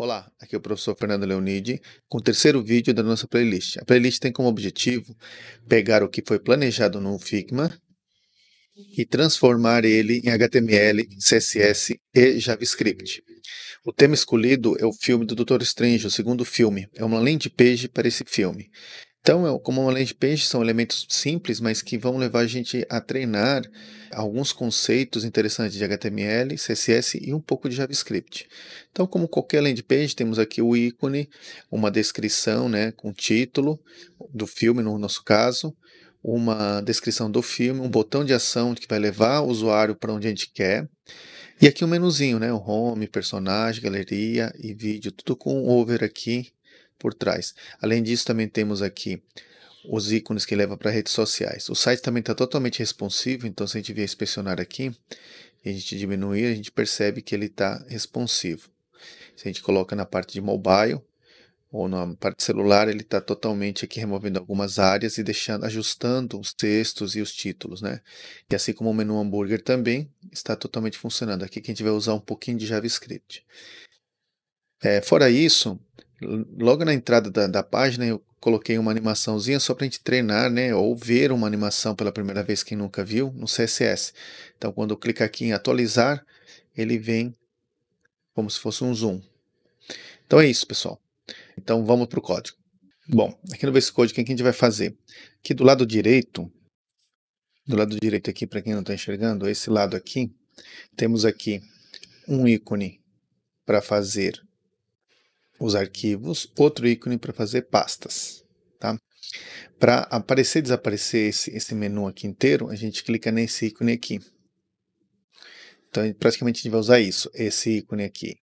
Olá, aqui é o professor Fernando Leonide com o terceiro vídeo da nossa playlist. A playlist tem como objetivo pegar o que foi planejado no Figma e transformar ele em HTML, CSS e JavaScript. O tema escolhido é o filme do Doutor Strange, o segundo filme. É uma landing page para esse filme. Então, como uma landing page, são elementos simples, mas que vão levar a gente a treinar alguns conceitos interessantes de HTML, CSS e um pouco de JavaScript. Então, como qualquer landing page, temos aqui o ícone, uma descrição né, com título do filme, no nosso caso, uma descrição do filme, um botão de ação que vai levar o usuário para onde a gente quer. E aqui um menuzinho, né? O home, personagem, galeria e vídeo, tudo com over aqui por trás. Além disso, também temos aqui os ícones que leva para redes sociais. O site também está totalmente responsivo, então se a gente vier inspecionar aqui e a gente diminuir, a gente percebe que ele está responsivo. Se a gente coloca na parte de mobile ou na parte celular, ele está totalmente aqui removendo algumas áreas e deixando, ajustando os textos e os títulos, né? E assim como o menu hambúrguer também está totalmente funcionando. Aqui que a gente vai usar um pouquinho de JavaScript. É, fora isso, logo na entrada da, da página eu coloquei uma animaçãozinha só para a gente treinar, né? Ou ver uma animação pela primeira vez, quem nunca viu, no CSS. Então, quando eu clico aqui em atualizar, ele vem como se fosse um zoom. Então é isso, pessoal. Então vamos para o código. Bom, aqui no VS Code, o que a gente vai fazer? Aqui do lado direito, do lado direito aqui, para quem não está enxergando, esse lado aqui, temos aqui um ícone para fazer os arquivos, outro ícone para fazer pastas. Tá? Para aparecer e desaparecer esse, esse menu aqui inteiro, a gente clica nesse ícone aqui. Então, praticamente a gente vai usar isso, esse ícone aqui,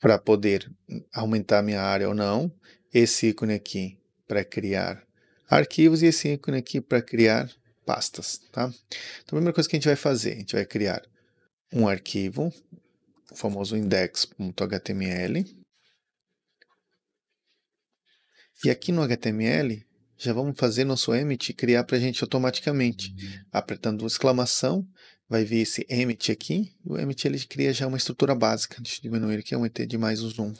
para poder aumentar minha área ou não, esse ícone aqui para criar arquivos e esse ícone aqui para criar pastas, tá? Então, a primeira coisa que a gente vai fazer, a gente vai criar um arquivo, o famoso index.html, e aqui no HTML, já vamos fazer nosso emit criar para a gente automaticamente. Uhum. Apertando exclamação, vai vir esse emit aqui, e o emit ele cria já uma estrutura básica. Deixa eu diminuir aqui, aumentei demais o zoom.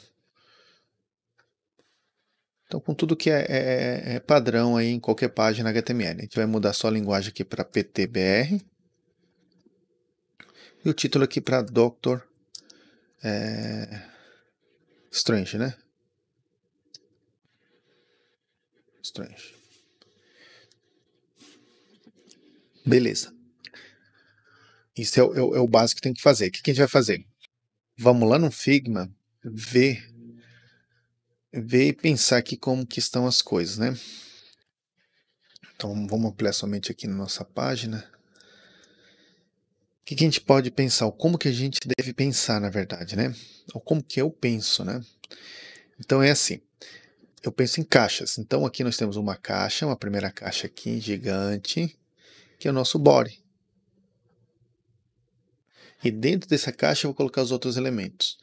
Então, com tudo que é, é, é, é padrão aí em qualquer página HTML. A gente vai mudar só a linguagem aqui para PTBR. E o título aqui para Doctor é, Strange, né? Strange. Beleza. Isso é, é, é, o básico que tem que fazer. O que, que a gente vai fazer? Vamos lá no Figma ver, ver e pensar aqui como que estão as coisas, né? Então vamos ampliar somente aqui na nossa página. O que, que a gente pode pensar? como que a gente deve pensar, na verdade, né? Ou como que eu penso, né? Então é assim eu penso em caixas. Então aqui nós temos uma caixa, uma primeira caixa aqui gigante, que é o nosso body. E dentro dessa caixa eu vou colocar os outros elementos.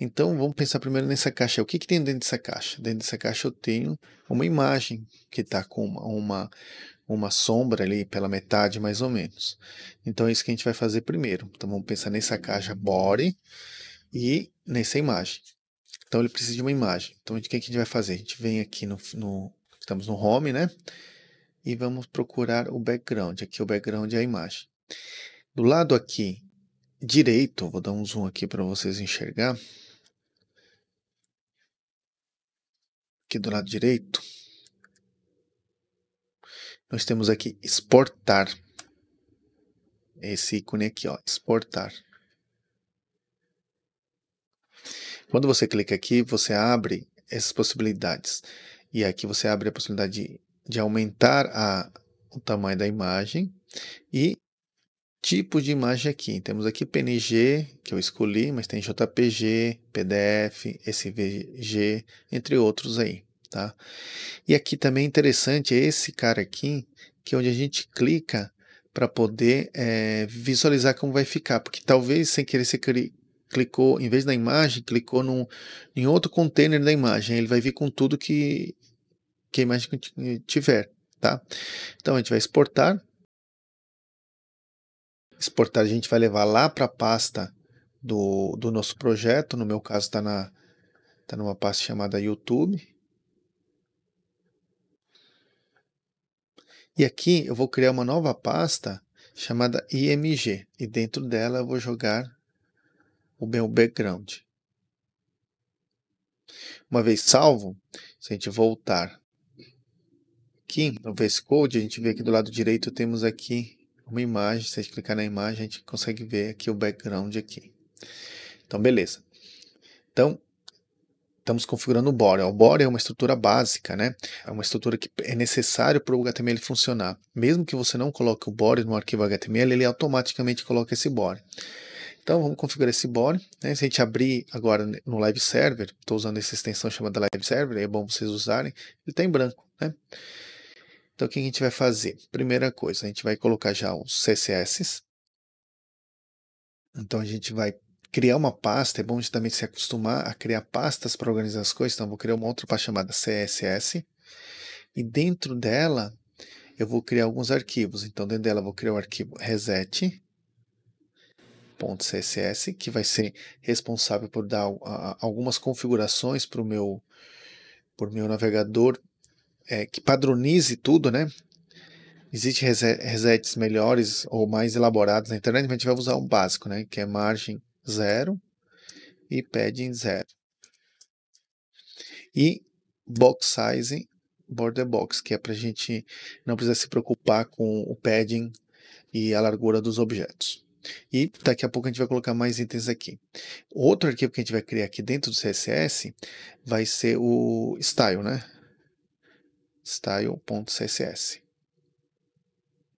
Então vamos pensar primeiro nessa caixa. O que, que tem dentro dessa caixa? Dentro dessa caixa eu tenho uma imagem que está com uma, uma, uma, sombra ali pela metade mais ou menos. Então é isso que a gente vai fazer primeiro. Então vamos pensar nessa caixa body e nessa imagem. Então ele precisa de uma imagem. Então o que a gente vai fazer? A gente vem aqui no, no estamos no home, né? E vamos procurar o background. Aqui o background é a imagem. Do lado aqui direito, vou dar um zoom aqui para vocês enxergar. Aqui do lado direito, nós temos aqui exportar. Esse ícone aqui, ó, exportar. Quando você clica aqui, você abre essas possibilidades. E aqui você abre a possibilidade de, de aumentar a, o tamanho da imagem e tipo de imagem aqui. Temos aqui PNG, que eu escolhi, mas tem JPG, PDF, SVG, entre outros aí, tá? E aqui também é interessante esse cara aqui, que é onde a gente clica para poder é, visualizar como vai ficar, porque talvez sem querer você crie, clicou, em vez da imagem, clicou num, em outro container da imagem. Ele vai vir com tudo que, que a imagem tiver, tá? Então a gente vai exportar. Exportar a gente vai levar lá para a pasta do, do nosso projeto. No meu caso está na tá numa pasta chamada YouTube. E aqui eu vou criar uma nova pasta chamada IMG e dentro dela eu vou jogar o meu background. Uma vez salvo, se a gente voltar aqui no VS Code, a gente vê que do lado direito temos aqui uma imagem. Se a gente clicar na imagem, a gente consegue ver aqui o background aqui. Então, beleza. Então, estamos configurando o Body. O Body é uma estrutura básica, né? É uma estrutura que é necessário para o HTML funcionar. Mesmo que você não coloque o Body no arquivo HTML, ele automaticamente coloca esse Body. Então vamos configurar esse body. Né? Se a gente abrir agora no Live Server, estou usando essa extensão chamada Live Server, é bom vocês usarem, ele está em branco. Né? Então o que a gente vai fazer? Primeira coisa, a gente vai colocar já os CSS. Então a gente vai criar uma pasta, é bom a gente também se acostumar a criar pastas para organizar as coisas. Então vou criar uma outra pasta chamada CSS. E dentro dela eu vou criar alguns arquivos. Então dentro dela eu vou criar o arquivo reset .css, que vai ser responsável por dar algumas configurações para o meu, pro meu navegador é, que padronize tudo, né? Existem resets melhores ou mais elaborados na internet, mas a gente vai usar o um básico, né? Que é margem 0 e padding 0. E box size border box, que é para a gente não precisar se preocupar com o padding e a largura dos objetos. E daqui a pouco a gente vai colocar mais itens aqui. Outro arquivo que a gente vai criar aqui dentro do CSS vai ser o style, né? style.css.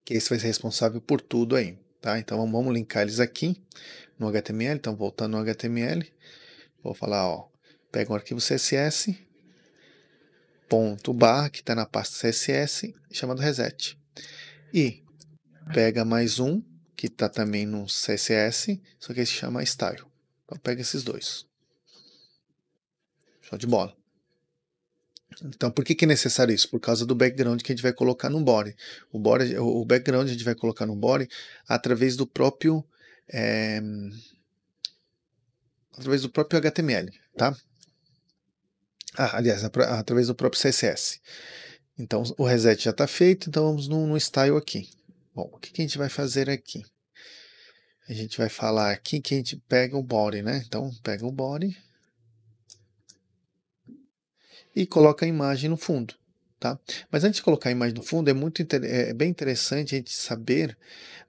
Que esse vai ser responsável por tudo aí, tá? Então vamos linkar eles aqui no HTML. Então voltando no HTML, vou falar, ó, pega um arquivo CSS, ponto barra, que está na pasta CSS, chamado reset. E pega mais um que está também no CSS, só que ele se chama Style. Então pega esses dois. Show de bola. Então, por que, que é necessário isso? Por causa do background que a gente vai colocar no body. O, body, o background a gente vai colocar no body através do próprio é, através do próprio HTML, tá? Ah, aliás, através do próprio CSS. Então, o reset já está feito, então vamos no, no style aqui. Bom, o que, que a gente vai fazer aqui? A gente vai falar aqui que a gente pega o body, né? Então, pega o body e coloca a imagem no fundo. Tá? Mas antes de colocar a imagem no fundo, é, muito, é, é bem interessante a gente saber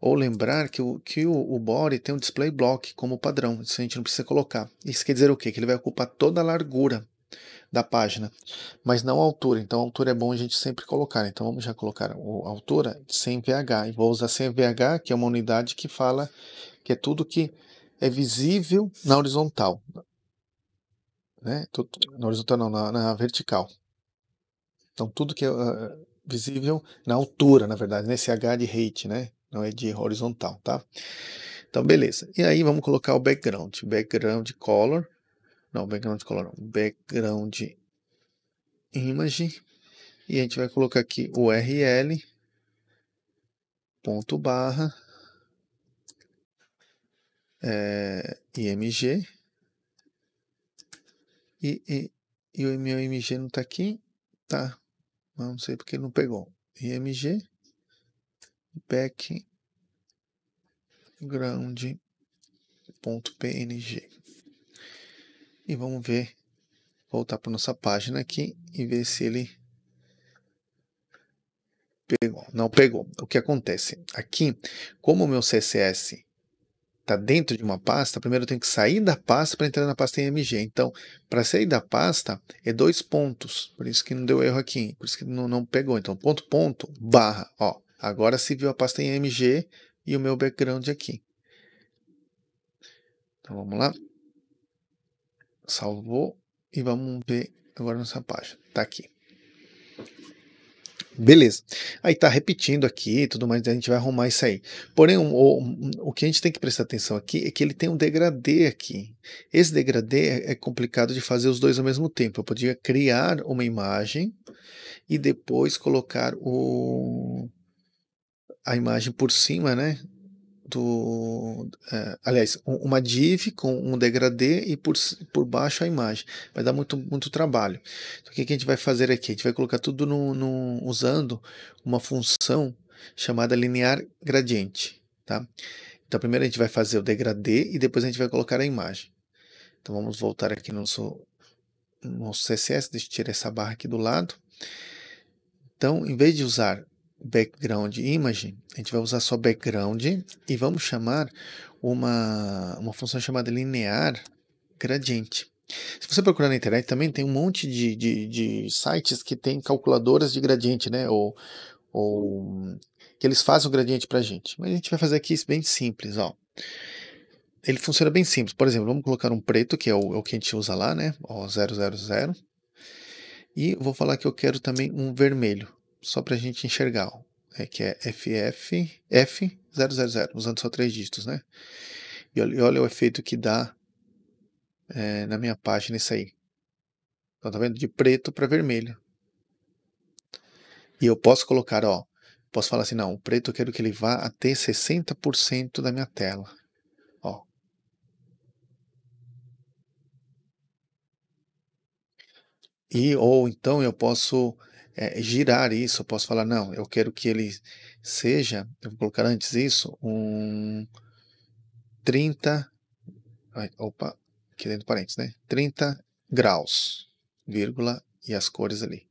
ou lembrar que o, que o, o body tem um display block como padrão, isso a gente não precisa colocar. Isso quer dizer o quê? Que ele vai ocupar toda a largura da página, mas não a altura. Então, a altura é bom a gente sempre colocar. Então, vamos já colocar a altura sem VH. E vou usar sem VH, que é uma unidade que fala que é tudo que é visível na horizontal. Né? Na horizontal não, na, na vertical. Então, tudo que é uh, visível na altura, na verdade, nesse né? H é de height, né? Não é de horizontal, tá? Então, beleza. E aí, vamos colocar o background. Background color não, background color, background image. E a gente vai colocar aqui URL ponto barra é, img e, e, e o meu img não está aqui, tá? Mas não sei porque não pegou. img background.png e vamos ver, voltar para nossa página aqui e ver se ele pegou. Não pegou. O que acontece? Aqui, como o meu CSS está dentro de uma pasta, primeiro eu tenho que sair da pasta para entrar na pasta MG. Então, para sair da pasta é dois pontos. Por isso que não deu erro aqui, por isso que não, não pegou. Então, ponto, ponto, barra. Ó, agora se viu a pasta MG e o meu background aqui. Então, vamos lá salvou e vamos ver agora nossa página. Tá aqui. Beleza. Aí tá repetindo aqui e tudo mais, a gente vai arrumar isso aí. Porém, o, o que a gente tem que prestar atenção aqui é que ele tem um degradê aqui. Esse degradê é complicado de fazer os dois ao mesmo tempo. Eu podia criar uma imagem e depois colocar o, a imagem por cima, né? do é, aliás, uma div com um degradê e por, por baixo a imagem. Vai dar muito, muito trabalho. Então, o que, que a gente vai fazer aqui? A gente vai colocar tudo no, no usando uma função chamada linear gradiente. Tá? Então, primeiro a gente vai fazer o degradê e depois a gente vai colocar a imagem. Então, vamos voltar aqui no nosso, no nosso CSS. Deixa eu tirar essa barra aqui do lado. Então, em vez de usar background image, a gente vai usar só background e vamos chamar uma, uma função chamada linear gradiente. Se você procurar na internet também tem um monte de, de, de sites que tem calculadoras de gradiente, né? Ou, ou que eles fazem o gradiente para a gente. Mas a gente vai fazer aqui isso bem simples, ó. Ele funciona bem simples. Por exemplo, vamos colocar um preto, que é o, é o que a gente usa lá, né? Ó, 000. E vou falar que eu quero também um vermelho só para a gente enxergar, é que é FF, F000, usando só três dígitos, né? E olha, olha o efeito que dá é, na minha página isso aí. Então, tá vendo? De preto para vermelho. E eu posso colocar, ó, posso falar assim, não, o preto eu quero que ele vá até 60% da minha tela. Ó. E, ou então eu posso é, girar isso, eu posso falar, não, eu quero que ele seja, eu vou colocar antes isso, um 30, opa, aqui dentro de parênteses, né? 30 graus, vírgula, e as cores ali.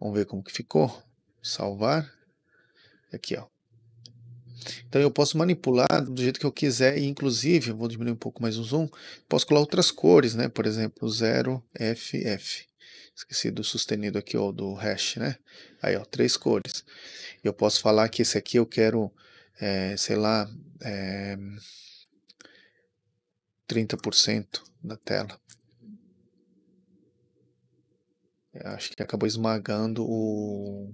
Vamos ver como que ficou. Salvar. Aqui, ó. Então eu posso manipular do jeito que eu quiser e inclusive, vou diminuir um pouco mais o zoom, posso colar outras cores, né? Por exemplo, 0FF. Esqueci do sustenido aqui, ou do hash, né? Aí, ó, três cores. Eu posso falar que esse aqui eu quero, é, sei lá, é, 30% da tela. É, acho que acabou esmagando o,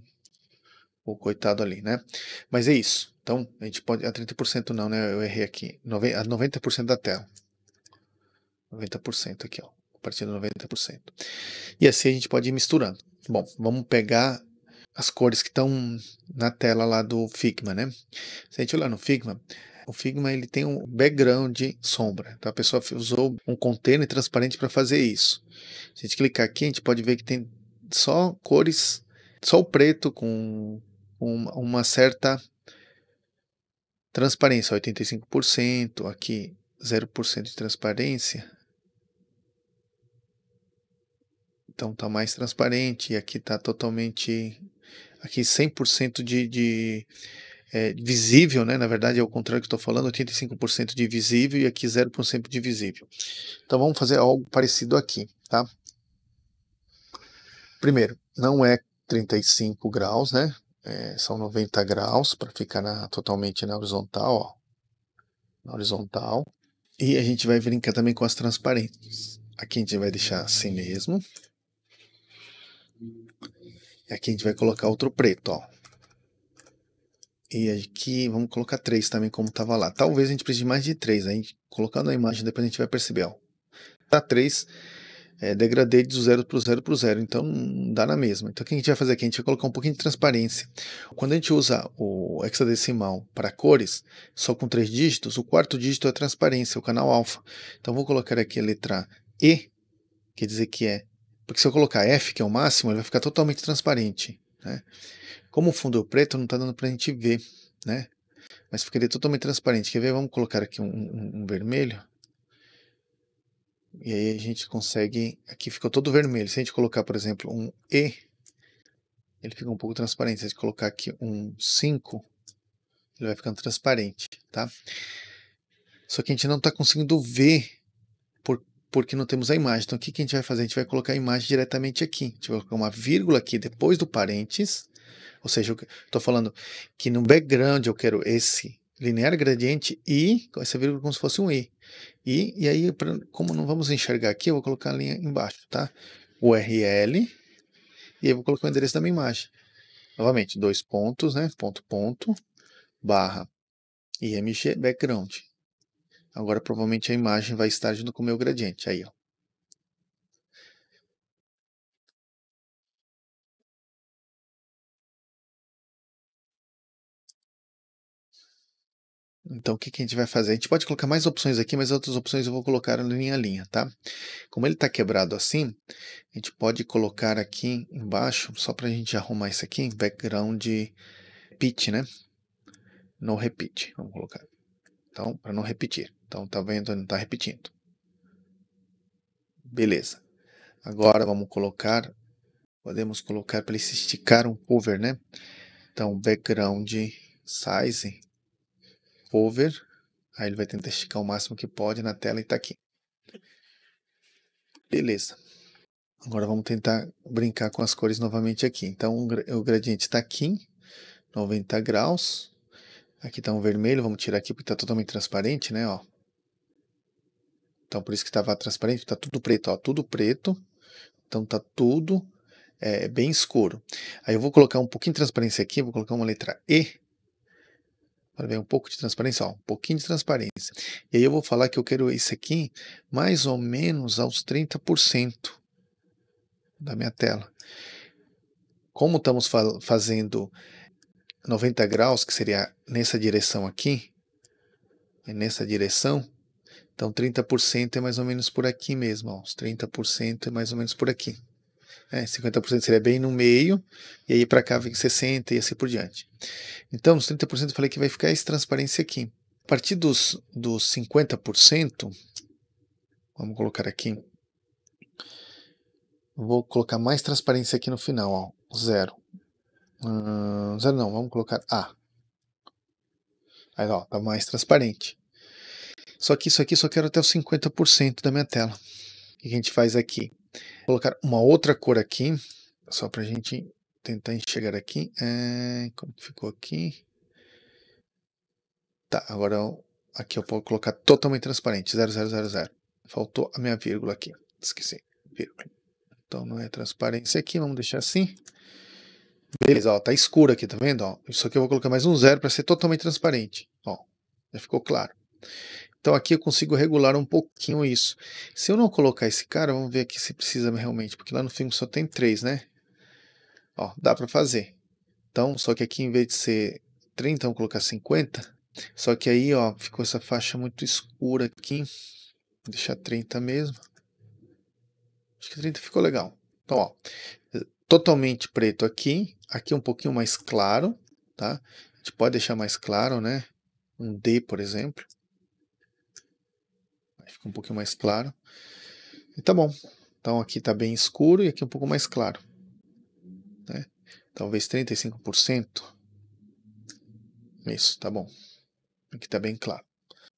o coitado ali, né? Mas é isso. Então, a gente pode. A 30% não, né? Eu errei aqui. A 90% da tela. 90% aqui, ó partindo de 90%. E assim a gente pode ir misturando. Bom, vamos pegar as cores que estão na tela lá do Figma, né? Se a gente olhar no Figma, o Figma ele tem um background de sombra. então A pessoa usou um container transparente para fazer isso. Se a gente clicar aqui, a gente pode ver que tem só cores, só o preto com uma certa transparência, 85%, aqui 0% de transparência, Então tá mais transparente, aqui tá totalmente aqui 100% de, de é, visível, né? Na verdade é o contrário que estou falando, 85% de visível e aqui 0% de visível. Então vamos fazer algo parecido aqui, tá? Primeiro, não é 35 graus, né? É, são 90 graus para ficar na, totalmente na horizontal, ó. Na horizontal. E a gente vai brincar também com as transparentes. Aqui a gente vai deixar assim mesmo. Aqui a gente vai colocar outro preto, ó. E aqui vamos colocar três também, como estava lá. Talvez a gente precise de mais de três. Aí, colocando a imagem, depois a gente vai perceber, ó. Tá três, é, degradei do zero para o zero para o zero. Então, dá na mesma. Então, o que a gente vai fazer aqui? A gente vai colocar um pouquinho de transparência. Quando a gente usa o hexadecimal para cores, só com três dígitos, o quarto dígito é transparência, o canal alfa. Então, vou colocar aqui a letra E, quer dizer que é porque se eu colocar F, que é o máximo, ele vai ficar totalmente transparente. Né? Como o fundo é preto, não está dando para a gente ver, né? Mas ficaria totalmente transparente. Quer ver? Vamos colocar aqui um, um, um vermelho. E aí a gente consegue... Aqui ficou todo vermelho. Se a gente colocar, por exemplo, um E, ele fica um pouco transparente. Se a gente colocar aqui um 5, ele vai ficando transparente, tá? Só que a gente não está conseguindo ver por porque não temos a imagem. Então, o que, que a gente vai fazer? A gente vai colocar a imagem diretamente aqui. A gente vai colocar uma vírgula aqui depois do parênteses. Ou seja, estou falando que no background eu quero esse linear gradiente com essa vírgula como se fosse um i. e aí, pra, como não vamos enxergar aqui, eu vou colocar a linha embaixo, tá? URL, e aí vou colocar o endereço da minha imagem. Novamente, dois pontos, né? Ponto, ponto, barra, img, background. Agora provavelmente a imagem vai estar junto com o meu gradiente. Aí, ó. Então, o que, que, a gente vai fazer? A gente pode colocar mais opções aqui, mas outras opções eu vou colocar na a linha, tá? Como ele está quebrado assim, a gente pode colocar aqui embaixo, só para a gente arrumar isso aqui, background pitch, né? No repeat, vamos colocar. Então, para não repetir. Então, tá vendo, não está repetindo. Beleza. Agora vamos colocar, podemos colocar para ele se esticar um cover, né? Então, background size, cover, aí ele vai tentar esticar o máximo que pode na tela e está aqui. Beleza. Agora vamos tentar brincar com as cores novamente aqui. Então, o gradiente está aqui, 90 graus. Aqui está um vermelho, vamos tirar aqui porque está totalmente transparente, né? Ó. Então, por isso que estava transparente, está tudo preto, ó, tudo preto. Então, está tudo é, bem escuro. Aí eu vou colocar um pouquinho de transparência aqui, vou colocar uma letra E, para ver um pouco de transparência, ó, um pouquinho de transparência. E aí eu vou falar que eu quero isso aqui mais ou menos aos 30% da minha tela. Como estamos fa fazendo 90 graus, que seria nessa direção aqui, é nessa direção, então 30% é mais ou menos por aqui mesmo, ó, 30% é mais ou menos por aqui. É, 50% seria bem no meio, e aí para cá vem 60% e assim por diante. Então, os 30% eu falei que vai ficar essa transparência aqui. A partir dos, dos 50%, vamos colocar aqui, vou colocar mais transparência aqui no final, ó, zero. Uh, zero não, vamos colocar A. Aí, ó, tá mais transparente. Só que isso aqui só quero até os 50% da minha tela. O que a gente faz aqui? Vou colocar uma outra cor aqui, só pra gente tentar enxergar aqui. É, como ficou aqui? Tá, agora eu, aqui eu vou colocar totalmente transparente, 0000. Faltou a minha vírgula aqui, esqueci, vírgula. Então não é transparência aqui, vamos deixar assim. Beleza, ó, tá escuro aqui, tá vendo? Ó, isso aqui eu vou colocar mais um zero para ser totalmente transparente. Ó, já ficou claro. Então aqui eu consigo regular um pouquinho isso. Se eu não colocar esse cara, vamos ver aqui se precisa realmente, porque lá no filme só tem três, né? Ó, dá para fazer. Então, só que aqui em vez de ser 30, vamos colocar 50. Só que aí, ó, ficou essa faixa muito escura aqui. Vou deixar 30 mesmo. Acho que 30 ficou legal. Então, ó, totalmente preto aqui, aqui um pouquinho mais claro, tá? A gente pode deixar mais claro, né? Um D, por exemplo. Fica um pouquinho mais claro. E tá bom. Então aqui tá bem escuro e aqui um pouco mais claro. Né? Talvez 35%. Isso, tá bom. Aqui tá bem claro.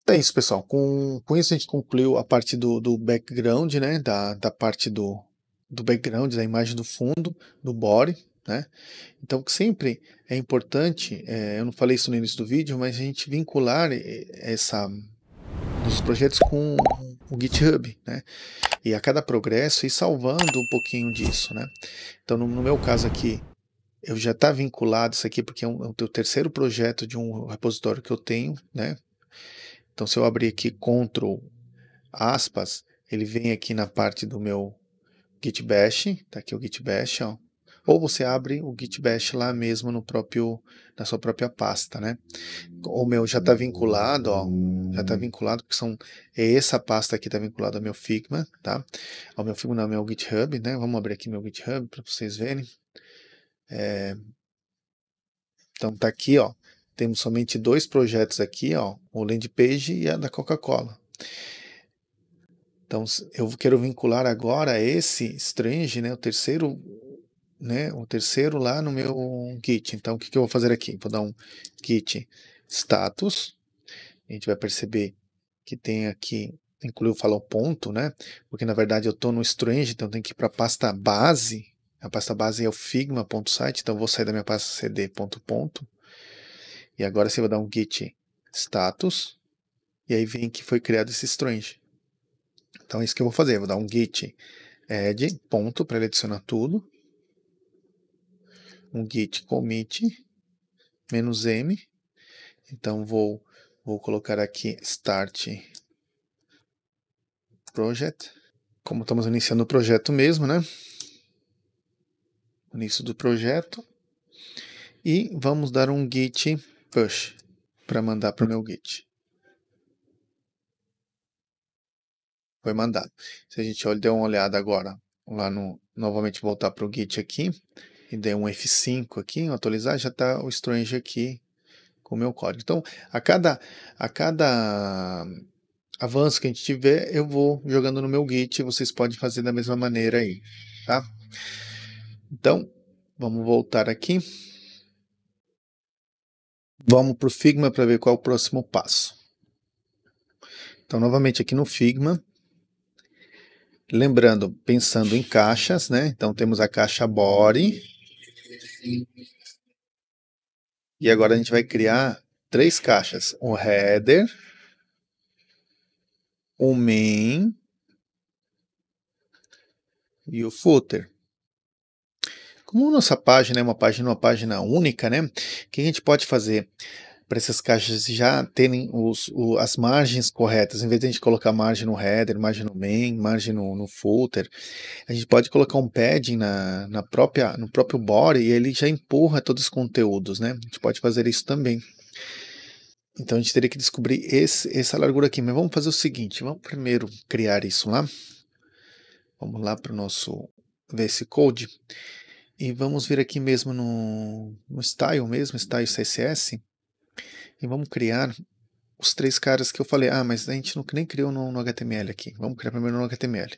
Então é isso, pessoal. Com, com isso a gente concluiu a parte do, do background, né? Da, da parte do, do background, da imagem do fundo, do body, né? Então, sempre é importante, é, eu não falei isso no início do vídeo, mas a gente vincular é, essa, os projetos com o GitHub, né? E a cada progresso ir salvando um pouquinho disso, né? Então, no, no meu caso aqui, eu já está vinculado isso aqui, porque é, um, é o terceiro projeto de um repositório que eu tenho, né? Então, se eu abrir aqui Ctrl, aspas, ele vem aqui na parte do meu Git Bash, tá aqui o Git Bash, ó. Ou você abre o Git Bash lá mesmo no próprio, na sua própria pasta, né? O meu já está vinculado, ó, já está vinculado, que são, é essa pasta aqui está vinculada ao meu Figma, tá? Ao meu Figma, não, ao meu GitHub, né? Vamos abrir aqui meu GitHub para vocês verem. É... Então tá aqui, ó, temos somente dois projetos aqui, ó, o Landpage e a da Coca-Cola. Então, eu quero vincular agora esse strange, né, o terceiro, né, o terceiro lá no meu git. Então, o que, que eu vou fazer aqui? Vou dar um git status. A gente vai perceber que tem aqui incluiu falar o ponto, né? Porque na verdade eu estou no strange, então tem que ir para a pasta base. A pasta base é o figma.site, então vou sair da minha pasta cd ponto ponto. E agora você vai dar um git status e aí vem que foi criado esse strange. Então é isso que eu vou fazer, vou dar um git add ponto para ele adicionar tudo, um git commit menos m, então vou, vou colocar aqui start project, como estamos iniciando o projeto mesmo, né? Início do projeto. E vamos dar um git push para mandar para o meu git. foi mandado. Se a gente der uma olhada agora, lá no, novamente voltar para o Git aqui, e dei um F5 aqui, atualizar, já está o Strange aqui com o meu código. Então, a cada, a cada avanço que a gente tiver, eu vou jogando no meu Git, vocês podem fazer da mesma maneira aí, tá? Então, vamos voltar aqui. Vamos para o Figma para ver qual é o próximo passo. Então, novamente aqui no Figma, Lembrando, pensando em caixas, né? Então temos a caixa body. E agora a gente vai criar três caixas: um header, um main e o footer. Como nossa página é uma página, uma página única, né? O que a gente pode fazer? para essas caixas já terem os, o, as margens corretas. Em vez de a gente colocar margem no header, margem no main, margem no, no footer, a gente pode colocar um padding na, na própria, no próprio body e ele já empurra todos os conteúdos, né? A gente pode fazer isso também. Então a gente teria que descobrir esse, essa largura aqui. Mas vamos fazer o seguinte, vamos primeiro criar isso lá. Vamos lá para o nosso ver esse code. E vamos vir aqui mesmo no, no style mesmo, style CSS e vamos criar os três caras que eu falei, ah, mas a gente não, nem criou no, no HTML aqui, vamos criar primeiro no HTML.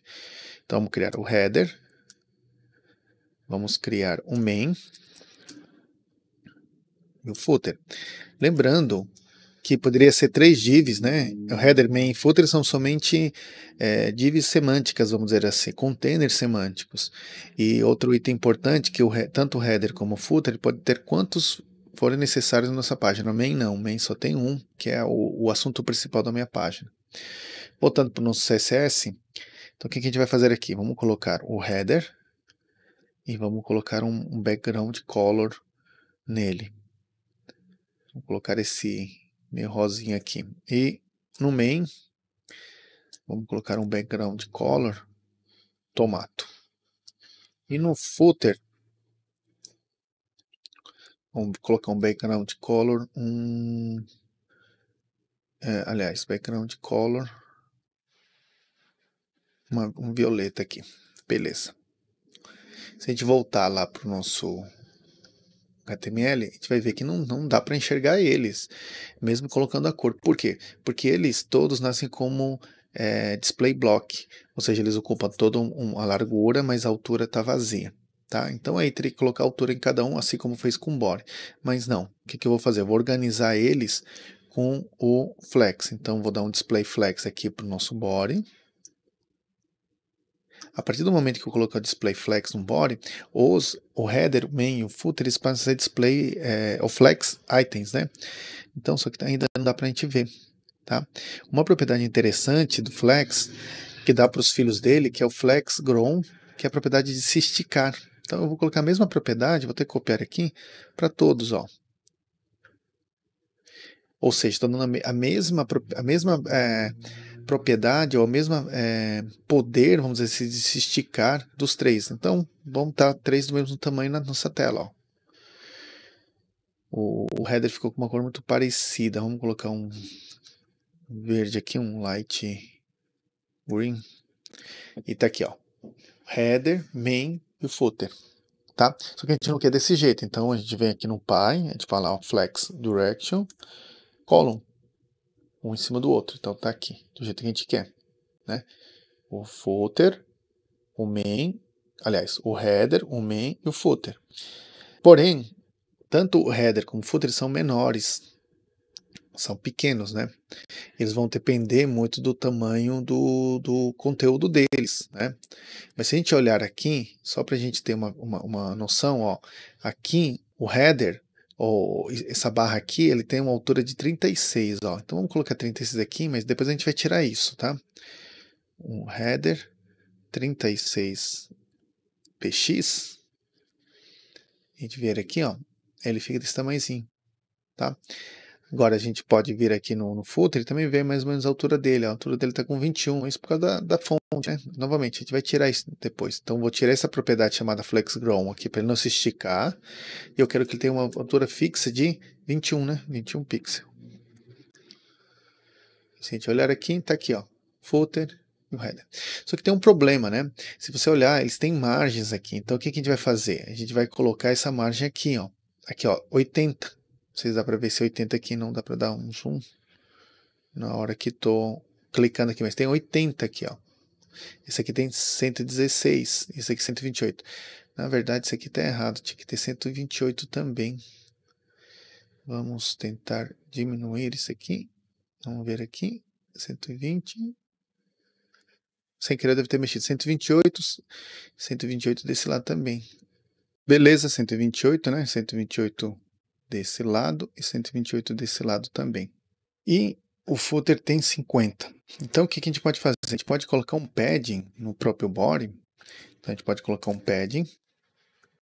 Então vamos criar o header, vamos criar o main e o footer. Lembrando que poderia ser três divs, né? É o header, main e footer são somente é, divs semânticas, vamos dizer assim, containers semânticos. E outro item importante que o, tanto o header como o footer pode ter quantos forem necessários na nossa página. Main não, main só tem um, que é o, o assunto principal da minha página. Voltando para o nosso CSS, então o que, a gente vai fazer aqui? Vamos colocar o header e vamos colocar um, um background color nele. Vou colocar esse meio rosinha aqui. E no main, vamos colocar um background color, tomato. E no footer, Vamos colocar um background color, um... É, aliás, background color, uma, um violeta aqui, beleza. Se a gente voltar lá para o nosso HTML, a gente vai ver que não, não dá para enxergar eles, mesmo colocando a cor. Por quê? Porque eles todos nascem como é, display block, ou seja, eles ocupam toda um, uma largura, mas a altura está vazia. Tá? Então aí teria que colocar a altura em cada um, assim como fez com o body. Mas não, o que, que eu vou fazer? Eu vou organizar eles com o flex. Então vou dar um display flex aqui para o nosso body. A partir do momento que eu coloco o display flex no body, os, o header, o main e o footer eles passam a ser display, é, eh, o flex items, né? Então, só que ainda não dá para a gente ver, tá? Uma propriedade interessante do flex, que dá para os filhos dele, que é o flex grown, que é a propriedade de se esticar. Então eu vou colocar a mesma propriedade, vou ter que copiar aqui para todos, ó. Ou seja, estou dando a mesma, a mesma é, propriedade ou a mesma é, poder, vamos dizer assim, de se esticar dos três. Então, vamos estar tá três do mesmo tamanho na nossa tela. Ó. O, o header ficou com uma cor muito parecida. Vamos colocar um verde aqui, um light green. E está aqui, ó. Header, main, o footer, tá? Só que a gente não quer desse jeito, então a gente vem aqui no pai, a gente fala ó, flex direction, column, um em cima do outro, então tá aqui, do jeito que a gente quer, né? O footer, o main, aliás, o header, o main e o footer. Porém, tanto o header como o footer são menores, são pequenos, né? Eles vão depender muito do tamanho do, do conteúdo deles, né? Mas se a gente olhar aqui, só para a gente ter uma, uma, uma, noção, ó, aqui o header, ou essa barra aqui, ele tem uma altura de 36, ó. Então vamos colocar 36 aqui, mas depois a gente vai tirar isso, tá? Um header 36 px. A gente vê aqui, ó, ele fica desse tamanhozinho, tá? Tá? Agora a gente pode vir aqui no, no footer, ele também ver mais ou menos a altura dele. A altura dele está com 21, é isso por causa da, da fonte, né? Novamente, a gente vai tirar isso depois. Então vou tirar essa propriedade chamada flex grown aqui para ele não se esticar. E eu quero que ele tenha uma altura fixa de 21, né? 21 pixels. Se a gente olhar aqui, está aqui, ó. Footer, e header. só que tem um problema, né? Se você olhar, eles têm margens aqui. Então, o que, que a gente vai fazer? A gente vai colocar essa margem aqui, ó. Aqui, ó, 80 sei se dá para ver se 80 aqui, não dá para dar um zoom na hora que tô clicando aqui, mas tem 80 aqui, ó. Esse aqui tem 116, esse aqui 128. Na verdade, isso aqui tá errado, tinha que ter 128 também. Vamos tentar diminuir isso aqui. Vamos ver aqui, 120. Sem querer deve ter mexido 128, 128 desse lado também. Beleza, 128, né? 128 desse lado e 128 desse lado também. E o footer tem 50. Então o que, a gente pode fazer? A gente pode colocar um padding no próprio body. Então a gente pode colocar um padding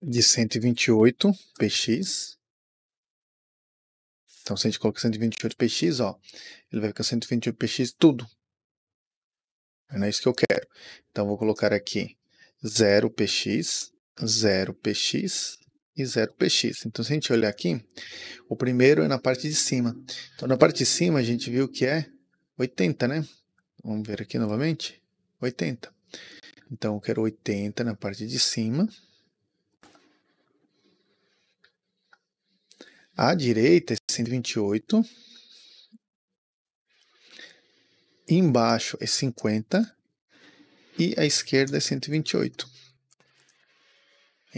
de 128 px. Então se a gente colocar 128 px, ó, ele vai ficar 128 px tudo. Não é isso que eu quero. Então vou colocar aqui 0 px, 0 px, e 0px. Então, se a gente olhar aqui, o primeiro é na parte de cima. Então, na parte de cima, a gente viu que é 80, né? Vamos ver aqui novamente, 80. Então, eu quero 80 na parte de cima. À direita é 128. Embaixo é 50. E à esquerda é 128.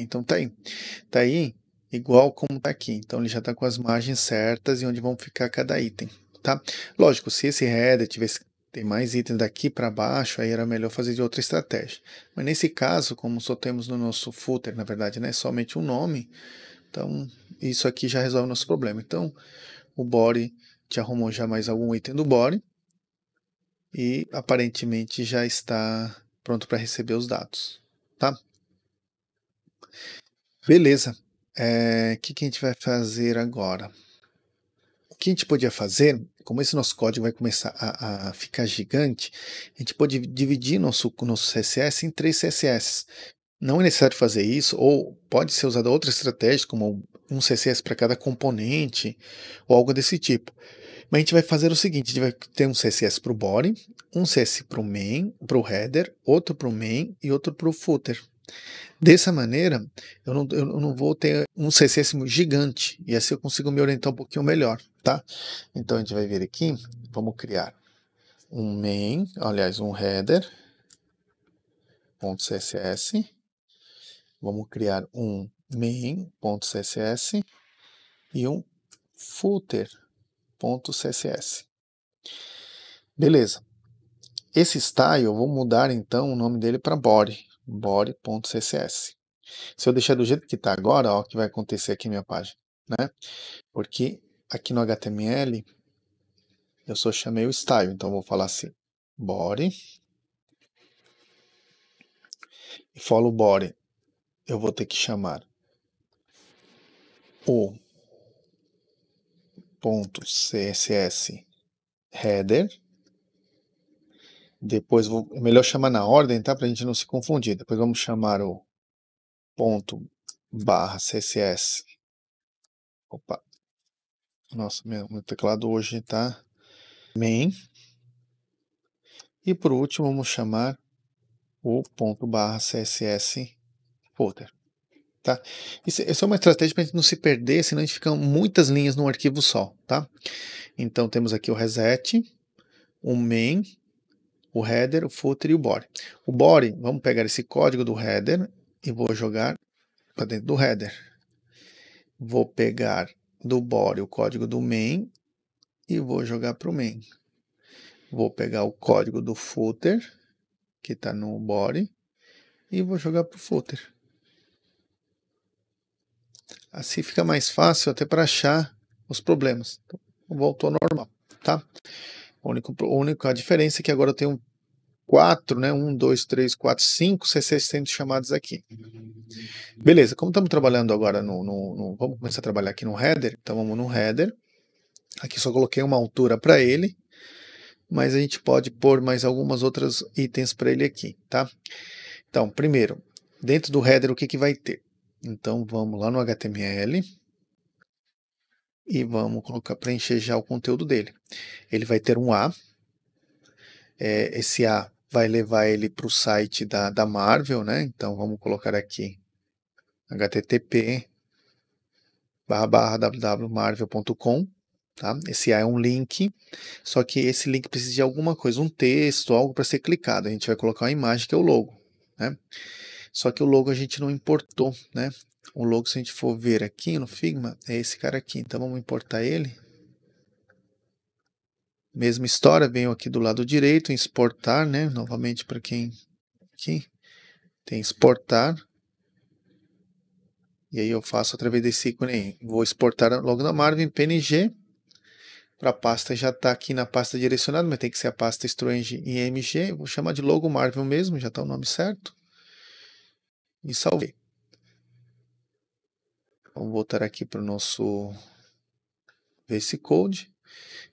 Então tá aí. Tá aí igual como tá aqui. Então ele já tá com as margens certas e onde vão ficar cada item, tá? Lógico, se esse header tivesse tem mais itens daqui para baixo, aí era melhor fazer de outra estratégia. Mas nesse caso, como só temos no nosso footer, na verdade, né, somente um nome, então isso aqui já resolve o nosso problema. Então o body te arrumou já mais algum item do body e aparentemente já está pronto para receber os dados, tá? Beleza. O é, que, que a gente vai fazer agora? O que a gente podia fazer, como esse nosso código vai começar a, a ficar gigante, a gente pode dividir nosso, nosso CSS em três CSS. Não é necessário fazer isso, ou pode ser usada outra estratégia, como um CSS para cada componente, ou algo desse tipo. Mas a gente vai fazer o seguinte: a gente vai ter um CSS para o body, um CSS para o main, para o header, outro para o main e outro para o footer. Dessa maneira, eu não, eu não vou ter um sexésimo gigante, e assim eu consigo me orientar um pouquinho melhor, tá? Então a gente vai vir aqui, vamos criar um main, aliás, um header, .css, vamos criar um main.css e um footer.css. Beleza. Esse style, eu vou mudar então o nome dele para body, body.css. Se eu deixar do jeito que está agora, ó, o que vai acontecer aqui na minha página, né? Porque aqui no HTML eu só chamei o style, então vou falar assim, body e follow body. Eu vou ter que chamar o ponto CSS header depois vou, é melhor chamar na ordem, tá? Para a gente não se confundir. Depois vamos chamar o ponto barra CSS. Opa. Nossa, meu, meu teclado hoje tá main. E por último, vamos chamar o ponto barra CSS folder. Tá? Isso, essa é uma estratégia para a gente não se perder, senão a gente fica muitas linhas num arquivo só, tá? Então temos aqui o reset, o main, o header, o footer e o body. O body, vamos pegar esse código do header e vou jogar para dentro do header. Vou pegar do body o código do main e vou jogar para o main. Vou pegar o código do footer, que está no body, e vou jogar para o footer. Assim fica mais fácil até para achar os problemas. Então, voltou ao normal, tá? A única, a única diferença é que agora eu tenho quatro, né? Um, dois, três, quatro, cinco seiscentos chamadas chamados aqui. Beleza, como estamos trabalhando agora no, no, no, Vamos começar a trabalhar aqui no header, então vamos no header. Aqui só coloquei uma altura para ele, mas a gente pode pôr mais algumas outras itens para ele aqui, tá? Então, primeiro, dentro do header o que, que vai ter? Então vamos lá no HTML e vamos colocar preencher já o conteúdo dele. Ele vai ter um A, é, esse A vai levar ele para o site da, da Marvel, né? Então vamos colocar aqui http barra barra www.marvel.com tá? Esse A é um link, só que esse link precisa de alguma coisa, um texto, algo para ser clicado. A gente vai colocar uma imagem que é o logo, né? Só que o logo a gente não importou, né? O logo, se a gente for ver aqui no Figma, é esse cara aqui. Então vamos importar ele. Mesma história, venho aqui do lado direito, exportar, né? Novamente para quem aqui tem exportar. E aí eu faço através desse ícone Vou exportar logo na Marvin PNG. Para a pasta já está aqui na pasta direcionada, mas tem que ser a pasta Strange IMG. Vou chamar de logo Marvel mesmo, já está o nome certo. E salvei. Vamos voltar aqui para o nosso VS Code.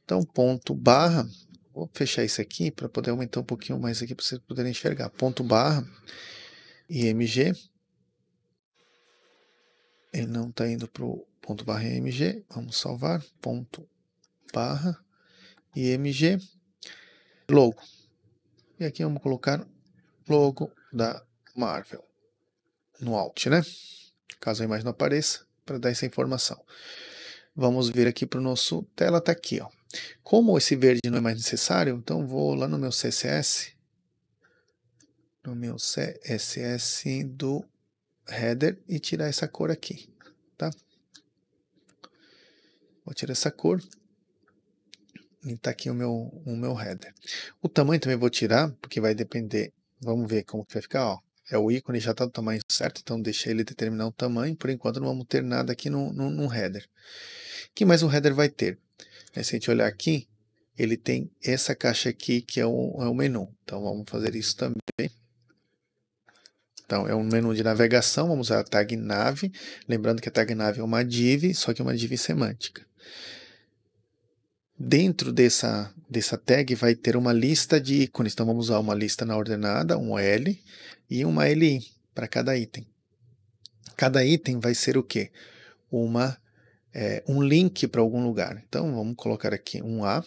Então, ponto barra, vou fechar isso aqui para poder aumentar um pouquinho mais aqui para vocês poderem enxergar. Ponto barra, IMG, ele não está indo para o ponto barra IMG, vamos salvar, ponto barra, IMG, logo. E aqui vamos colocar logo da Marvel no Alt, né? Caso a imagem não apareça, para dar essa informação. Vamos vir aqui para o nosso tela, está aqui. Ó. Como esse verde não é mais necessário, então vou lá no meu CSS, no meu CSS do header e tirar essa cor aqui, tá? Vou tirar essa cor e tá aqui o meu, o meu header. O tamanho também vou tirar, porque vai depender, vamos ver como que vai ficar, ó é, o ícone já está do tamanho certo, então deixei ele determinar o tamanho. Por enquanto não vamos ter nada aqui no, no, no header. O que mais o header vai ter? É, se a gente olhar aqui, ele tem essa caixa aqui que é o, é o menu. Então vamos fazer isso também. Então, é um menu de navegação, vamos usar a tag nav, lembrando que a tag nav é uma div, só que é uma div semântica. Dentro dessa, dessa tag vai ter uma lista de ícones. Então vamos usar uma lista na ordenada, um L e uma LI para cada item. Cada item vai ser o quê? Uma, é, um link para algum lugar. Então vamos colocar aqui um A.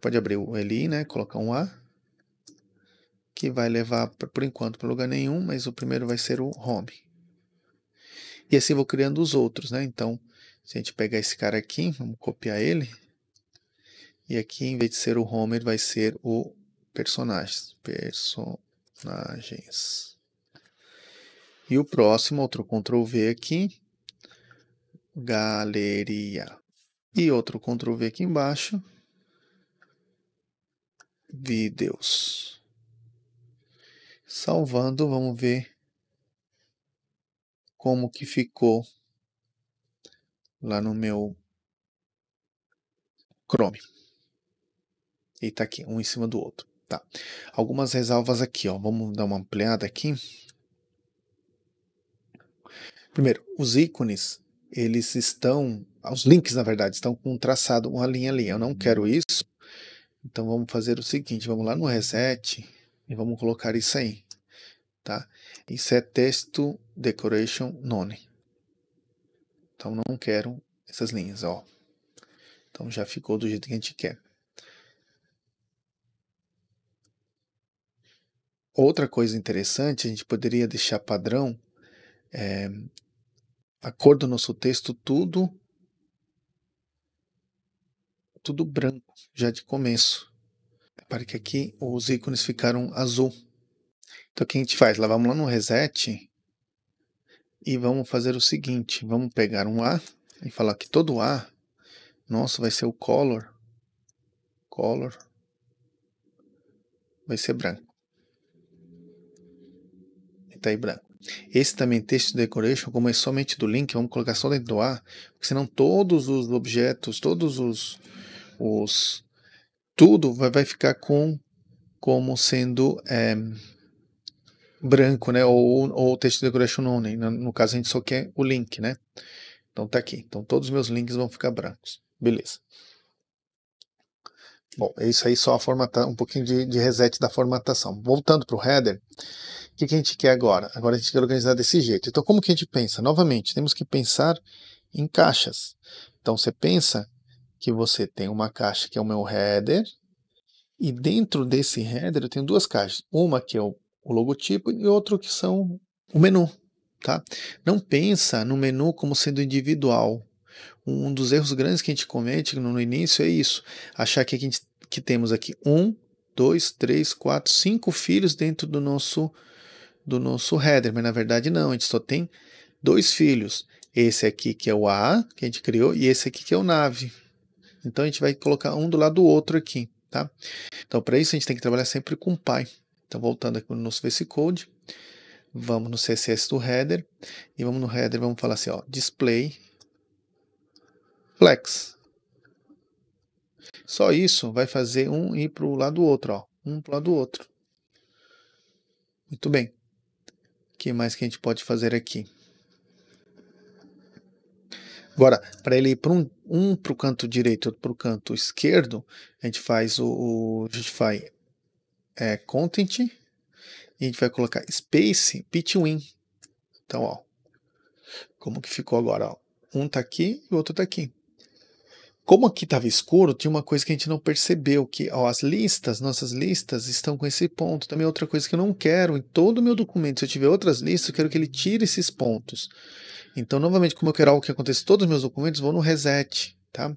pode abrir o LI, né? Colocar um A. Que vai levar, por enquanto, para lugar nenhum, mas o primeiro vai ser o home. E assim vou criando os outros, né? Então, se a gente pegar esse cara aqui, vamos copiar ele. E aqui, em vez de ser o Homer, vai ser o personagens. Personagens. E o próximo, outro Ctrl V aqui. Galeria. E outro Ctrl V aqui embaixo. Vídeos. Salvando, vamos ver como que ficou lá no meu Chrome. E tá aqui, um em cima do outro. Tá. Algumas ressalvas aqui, ó. Vamos dar uma ampliada aqui. Primeiro, os ícones, eles estão, os links na verdade, estão com um traçado, uma linha ali. Eu não quero uhum. isso. Então vamos fazer o seguinte, vamos lá no reset e vamos colocar isso aí, tá? Isso é texto decoration none. Então não quero essas linhas, ó. Então já ficou do jeito que a gente quer. Outra coisa interessante, a gente poderia deixar padrão é, a cor do nosso texto tudo tudo branco já de começo. Repare que aqui os ícones ficaram azul. Então o que a gente faz? Lá vamos lá no reset e vamos fazer o seguinte: vamos pegar um A e falar que todo A nosso vai ser o color. Color vai ser branco. está aí branco. Esse também, texto decoration, como é somente do link, vamos colocar só dentro do A, porque senão todos os objetos, todos os. os tudo vai, vai ficar com como sendo. É, branco, né? Ou, ou text decoration only. Né, no caso, a gente só quer o link, né? Então tá aqui. Então todos os meus links vão ficar brancos. Beleza. Bom, é isso aí, só a formata, um pouquinho de, de, reset da formatação. Voltando para o header, o que, que, a gente quer agora? Agora a gente quer organizar desse jeito. Então, como que a gente pensa? Novamente, temos que pensar em caixas. Então, você pensa que você tem uma caixa que é o meu header, e dentro desse header eu tenho duas caixas. Uma que é o o logotipo, e outro que são o menu. Tá? Não pensa no menu como sendo individual. Um dos erros grandes que a gente comete no início é isso: achar que, a gente, que temos aqui um, dois, três, quatro, cinco filhos dentro do nosso do nosso header, mas na verdade não, a gente só tem dois filhos. Esse aqui que é o A, que a gente criou, e esse aqui que é o nave. Então a gente vai colocar um do lado do outro aqui, tá? Então para isso a gente tem que trabalhar sempre com pai. Então, voltando aqui no nosso VS Code, vamos no CSS do header e vamos no header, vamos falar assim, ó, display flex. Só isso vai fazer um ir para o lado do outro, ó, um para o lado do outro. Muito bem. O que mais que a gente pode fazer aqui? Agora, para ele ir para um, um para o canto direito, outro para o canto esquerdo, a gente faz o, o justify é, content e a gente vai colocar space between. Então, ó, como que ficou agora? Ó. Um tá aqui e o outro tá aqui. Como aqui estava escuro, tinha uma coisa que a gente não percebeu, que ó, as listas, nossas listas, estão com esse ponto. Também outra coisa que eu não quero em todo o meu documento, se eu tiver outras listas, eu quero que ele tire esses pontos. Então, novamente, como eu quero algo que aconteça em todos os meus documentos, vou no reset, tá?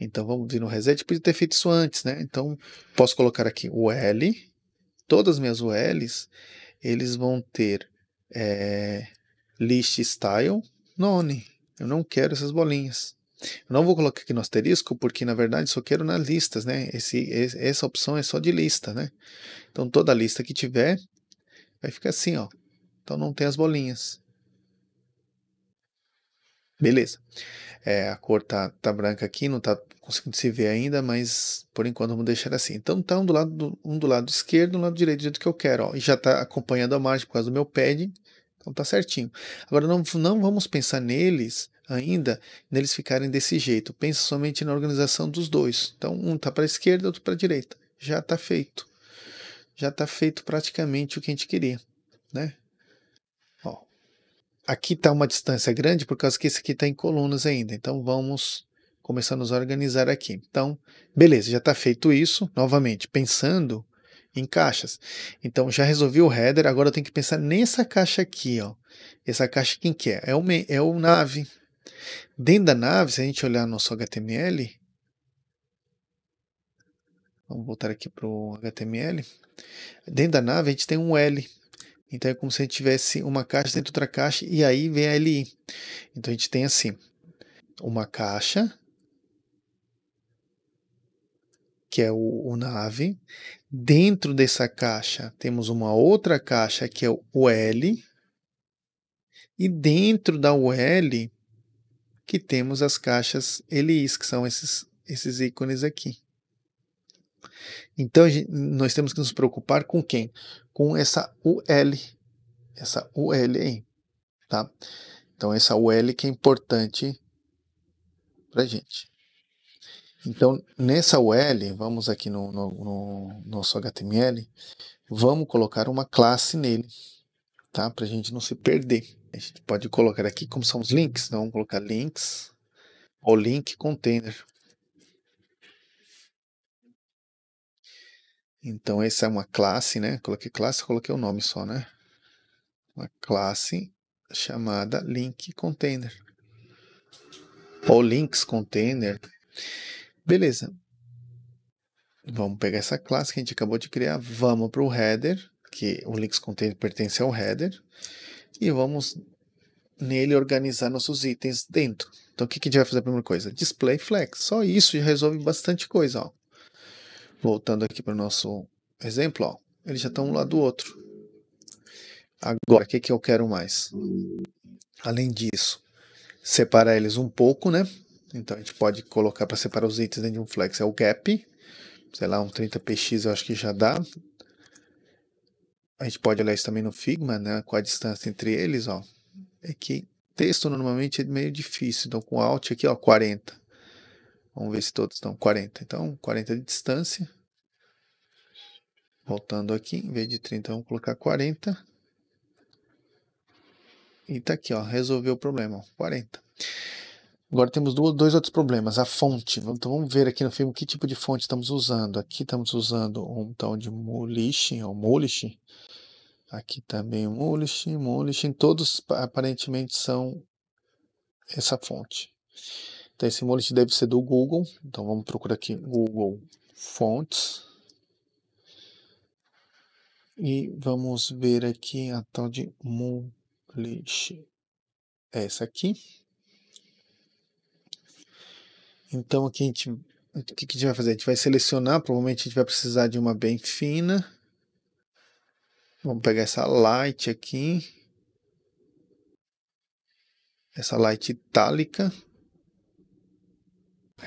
Então vamos vir no reset, podia ter feito isso antes, né? Então posso colocar aqui o L, todas as minhas ULs, eles vão ter é, list style none. Eu não quero essas bolinhas. Eu não vou colocar aqui no asterisco, porque na verdade só quero nas listas, né? Esse, essa opção é só de lista, né? Então toda lista que tiver vai ficar assim, ó. Então não tem as bolinhas. Beleza. É, a cor tá, tá branca aqui, não tá conseguindo se ver ainda, mas por enquanto vamos deixar assim. Então tá um do lado, do, um do lado esquerdo, um do lado direito, do jeito que eu quero. Ó, e já tá acompanhando a margem por causa do meu padding, então tá certinho. Agora não, não vamos pensar neles ainda, neles ficarem desse jeito. Pensa somente na organização dos dois. Então um tá para a esquerda, outro para a direita. Já tá feito. Já tá feito praticamente o que a gente queria, né? Aqui está uma distância grande por causa que esse aqui está em colunas ainda. Então, vamos começar a nos organizar aqui. Então, beleza, já está feito isso. Novamente, pensando em caixas. Então, já resolvi o header, agora eu tenho que pensar nessa caixa aqui. Ó. Essa caixa quem que é? É o, é o nave. Dentro da nave, se a gente olhar nosso HTML, vamos voltar aqui para o HTML, dentro da nave a gente tem um L. Então é como se a gente tivesse uma caixa dentro de outra caixa e aí vem a LI. Então a gente tem assim, uma caixa, que é o, o nave. Dentro dessa caixa temos uma outra caixa que é o L. E dentro da UL que temos as caixas LIs, que são esses, esses ícones aqui. Então gente, nós temos que nos preocupar com quem? Com essa UL, essa UL aí, tá? Então essa UL que é importante para gente. Então nessa UL, vamos aqui no, no, no nosso HTML, vamos colocar uma classe nele, tá? Para a gente não se perder. A gente pode colocar aqui como são os links, então vamos colocar links ou link container. Então, essa é uma classe, né? Coloquei classe, coloquei o nome só, né? Uma classe chamada link container ou links container. Beleza. Vamos pegar essa classe que a gente acabou de criar, vamos para o header, que o links container pertence ao header, e vamos nele organizar nossos itens dentro. Então, o que, a gente vai fazer a primeira coisa? Display flex. Só isso já resolve bastante coisa. Ó voltando aqui para o nosso exemplo, ó, eles já estão um lado do outro. Agora, o que, que eu quero mais? Além disso, separar eles um pouco, né? Então a gente pode colocar para separar os itens dentro de um flex é o gap, sei lá, um 30px eu acho que já dá. A gente pode olhar isso também no Figma, né? Com a distância entre eles, ó. É que texto normalmente é meio difícil, então com Alt aqui, ó, 40. Vamos ver se todos estão. 40. Então, 40 de distância. Voltando aqui, em vez de 30, vamos colocar 40. E tá aqui, ó, resolveu o problema, ó, 40. Agora temos dois outros problemas, a fonte. Então vamos ver aqui no filme que tipo de fonte estamos usando. Aqui estamos usando um tal de Mulish, ou Mulish. Aqui também Mulish, Mulish. Todos aparentemente são essa fonte. Então esse monolith deve ser do Google. Então vamos procurar aqui Google Fonts. E vamos ver aqui a tal de monolith. Essa aqui. Então aqui a gente, o que a gente vai fazer? A gente vai selecionar, provavelmente a gente vai precisar de uma bem fina. Vamos pegar essa light aqui. Essa light itálica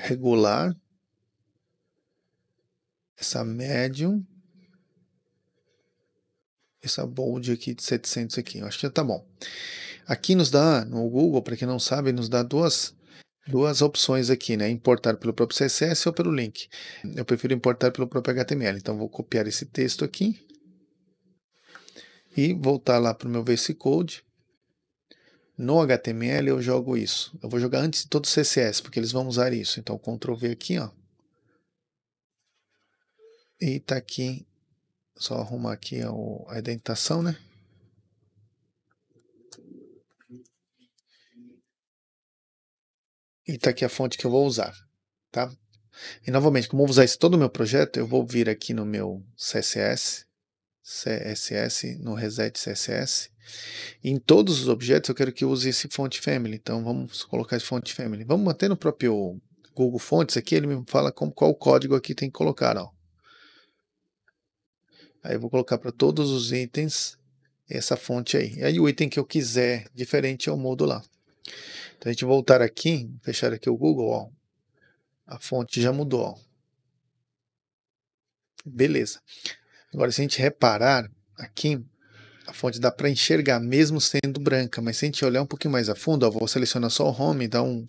regular, essa médium, essa bold aqui de 700 aqui. Eu acho que já tá bom. Aqui nos dá, no Google, para quem não sabe, nos dá duas, duas opções aqui, né? Importar pelo próprio CSS ou pelo link. Eu prefiro importar pelo próprio HTML. Então, vou copiar esse texto aqui e voltar lá para o meu VS Code no HTML eu jogo isso. Eu vou jogar antes de todo o CSS, porque eles vão usar isso. Então, Ctrl V aqui, ó. E tá aqui, só arrumar aqui a identação, né? E tá aqui a fonte que eu vou usar, tá? E novamente, como eu vou usar isso todo o meu projeto, eu vou vir aqui no meu CSS, CSS, no reset CSS, em todos os objetos eu quero que use esse font family, então vamos colocar esse font family. Vamos manter no próprio Google Fonts aqui, ele me fala com, qual código aqui tem que colocar. Ó. Aí eu vou colocar para todos os itens essa fonte aí. E aí o item que eu quiser diferente eu mudo lá. Então a gente voltar aqui, fechar aqui o Google, ó. A fonte já mudou, ó. Beleza. Agora se a gente reparar aqui, a fonte dá para enxergar mesmo sendo branca, mas se a gente olhar um pouquinho mais a fundo, ó, vou selecionar só o home, dar um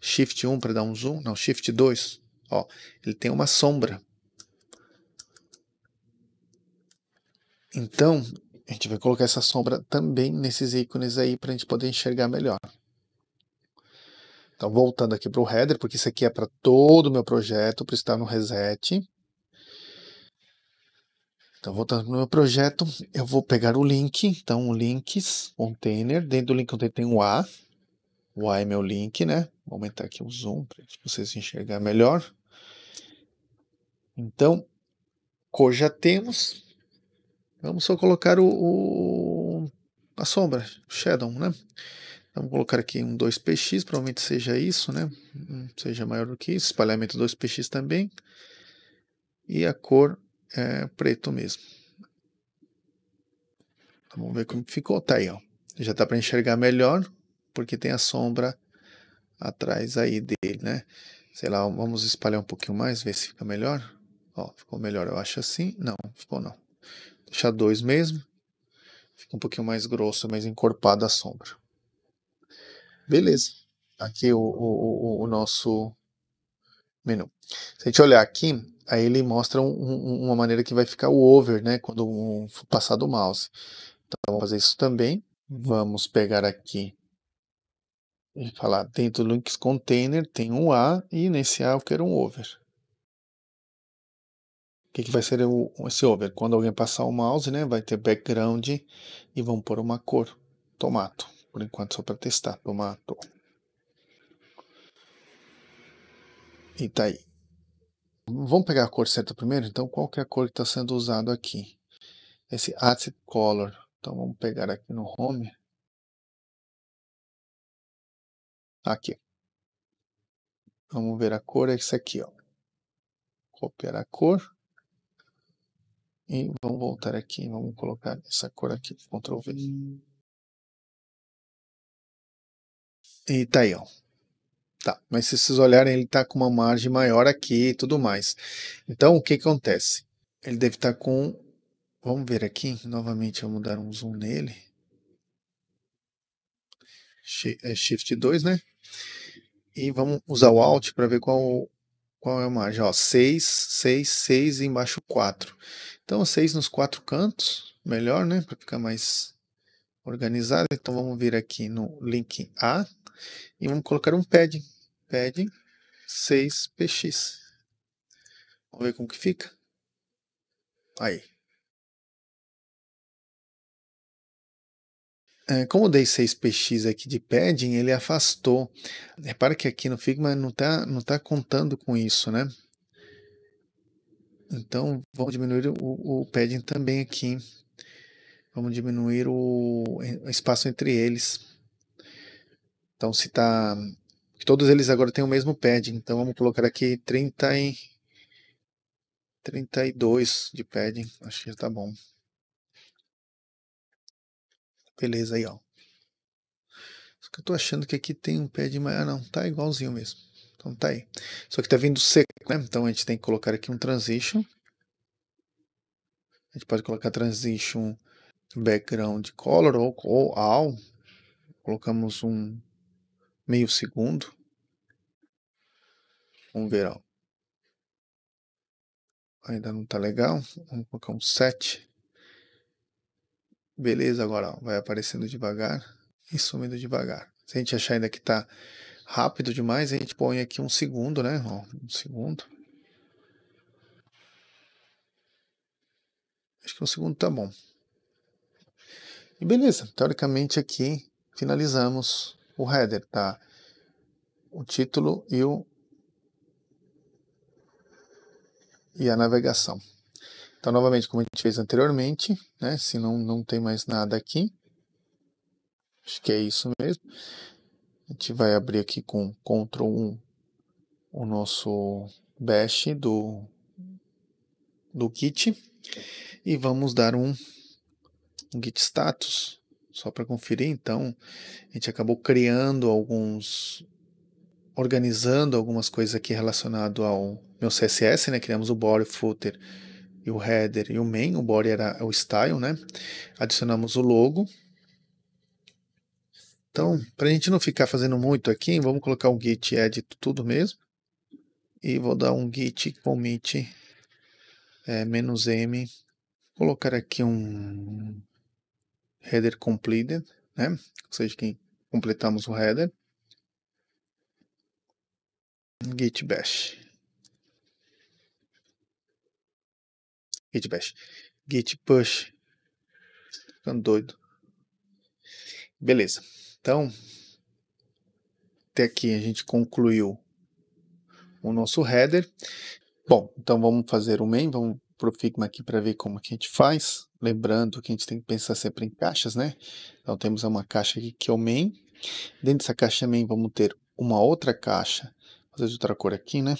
shift 1 para dar um zoom, não, shift 2, ó, ele tem uma sombra. Então, a gente vai colocar essa sombra também nesses ícones aí para a gente poder enxergar melhor. Então, voltando aqui para o header, porque isso aqui é para todo o meu projeto, para estar tá no reset. Então, voltando para o meu projeto, eu vou pegar o link. Então, links, container. Dentro do link container tem o A. O A é meu link, né? Vou aumentar aqui o zoom para vocês enxergar melhor. Então, cor já temos. Vamos só colocar o, o a sombra, o shadow, né? Então, Vamos colocar aqui um 2px, provavelmente seja isso, né? Hum, seja maior do que isso. Espalhamento 2px também. E a cor é, preto mesmo. Então, vamos ver como ficou. Tá aí, ó. Já dá para enxergar melhor, porque tem a sombra atrás aí dele, né? Sei lá, vamos espalhar um pouquinho mais, ver se fica melhor. Ó, ficou melhor, eu acho assim. Não, ficou não. Deixar dois mesmo. Fica um pouquinho mais grosso, mais encorpado a sombra. Beleza. Aqui o, o, o, o nosso menu. Se a gente olhar aqui, Aí ele mostra um, uma maneira que vai ficar o over, né? Quando passar do mouse. Então vamos fazer isso também. Vamos pegar aqui e falar dentro do Linux Container tem um A e nesse A eu quero um over. O que, que vai ser o, esse over? Quando alguém passar o mouse, né? Vai ter background e vamos pôr uma cor. Tomato. Por enquanto só para testar. Tomato. E tá aí. Vamos pegar a cor certa primeiro? Então, qual que é a cor que está sendo usado aqui? Esse Asset Color. Então, vamos pegar aqui no Home. Aqui. Vamos ver a cor, é isso aqui. Ó. Copiar a cor. E vamos voltar aqui, vamos colocar essa cor aqui, Ctrl V. E tá aí, ó. Tá, mas se vocês olharem, ele está com uma margem maior aqui e tudo mais. Então, o que acontece? Ele deve estar tá com... Vamos ver aqui, novamente, vamos dar um zoom nele. É shift 2, né? E vamos usar o Alt para ver qual, qual é a margem. Ó, 6, 6, 6 e embaixo 4. Então, 6 nos quatro cantos, melhor, né? Para ficar mais organizado. Então, vamos vir aqui no link A e vamos colocar um padding padding 6px. Vamos ver como que fica. Aí. É, como eu dei 6px aqui de padding, ele afastou. Repara que aqui no Figma não está não tá contando com isso, né? Então, vamos diminuir o, o padding também aqui. Vamos diminuir o, o espaço entre eles. Então, se está que Todos eles agora têm o mesmo pad, então vamos colocar aqui 30 e 32 de padding, acho que já tá bom. Beleza aí, ó. Só que eu tô achando que aqui tem um pad maior, ah, não, tá igualzinho mesmo. Então tá aí. Só que tá vindo seco, né? Então a gente tem que colocar aqui um transition. A gente pode colocar transition background color ou, ou all. Colocamos um meio segundo. Vamos ver, ó. Ainda não tá legal. Vamos colocar um 7. Beleza, agora ó, vai aparecendo devagar e sumindo devagar. Se a gente achar ainda que tá rápido demais, a gente põe aqui um segundo, né? Ó, um segundo. Acho que um segundo tá bom. E beleza, teoricamente aqui finalizamos o header, tá? O título e, o, e a navegação. Então, novamente, como a gente fez anteriormente, né? Se não, não tem mais nada aqui. Acho que é isso mesmo. A gente vai abrir aqui com Ctrl 1 o nosso bash do, do Git e vamos dar um, um Git status só para conferir, então, a gente acabou criando alguns, organizando algumas coisas aqui relacionado ao meu CSS, né? Criamos o body, o footer e o header e o main, o body era o style, né? Adicionamos o logo. Então, para a gente não ficar fazendo muito aqui, vamos colocar um git edit tudo mesmo. E vou dar um git commit é, "-m", colocar aqui um header completed, né? Ou seja, que completamos o header. Git bash. Git bash. Git push. Ficando doido. Beleza. Então, até aqui a gente concluiu o nosso header. Bom, então vamos fazer o main, vamos pro Figma aqui para ver como que a gente faz. Lembrando que a gente tem que pensar sempre em caixas, né? Então temos uma caixa aqui que é o main. Dentro dessa caixa main vamos ter uma outra caixa, vou fazer de outra cor aqui, né?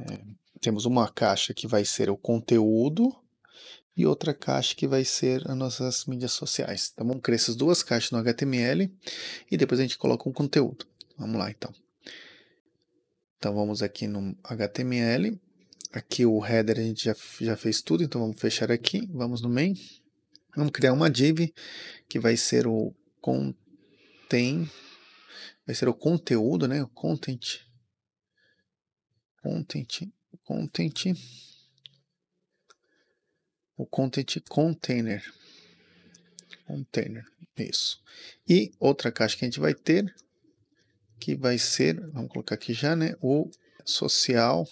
É, temos uma caixa que vai ser o conteúdo e outra caixa que vai ser as nossas mídias sociais. Então tá vamos criar essas duas caixas no HTML e depois a gente coloca um conteúdo. Vamos lá então. Então vamos aqui no HTML aqui o header a gente já, já fez tudo, então vamos fechar aqui, vamos no main. Vamos criar uma div que vai ser o contém, vai ser o conteúdo, né? O content, content, content, o content container, container, isso. E outra caixa que a gente vai ter, que vai ser, vamos colocar aqui já, né? O social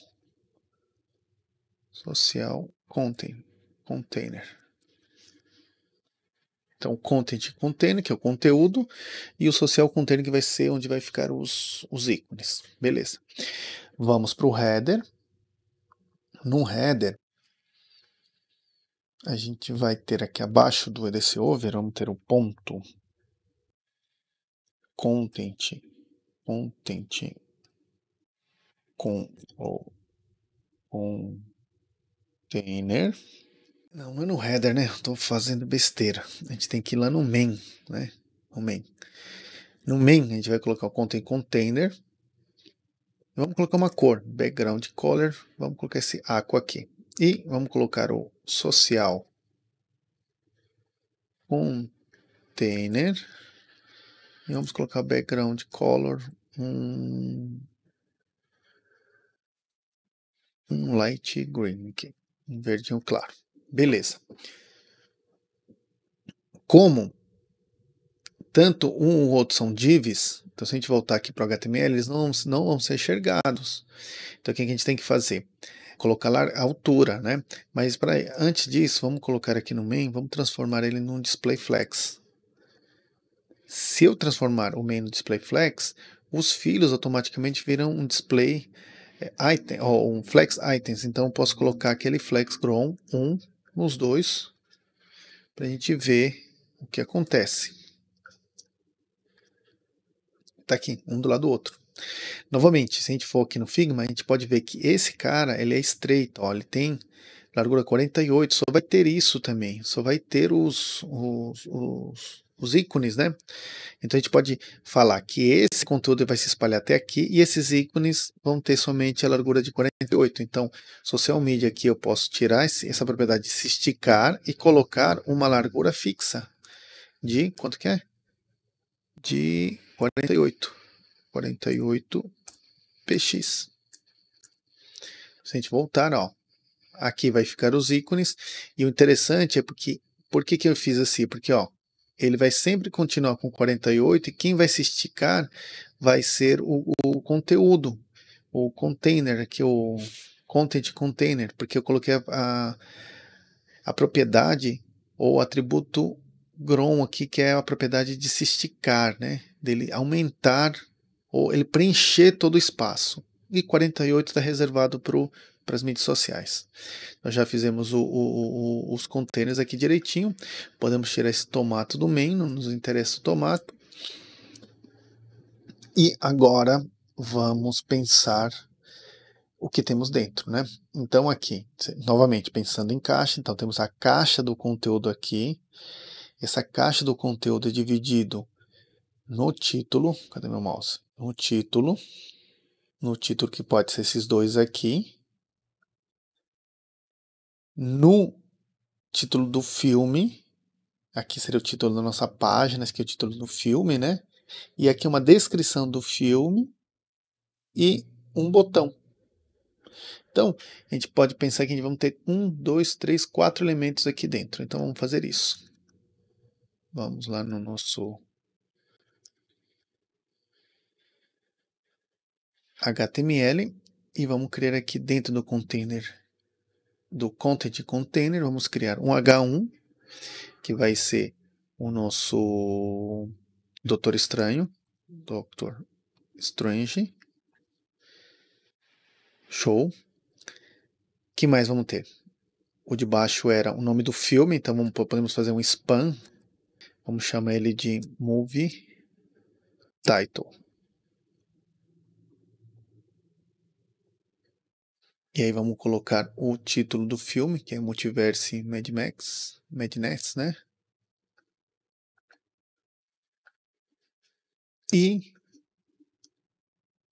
social content, container. Então, content container, que é o conteúdo, e o social container, que vai ser onde vai ficar os, os ícones. Beleza. Vamos para o header. No header, a gente vai ter aqui abaixo do EDC over, vamos ter o um ponto content, content com, ou, com Container. Né? Não, é no header, né? Estou fazendo besteira. A gente tem que ir lá no main, né? No main. No main, a gente vai colocar o content container. Vamos colocar uma cor, background color. Vamos colocar esse aqua aqui. E vamos colocar o social container. E vamos colocar background color. Um, um light green aqui. Um verdinho claro. Beleza. Como tanto um ou outro são divs, então se a gente voltar aqui para o HTML, eles não, não vão ser enxergados. Então o que a gente tem que fazer? Colocar lá a altura, né? Mas pra, antes disso, vamos colocar aqui no main, vamos transformar ele num display flex. Se eu transformar o main no display flex, os filhos automaticamente virão um display flex é, item, ó, um flex items, então eu posso colocar aquele flex grom 1 nos dois para a gente ver o que acontece. Está aqui, um do lado do outro. Novamente, se a gente for aqui no Figma, a gente pode ver que esse cara ele é estreito, ó, ele tem largura 48, só vai ter isso também, só vai ter os, os, os os ícones, né? Então a gente pode falar que esse conteúdo vai se espalhar até aqui e esses ícones vão ter somente a largura de 48. Então, social media aqui eu posso tirar esse, essa propriedade de se esticar e colocar uma largura fixa de quanto que é? De 48. 48 px. Se a gente voltar, ó, aqui vai ficar os ícones e o interessante é porque por que, que eu fiz assim? Porque ó, ele vai sempre continuar com 48 e quem vai se esticar vai ser o, o conteúdo, o container, aqui o content container, porque eu coloquei a, a, a propriedade ou o atributo grom aqui, que é a propriedade de se esticar, né? dele aumentar ou ele preencher todo o espaço. E 48 está reservado para o para as mídias sociais. Nós já fizemos o, o, o, os containers aqui direitinho. Podemos tirar esse tomate do main, não nos interessa o tomate. E agora vamos pensar o que temos dentro, né? Então aqui, novamente pensando em caixa, então temos a caixa do conteúdo aqui. Essa caixa do conteúdo é dividido no título, cadê meu mouse? No título, no título que pode ser esses dois aqui, no título do filme. Aqui seria o título da nossa página, esse aqui é o título do filme, né? E aqui é uma descrição do filme e um botão. Então, a gente pode pensar que a gente vai ter um, dois, três, quatro elementos aqui dentro. Então, vamos fazer isso. Vamos lá no nosso HTML e vamos criar aqui dentro do container do Content Container, vamos criar um H1, que vai ser o nosso Doutor Estranho, Doctor Strange. Show. que mais vamos ter? O de baixo era o nome do filme, então vamos, podemos fazer um spam. Vamos chamar ele de Movie Title. E aí vamos colocar o título do filme, que é Multiverse Mad Max, Madness, né? E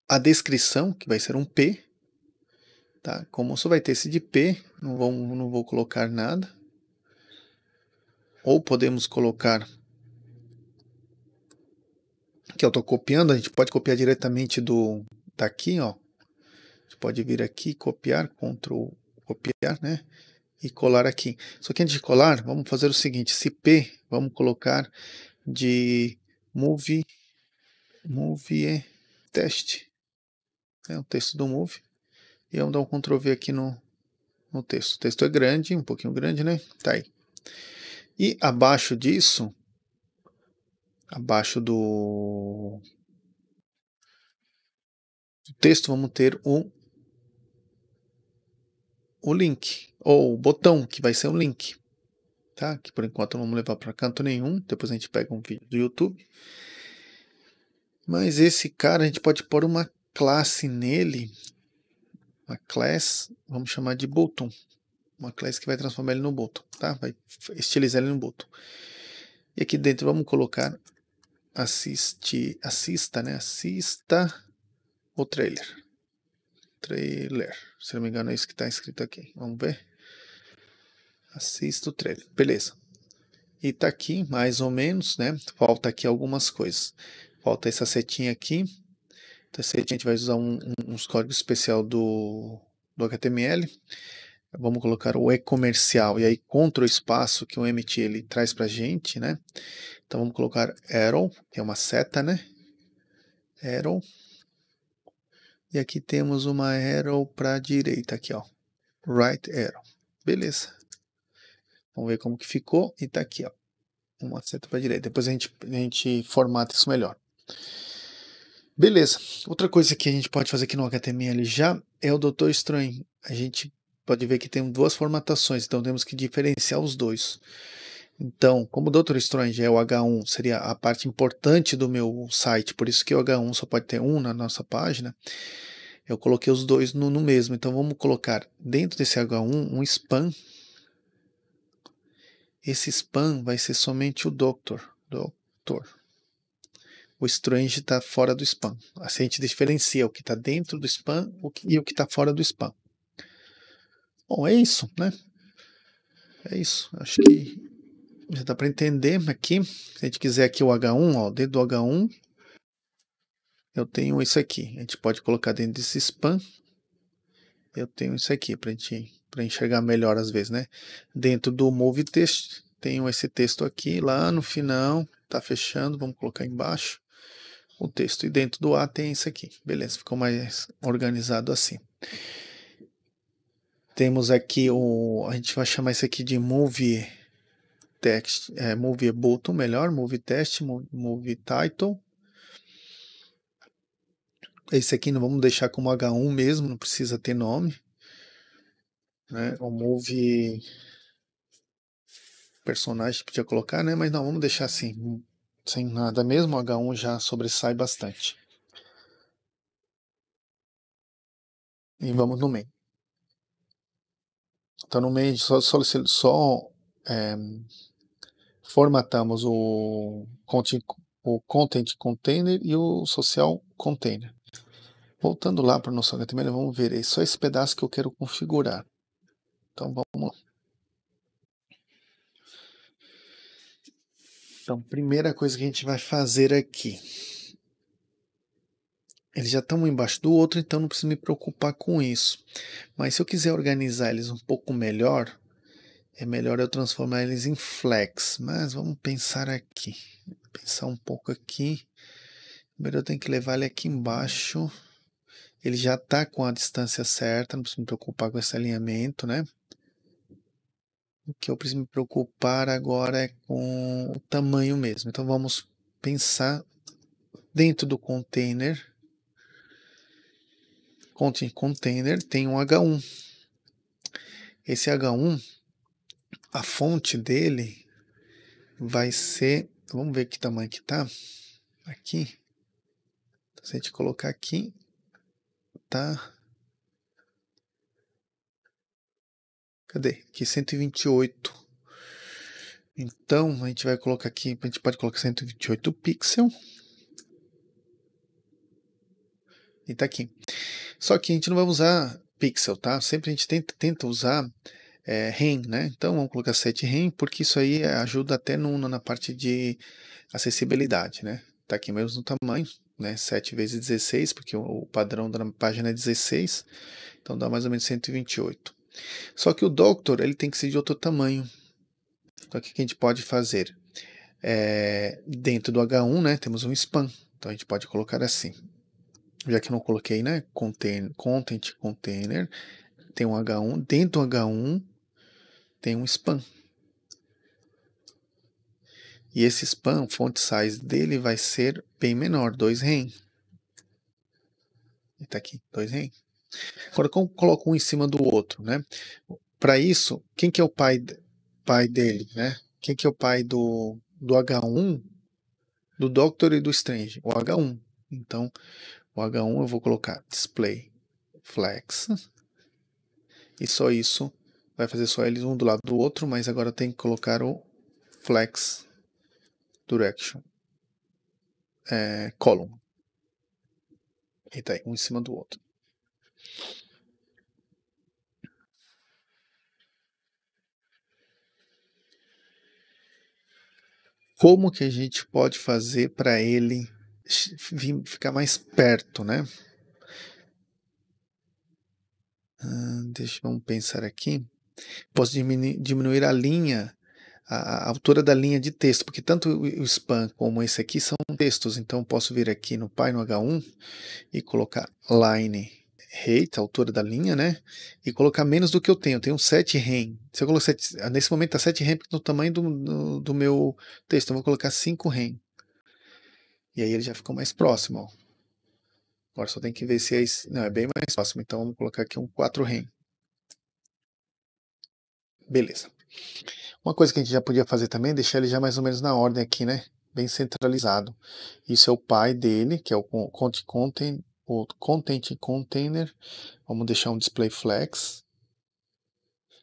a descrição, que vai ser um P, Tá, como só vai ter esse de P, não vou, não vou colocar nada. Ou podemos colocar... Que eu estou copiando, a gente pode copiar diretamente do daqui, ó. Você pode vir aqui, copiar, Ctrl, copiar, né? E colar aqui. Só que antes de colar, vamos fazer o seguinte, Esse P, vamos colocar de move, move test. É o texto do move. E vamos dar um Ctrl V aqui no, no texto. O texto é grande, um pouquinho grande, né? Tá aí. E abaixo disso, abaixo do do texto, vamos ter o, o link, ou o botão, que vai ser um link. Tá? Que por enquanto não vamos levar para canto nenhum. Depois a gente pega um vídeo do YouTube. Mas esse cara, a gente pode pôr uma classe nele, uma class, vamos chamar de button. Uma classe que vai transformar ele no button, tá? Vai estilizar ele no button. E aqui dentro vamos colocar assiste, assista, né? Assista o trailer. Trailer, se não me engano é isso que está escrito aqui. Vamos ver? Assista o trailer. Beleza. E tá aqui, mais ou menos, né? Falta aqui algumas coisas. Falta essa setinha aqui. Então, essa setinha a gente vai usar um, um, uns códigos especial do, do HTML. Vamos colocar o e-comercial. E aí, contra o espaço que o MT ele traz pra gente, né? Então, vamos colocar arrow, que é uma seta, né? Arrow e aqui temos uma arrow para a direita aqui, ó. Right arrow. Beleza. Vamos ver como que ficou. E tá aqui, ó. Uma seta para a direita. Depois a gente, a gente formata isso melhor. Beleza. Outra coisa que a gente pode fazer aqui no HTML já é o Doutor Estranho. A gente pode ver que tem duas formatações, então temos que diferenciar os dois. Então, como o Dr. Strange é o H1, seria a parte importante do meu site, por isso que o H1 só pode ter um na nossa página, eu coloquei os dois no, no mesmo. Então, vamos colocar dentro desse H1 um spam. Esse spam vai ser somente o Dr. O Strange está fora do spam. Assim a gente diferencia o que está dentro do spam e o que está fora do spam. Bom, é isso, né? É isso. Acho que já dá para entender aqui. Se a gente quiser aqui o H1, ó, dentro do H1, eu tenho isso aqui. A gente pode colocar dentro desse span, eu tenho isso aqui para gente para enxergar melhor às vezes, né? Dentro do Move Text, tenho esse texto aqui lá no final, tá fechando, vamos colocar embaixo o texto. E dentro do A tem isso aqui. Beleza, ficou mais organizado assim. Temos aqui o. A gente vai chamar isso aqui de Move text, é, movie button, melhor, movie test, movie title. Esse aqui não vamos deixar como H1 mesmo, não precisa ter nome. Né? O é movie personagem podia colocar, né? Mas não, vamos deixar assim, sem nada mesmo. H1 já sobressai bastante. E vamos no main. Então no main só, só, só é, formatamos o content, o content container e o social container. Voltando lá para o nosso HTML, vamos ver, é só esse pedaço que eu quero configurar. Então vamos lá. Então, primeira coisa que a gente vai fazer aqui. Eles já estão um embaixo do outro, então não preciso me preocupar com isso. Mas se eu quiser organizar eles um pouco melhor, é melhor eu transformar eles em flex. Mas vamos pensar aqui. Pensar um pouco aqui. Primeiro eu tenho que levar ele aqui embaixo. Ele já está com a distância certa, não preciso me preocupar com esse alinhamento, né? O que eu preciso me preocupar agora é com o tamanho mesmo. Então vamos pensar dentro do container. Container tem um H1. Esse H1 a fonte dele vai ser, vamos ver que tamanho que tá, aqui, se a gente colocar aqui, tá, cadê? Aqui 128, então a gente vai colocar aqui, a gente pode colocar 128 pixel, e tá aqui, só que a gente não vai usar pixel, tá? Sempre a gente tenta, tenta usar é, REM, né? Então vamos colocar 7 REM, porque isso aí eh, ajuda até no, na parte de acessibilidade, né? Tá aqui mesmo no tamanho, né? 7 vezes 16, porque o, o padrão da página é 16, então dá mais ou menos 128. Só que o Doctor, ele tem que ser de outro tamanho. Então o que a gente pode fazer? É, dentro do H1, né, temos um span, então a gente pode colocar assim. Já que eu não coloquei, né, content container, tem um H1, dentro do H1 tem um spam. E esse spam, fonte size dele vai ser bem menor, 2 REM. Está aqui, 2 REM. Agora, como coloco um em cima do outro, né? Para isso, quem que é o pai, pai dele, né? Quem que é o pai do, do H1, do Doctor e do Strange? O H1. Então, o H1 eu vou colocar display flex. E só isso vai fazer só eles um do lado do outro, mas agora tem que colocar o flex direction é, column. E tá aí, um em cima do outro. Como que a gente pode fazer para ele ficar mais perto, né? Ah, deixa eu pensar aqui. Posso diminuir a linha, a, altura da linha de texto, porque tanto o spam como esse aqui são textos. Então posso vir aqui no Pai no H1 e colocar line rate, a altura da linha, né? E colocar menos do que eu tenho. Eu tenho 7 rem. Se eu colocar 7, nesse momento está 7 rem no tamanho do, do, meu texto. Eu vou colocar 5 rem. E aí ele já ficou mais próximo. Ó. Agora só tem que ver se é. Não, é bem mais próximo. Então vamos colocar aqui um 4 rem. Beleza. Uma coisa que a gente já podia fazer também é deixar ele já mais ou menos na ordem aqui, né? Bem centralizado. Isso é o pai dele, que é o content, o content container. Vamos deixar um display flex.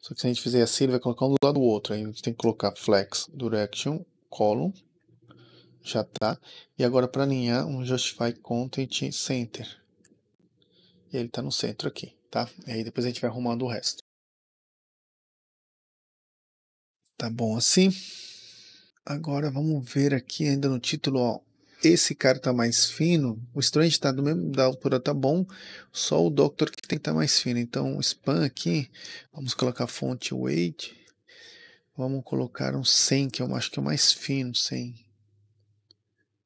Só que se a gente fizer assim, ele vai colocar um do lado do outro. Aí a gente tem que colocar flex direction column. Já tá. E agora para alinhar um justify content center. E ele está no centro aqui, tá? E aí depois a gente vai arrumando o resto. Tá bom assim. Agora vamos ver aqui ainda no título, ó. Esse cara tá mais fino. O Strange tá do mesmo da altura, tá bom. Só o Doctor que tem que tá mais fino. Então, spam aqui. Vamos colocar fonte weight. Vamos colocar um 100, que eu acho que é o mais fino, 100.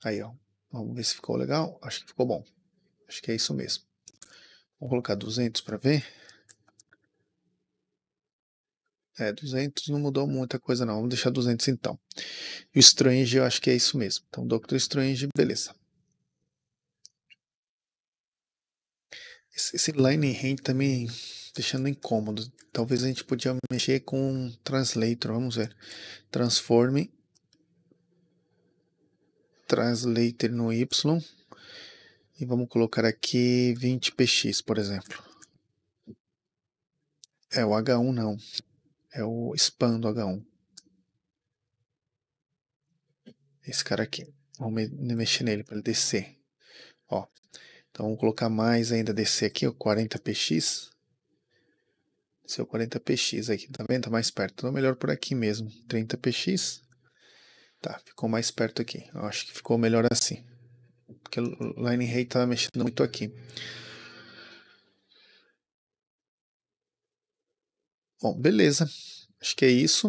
Aí, ó. Vamos ver se ficou legal. Acho que ficou bom. Acho que é isso mesmo. Vou colocar 200 para ver. É, 200 não mudou muita coisa não, vamos deixar 200 então. E o Strange eu acho que é isso mesmo. Então, Dr. Strange, beleza. Esse, esse Line Hand também tá deixando incômodo. Talvez a gente podia mexer com um Translator, vamos ver. Transforme. Translator no Y. E vamos colocar aqui 20px, por exemplo. É, o H1 não é o spam do H1. Esse cara aqui. Vamos mexer nele para ele descer. Ó, então vamos colocar mais ainda, descer aqui, ó, 40px. Seu 40px aqui, tá vendo? Tá mais perto. Então melhor por aqui mesmo, 30px. Tá, ficou mais perto aqui. Eu acho que ficou melhor assim. Porque o line rate tava mexendo muito aqui. Bom, beleza. Acho que é isso.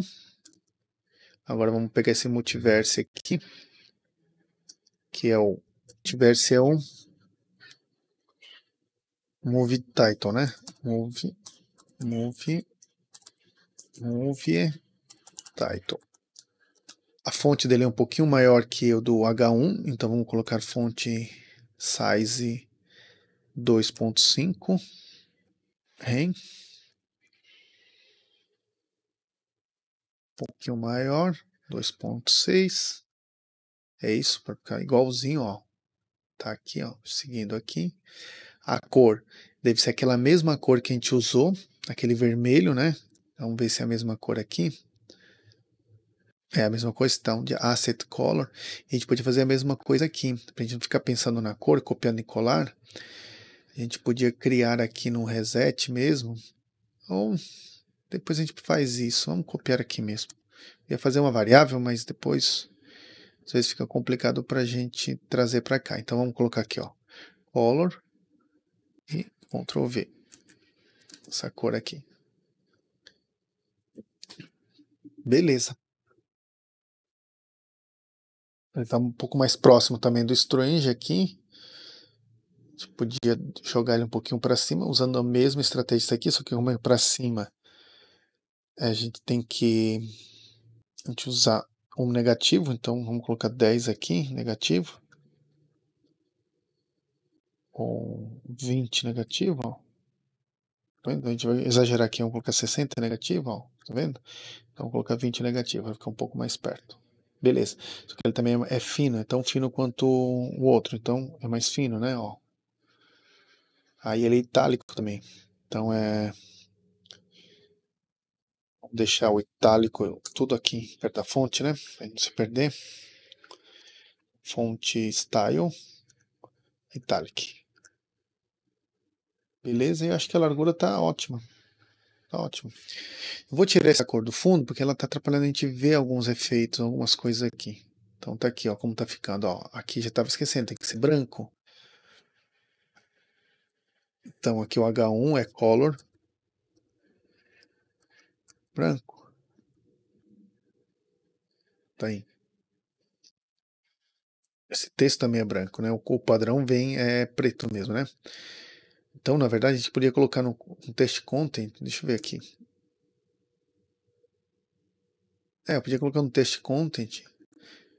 Agora vamos pegar esse multiverse aqui, que é o multiverse é o move title, né? Move, move, move title. A fonte dele é um pouquinho maior que o do H1, então vamos colocar fonte size 2.5. Hein? pouquinho maior, 2.6. É isso, para ficar igualzinho, ó. Tá aqui, ó, seguindo aqui. A cor deve ser aquela mesma cor que a gente usou, aquele vermelho, né? Vamos ver se é a mesma cor aqui. É a mesma coisa, então, tá, de asset ah, color. A gente podia fazer a mesma coisa aqui. Para a gente não ficar pensando na cor, copiando e colar, a gente podia criar aqui no reset mesmo. Ou depois a gente faz isso. Vamos copiar aqui mesmo. Ia fazer uma variável, mas depois às vezes fica complicado para a gente trazer para cá. Então vamos colocar aqui, ó, color e Ctrl V. Essa cor aqui. Beleza. Ele está um pouco mais próximo também do Strange aqui. A gente podia jogar ele um pouquinho para cima, usando a mesma estratégia aqui, só que uma para cima é, a gente tem que a gente usar um negativo, então vamos colocar 10 aqui, negativo. Ou 20 negativo, ó. Tá vendo? A gente vai exagerar aqui, vamos colocar 60 negativo, ó. Tá vendo? Então vamos colocar 20 negativo, vai ficar um pouco mais perto. Beleza. Só que ele também é fino, é tão fino quanto o outro, então é mais fino, né, ó. Aí ele é itálico também. Então é Vou deixar o itálico tudo aqui perto da fonte, né? Para não se perder. Fonte Style Italic. Beleza, eu acho que a largura tá ótima. Tá ótimo. Eu vou tirar essa cor do fundo porque ela tá atrapalhando a gente ver alguns efeitos, algumas coisas aqui. Então tá aqui, ó, como tá ficando, ó. Aqui já tava esquecendo, tem que ser branco. Então aqui o H1 é color, branco. Tem. Tá Esse texto também é branco, né? O, padrão vem é preto mesmo, né? Então, na verdade, a gente podia colocar no, no content, deixa eu ver aqui. É, eu podia colocar no teste content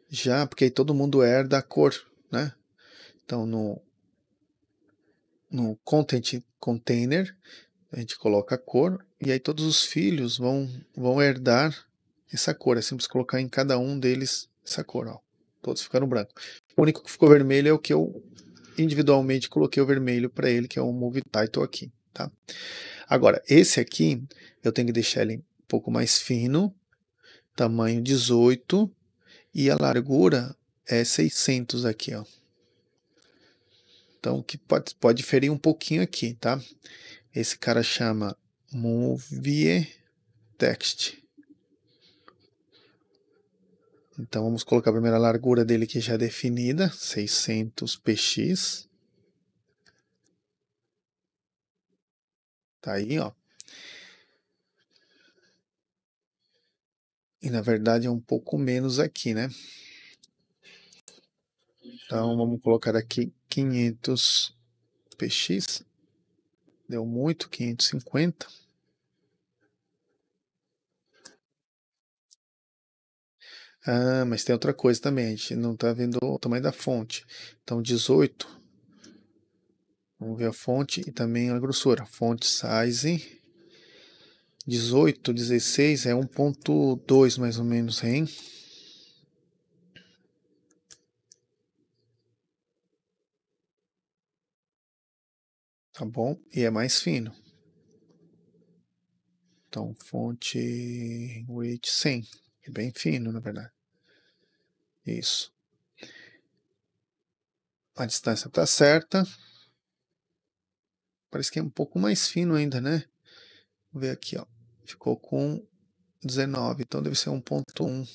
já, porque aí todo mundo herda a cor, né? Então, no, no content container, a gente coloca a cor, e aí todos os filhos vão, vão herdar essa cor. É simples colocar em cada um deles essa cor. Ó. Todos ficaram branco. O único que ficou vermelho é o que eu individualmente coloquei o vermelho para ele, que é o Move Title aqui. Tá? Agora, esse aqui, eu tenho que deixar ele um pouco mais fino, tamanho 18, e a largura é 600 aqui, ó. Então, que pode, pode diferir um pouquinho aqui, tá? Esse cara chama movie text. Então vamos colocar a primeira largura dele que já é definida, 600 px. Tá aí, ó. E na verdade é um pouco menos aqui, né? Então vamos colocar aqui 500 px. Deu muito, 550. Ah, mas tem outra coisa também, a gente não está vendo o tamanho da fonte. Então, 18. Vamos ver a fonte e também a grossura. Fonte size. 18, 16 é 1.2 mais ou menos, hein? tá bom? E é mais fino. Então, fonte width 100, é bem fino, na verdade. Isso. A distância tá certa. Parece que é um pouco mais fino ainda, né? Vou ver aqui, ó. Ficou com 19, então deve ser 1.1.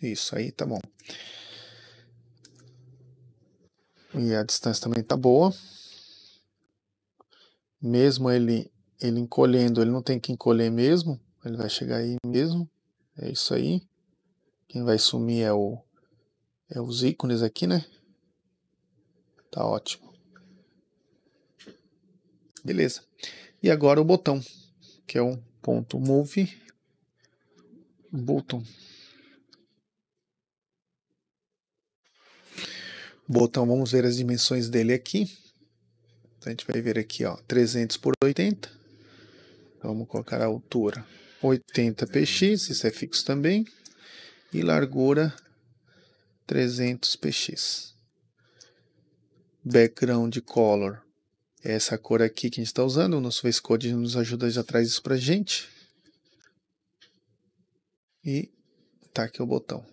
Isso aí, tá bom. E a distância também está boa. Mesmo ele, ele encolhendo, ele não tem que encolher mesmo. Ele vai chegar aí mesmo. É isso aí. Quem vai sumir é, o, é os ícones aqui, né? Tá ótimo. Beleza. E agora o botão, que é um ponto move button. botão, vamos ver as dimensões dele aqui. Então, a gente vai ver aqui, ó, 300 por 80. Então, vamos colocar a altura 80 px, isso é fixo também. E largura 300 px. Background color é essa cor aqui que a gente está usando. O nosso VS Code nos ajuda já traz isso para gente. E tá aqui o botão.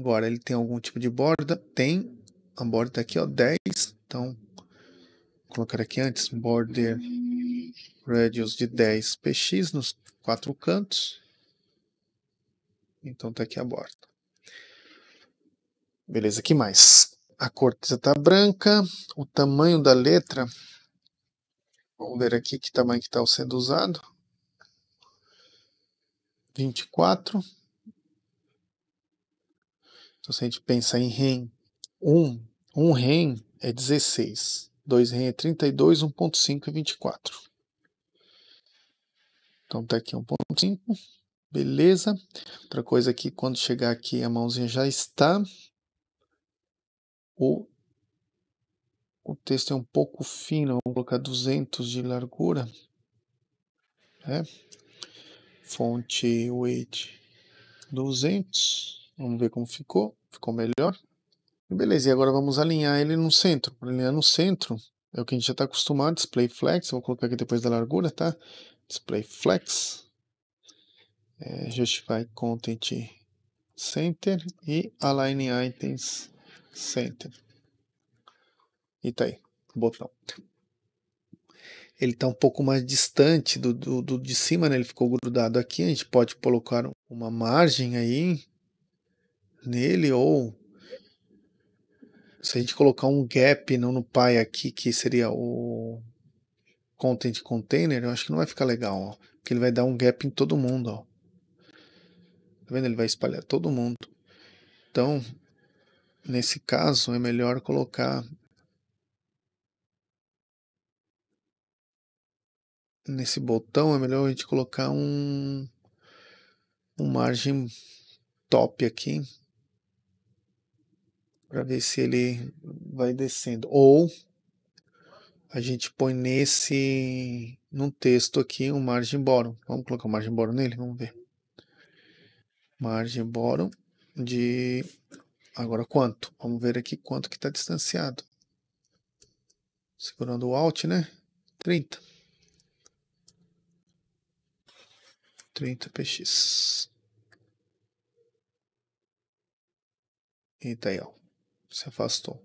Agora, ele tem algum tipo de borda? Tem. A borda tá aqui, ó, 10. Então, vou colocar aqui antes, border radius de 10 px nos quatro cantos. Então, tá aqui a borda. Beleza, que mais? A cor está branca, o tamanho da letra. Vamos ver aqui que tamanho que está sendo usado. 24. Então, se a gente pensar em REM, 1, 1 REM é 16, 2 REM é 32, 1.5 é 24. Então está aqui 1.5, beleza. Outra coisa aqui, é quando chegar aqui a mãozinha já está. O, o texto é um pouco fino, vamos colocar 200 de largura. Né? Fonte weight 200, vamos ver como ficou. Ficou melhor? Beleza, e agora vamos alinhar ele no centro. Para alinhar no centro, é o que a gente já está acostumado, display flex, vou colocar aqui depois da largura, tá? Display flex, é, justify content center e align items center. E tá aí, o botão. Ele está um pouco mais distante do, do, do de cima, né? Ele ficou grudado aqui, a gente pode colocar uma margem aí nele, ou se a gente colocar um gap não no pai aqui, que seria o content container, eu acho que não vai ficar legal, ó, porque ele vai dar um gap em todo mundo, ó. Tá vendo? Ele vai espalhar todo mundo. Então, nesse caso, é melhor colocar nesse botão, é melhor a gente colocar um, um margem top aqui para ver se ele vai descendo. Ou a gente põe nesse num texto aqui um margem bottom. Vamos colocar o margem bottom nele, vamos ver. Margem bottom de agora quanto? Vamos ver aqui quanto que está distanciado. Segurando o alt, né? 30. 30 px. E daí tá ó se afastou.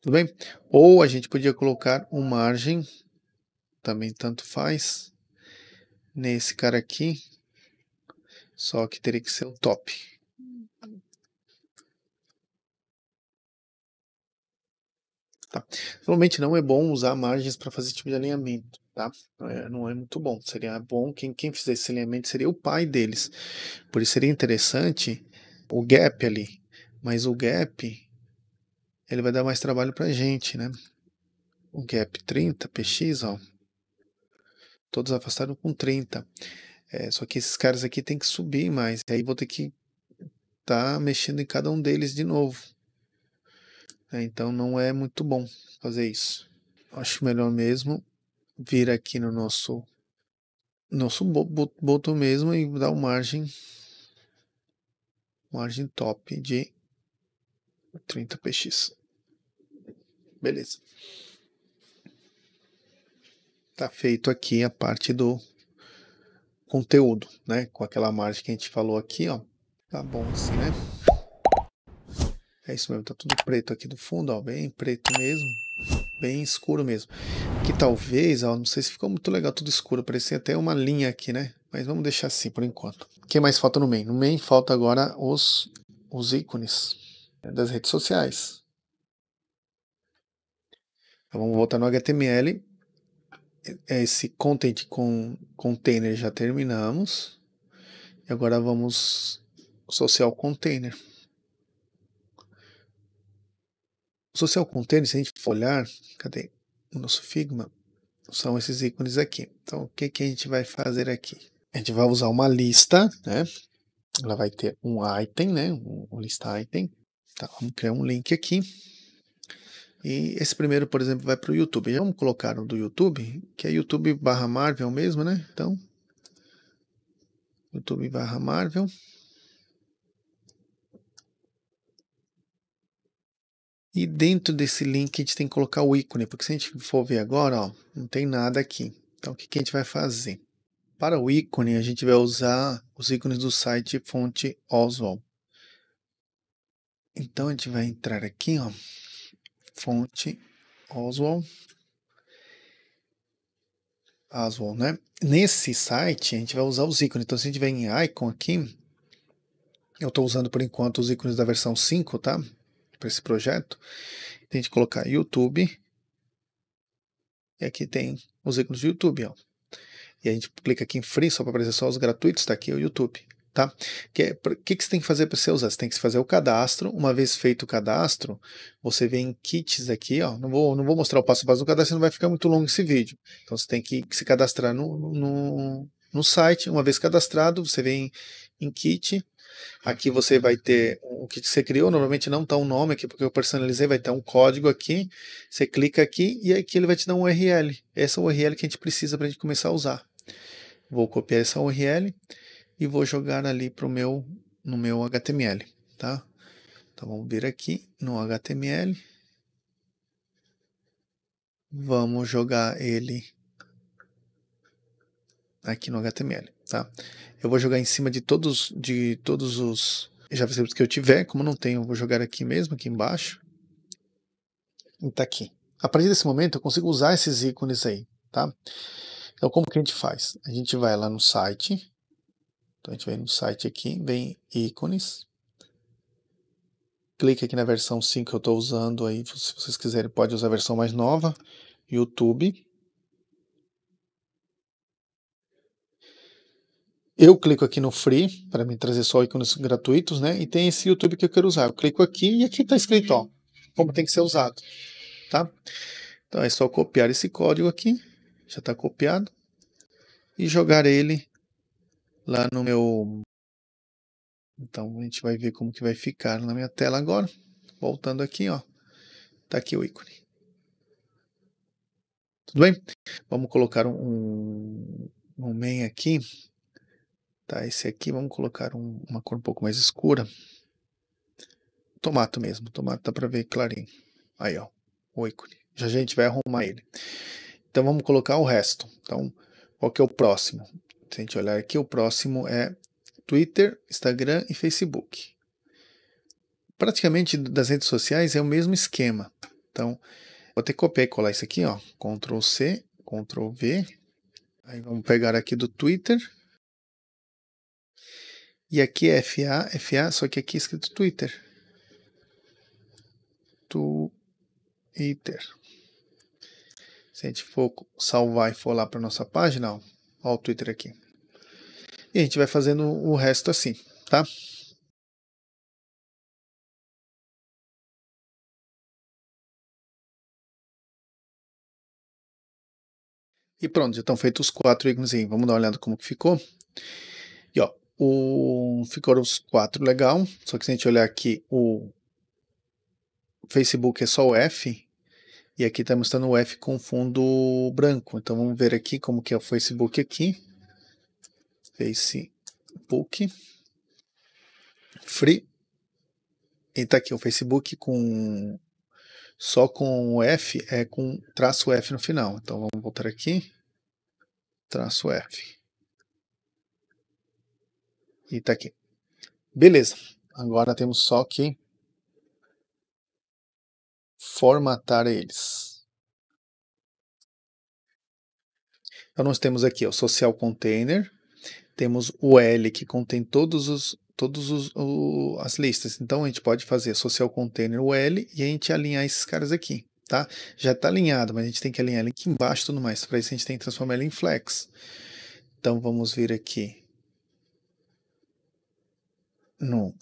Tudo bem? Ou a gente podia colocar um margem, também tanto faz, nesse cara aqui, só que teria que ser o top. Tá. Normalmente não é bom usar margens para fazer tipo de alinhamento, tá? É, não é muito bom. Seria bom quem, quem fizesse esse alinhamento seria o pai deles. Por isso seria interessante o gap ali. Mas o gap ele vai dar mais trabalho para a gente, né? O gap 30, PX, ó, todos afastaram com 30. É, só que esses caras aqui tem que subir mais, aí vou ter que tá mexendo em cada um deles de novo. É, então não é muito bom fazer isso. Acho melhor mesmo vir aqui no nosso nosso botão mesmo e dar uma margem margem top de 30 px. Beleza. Tá feito aqui a parte do conteúdo, né? Com aquela margem que a gente falou aqui, ó. Tá bom assim, né? É isso mesmo, tá tudo preto aqui do fundo, ó. Bem preto mesmo. Bem escuro mesmo. Que talvez, ó, não sei se ficou muito legal tudo escuro. Parecia até uma linha aqui, né? Mas vamos deixar assim por enquanto. O que mais falta no main? No main falta agora os, os ícones das redes sociais. Então vamos voltar no HTML. É, esse content com container já terminamos. E agora vamos social container. Social container, se a gente for olhar, cadê o nosso Figma? São esses ícones aqui. Então, o que, que a gente vai fazer aqui? A gente vai usar uma lista, né? Ela vai ter um item, né? Um list item. Tá, vamos criar um link aqui. E esse primeiro, por exemplo, vai para o YouTube. Já vamos colocar o do YouTube, que é YouTube barra Marvel mesmo, né? Então, YouTube barra Marvel. E dentro desse link a gente tem que colocar o ícone, porque se a gente for ver agora, ó, não tem nada aqui. Então o que, que a gente vai fazer? Para o ícone, a gente vai usar os ícones do site fonte Oswald. Então a gente vai entrar aqui, ó, fonte Oswald. Oswald, né? Nesse site a gente vai usar os ícones. Então se a gente vem em icon aqui, eu estou usando por enquanto os ícones da versão 5, tá? Para esse projeto. Tem gente colocar YouTube. E aqui tem os ícones do YouTube, ó. E a gente clica aqui em free só para aparecer só os gratuitos, tá aqui o YouTube tá? Que é, que, que você tem que fazer para você usar? Você tem que fazer o cadastro. Uma vez feito o cadastro, você vem em kits aqui, ó. Não vou, não vou mostrar o passo a passo do cadastro, não vai ficar muito longo esse vídeo. Então você tem que se cadastrar no, no, no site. Uma vez cadastrado, você vem em kit. Aqui você vai ter o que você criou, normalmente não está um nome aqui, porque eu personalizei, vai ter tá um código aqui. Você clica aqui e aqui ele vai te dar um URL. Essa é a URL que a gente precisa para a gente começar a usar. Vou copiar essa URL e vou jogar ali pro meu, no meu HTML, tá? Então vamos vir aqui no HTML, vamos jogar ele aqui no HTML, tá? Eu vou jogar em cima de todos, de todos os JavaScript que eu tiver, como não tenho, eu vou jogar aqui mesmo, aqui embaixo, e tá aqui. A partir desse momento eu consigo usar esses ícones aí, tá? Então como que a gente faz? A gente vai lá no site, então a gente vem no site aqui, vem ícones. Clique aqui na versão 5 que eu estou usando aí, se vocês quiserem pode usar a versão mais nova, YouTube. Eu clico aqui no free para me trazer só ícones gratuitos, né? E tem esse YouTube que eu quero usar. Eu clico aqui e aqui está escrito, ó, como tem que ser usado, tá? Então é só copiar esse código aqui, já está copiado e jogar ele lá no meu... Então a gente vai ver como que vai ficar na minha tela agora. Voltando aqui, ó. Tá aqui o ícone. Tudo bem? Vamos colocar um, um main aqui. Tá, esse aqui vamos colocar um, uma cor um pouco mais escura. Tomato mesmo, tomato dá para ver clarinho. Aí, ó, o ícone. Já a gente vai arrumar ele. Então vamos colocar o resto. Então, qual que é o próximo? se a gente olhar aqui, o próximo é Twitter, Instagram e Facebook. Praticamente das redes sociais é o mesmo esquema. Então, vou ter que copiar e colar isso aqui, ó. Ctrl C, Ctrl V. Aí vamos pegar aqui do Twitter. E aqui é FA, FA, só que aqui é escrito Twitter. Twitter. Se a gente for salvar e for lá para nossa página, ó, Olha o Twitter aqui. E a gente vai fazendo o resto assim, tá? E pronto, já estão feitos os quatro ícones aí. Vamos dar uma olhada como que ficou. E ó, o, ficaram os quatro legal. Só que se a gente olhar aqui, o Facebook é só o F e aqui está mostrando o F com fundo branco. Então vamos ver aqui como que é o Facebook aqui. Facebook. Free. E tá aqui o Facebook com só com o F é com traço F no final. Então vamos voltar aqui. Traço F. E tá aqui. Beleza. Agora temos só que formatar eles. Então, nós temos aqui o social container, temos o L que contém todos os todas as listas. Então, a gente pode fazer social container L e a gente alinhar esses caras aqui, tá? Já está alinhado, mas a gente tem que alinhar ele aqui embaixo e tudo mais. Para isso, a gente tem que transformar ele em flex. Então, vamos vir aqui no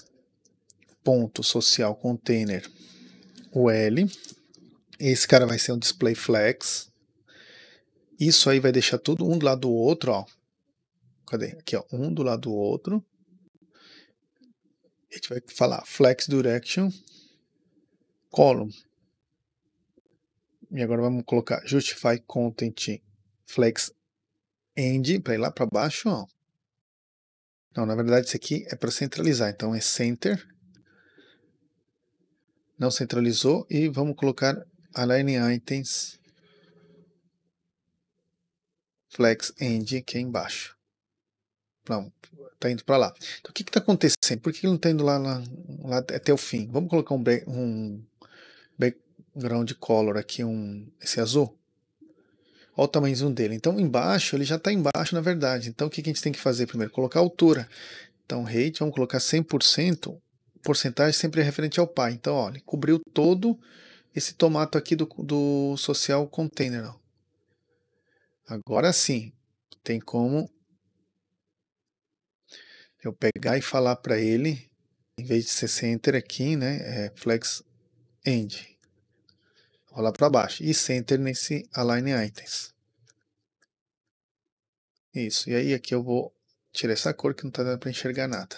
ponto social container o L. Esse cara vai ser um display flex. Isso aí vai deixar tudo um do lado do outro, ó. Cadê? Aqui, ó. Um do lado do outro. A gente vai falar flex direction column. E agora vamos colocar justify content flex end para ir lá para baixo, ó. Não, na verdade isso aqui é para centralizar. Então é center não centralizou e vamos colocar align items flex end aqui embaixo. Pronto, tá indo para lá. Então o que está acontecendo? Por que ele não está indo lá, lá, lá, até o fim? Vamos colocar um, um background color aqui, um, esse azul. Olha o tamanho dele. Então embaixo, ele já está embaixo na verdade. Então o que, que a gente tem que fazer primeiro? Colocar a altura. Então rate, vamos colocar 100% porcentagem sempre é referente ao pai. Então, olha, cobriu todo esse tomato aqui do, do social container. Agora sim, tem como eu pegar e falar para ele, em vez de ser center aqui, né, é flex end. Olha lá para baixo e center nesse align items. Isso, e aí aqui eu vou tirar essa cor que não está dando para enxergar nada.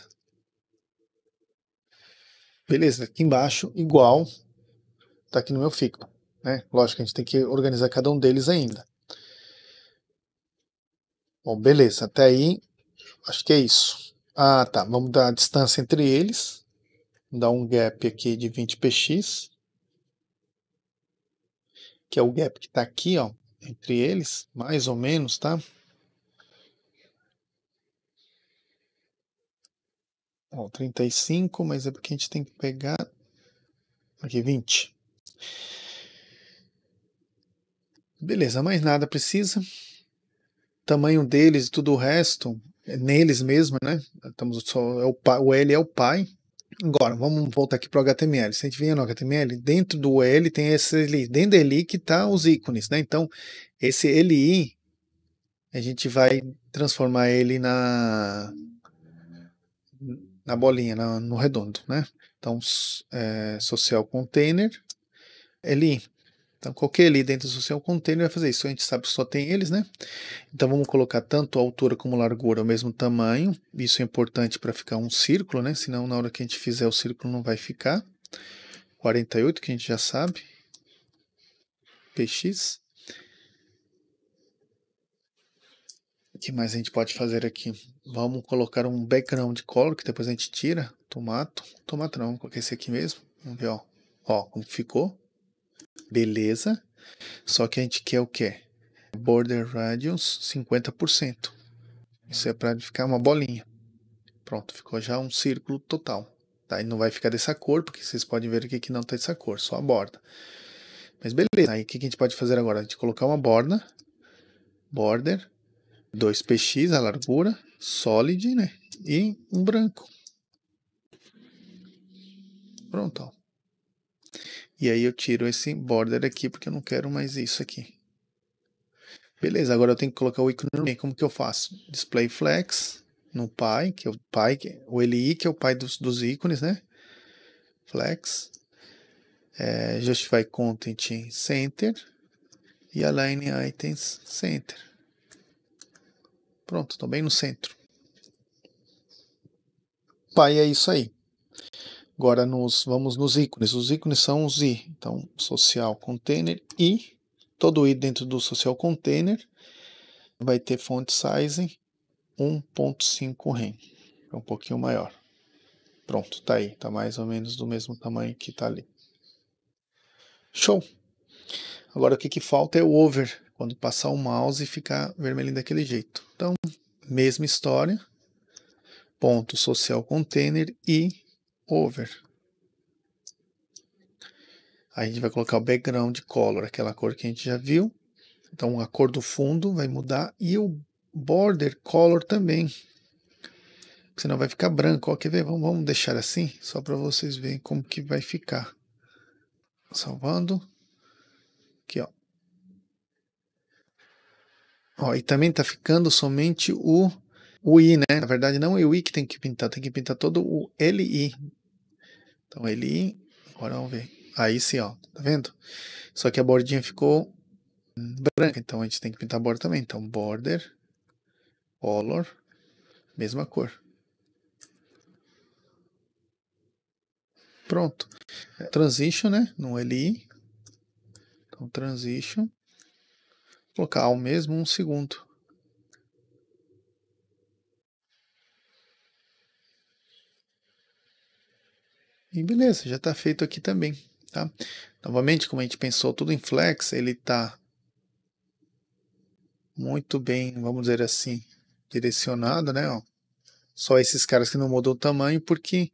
Beleza, aqui embaixo, igual, está aqui no meu fico, Né? Lógico, a gente tem que organizar cada um deles ainda. Bom, beleza, até aí, acho que é isso. Ah, tá, vamos dar a distância entre eles, dar um gap aqui de 20 px, que é o gap que está aqui, ó, entre eles, mais ou menos, tá? Ó, 35, mas é porque a gente tem que pegar aqui 20. Beleza, mais nada precisa. Tamanho deles e tudo o resto, é neles mesmo, né? Estamos só, é o, pai, o L é o pai. Agora, vamos voltar aqui para o HTML. Se a gente vier no HTML, dentro do L tem esse ali, dentro dele que tá os ícones, né? Então, esse LI, a gente vai transformar ele na na bolinha, na, no redondo, né? Então, é, social container é li. Então, qualquer li dentro do social container vai fazer isso. A gente sabe que só tem eles, né? Então, vamos colocar tanto a altura como a largura ao mesmo tamanho. Isso é importante para ficar um círculo, né? Senão, na hora que a gente fizer o círculo, não vai ficar. 48, que a gente já sabe. PX. O que mais a gente pode fazer aqui? Vamos colocar um background color, que depois a gente tira. Tomato. tomate não, coloquei esse aqui mesmo. Vamos ver, ó. Ó, como ficou. Beleza. Só que a gente quer o quê? Border radius 50%. Isso é para ficar uma bolinha. Pronto, ficou já um círculo total. Tá? E não vai ficar dessa cor, porque vocês podem ver aqui que não está dessa cor, só a borda. Mas beleza, aí o que a gente pode fazer agora? A gente colocar uma borda, border, 2px a largura, solid, né? E um branco. Pronto, ó. E aí eu tiro esse border aqui, porque eu não quero mais isso aqui. Beleza, agora eu tenho que colocar o ícone Como que eu faço? Display flex no pai, que é o pai, o LI, que é o pai é dos, dos ícones, né? Flex. É, justify content center. E align items center. Pronto, estou bem no centro. Pai, é isso aí. Agora nos, vamos nos ícones. Os ícones são os i. Então, social container i. Todo i dentro do social container vai ter font size 1.5 rem. É um pouquinho maior. Pronto, tá aí. Tá mais ou menos do mesmo tamanho que tá ali. Show! Agora o que, que falta é o over quando passar o mouse ficar vermelhinho daquele jeito. Então, mesma história, ponto social container e over. Aí a gente vai colocar o background color, aquela cor que a gente já viu. Então a cor do fundo vai mudar e o border color também. senão vai ficar branco. Ó, quer ver? Vamos, vamos deixar assim, só para vocês verem como que vai ficar. Salvando. Aqui, ó. Ó, e também está ficando somente o, o I, né? Na verdade, não é o I que tem que pintar, tem que pintar todo o LI. Então, LI, agora vamos ver. Aí sim, ó, tá vendo? Só que a bordinha ficou branca, então a gente tem que pintar a borda também. Então, border, color, mesma cor. Pronto. Transition, né? No LI. Então, transition colocar ao mesmo um segundo. E beleza, já está feito aqui também. Tá? Novamente, como a gente pensou tudo em flex, ele está muito bem, vamos dizer assim, direcionado, né? Ó. Só esses caras que não mudou o tamanho porque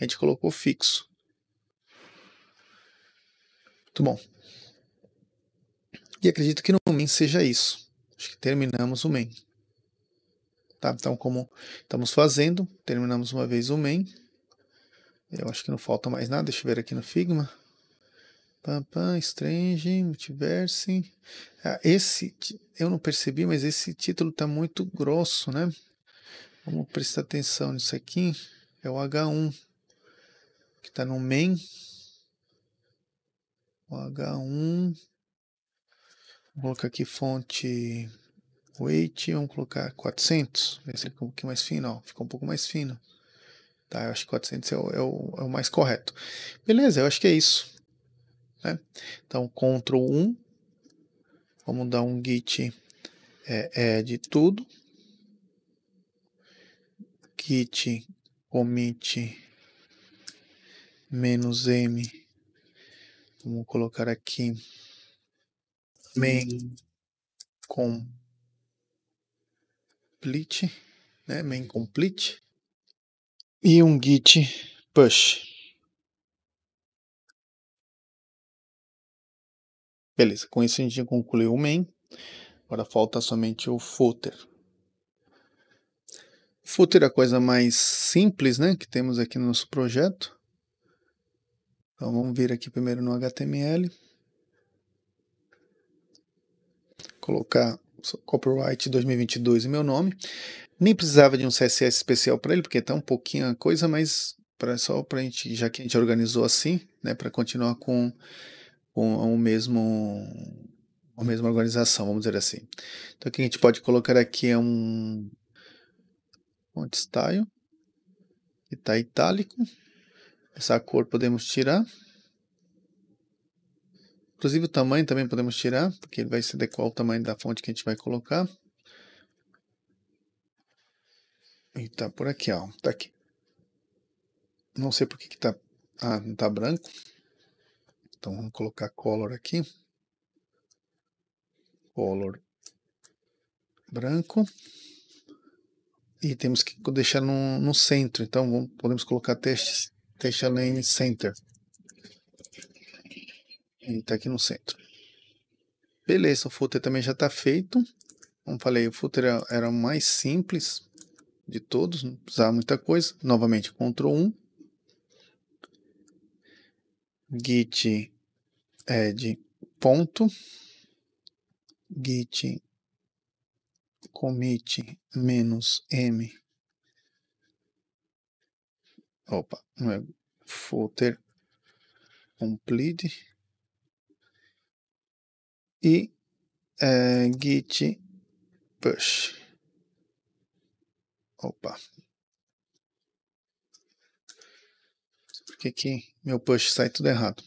a gente colocou fixo. Muito bom. E acredito que no MEN seja isso. Acho que terminamos o MEN. Tá? Então, como estamos fazendo, terminamos uma vez o MEN. Eu acho que não falta mais nada. Deixa eu ver aqui no Figma. Pam, pam, Strange, Multiverse. Ah, esse, eu não percebi, mas esse título está muito grosso, né? Vamos prestar atenção nisso aqui. É o H1, que está no main. O H1 Vou colocar aqui fonte weight, vamos colocar 400, vai ser um pouquinho mais fino, ó, ficou um pouco mais fino. Tá, eu acho que 400 é o, é o, é o mais correto. Beleza, eu acho que é isso. Né? Então, Ctrl 1, vamos dar um git é, é de tudo, git commit menos m, vamos colocar aqui main uhum. complete, né? main uhum. complete e um git push. Beleza, com isso a gente concluiu o main. Agora falta somente o footer. footer é a coisa mais simples né, que temos aqui no nosso projeto. Então vamos vir aqui primeiro no HTML. colocar copyright 2022 em meu nome. Nem precisava de um CSS especial para ele, porque está um pouquinho a coisa, mas para só para a gente, já que a gente organizou assim, né, para continuar com, com o mesmo a mesma organização, vamos dizer assim. Então, o que a gente pode colocar aqui é um font style, que está itálico. Essa cor podemos tirar. Inclusive o tamanho também podemos tirar, porque ele vai se adequar ao tamanho da fonte que a gente vai colocar. E tá por aqui, ó. Tá aqui. Não sei por que que tá... Ah, não tá branco. Então vamos colocar color aqui. Color branco. E temos que deixar no, no centro. Então vamos, podemos colocar text, text center. E tá aqui no centro. Beleza, o footer também já está feito. Como falei, o footer é, era o mais simples de todos, não precisava muita coisa. Novamente, Ctrl 1. Git add é ponto. Git commit menos M. Opa, não é footer complete e é, git push. Opa. Por que, que meu push sai tudo errado?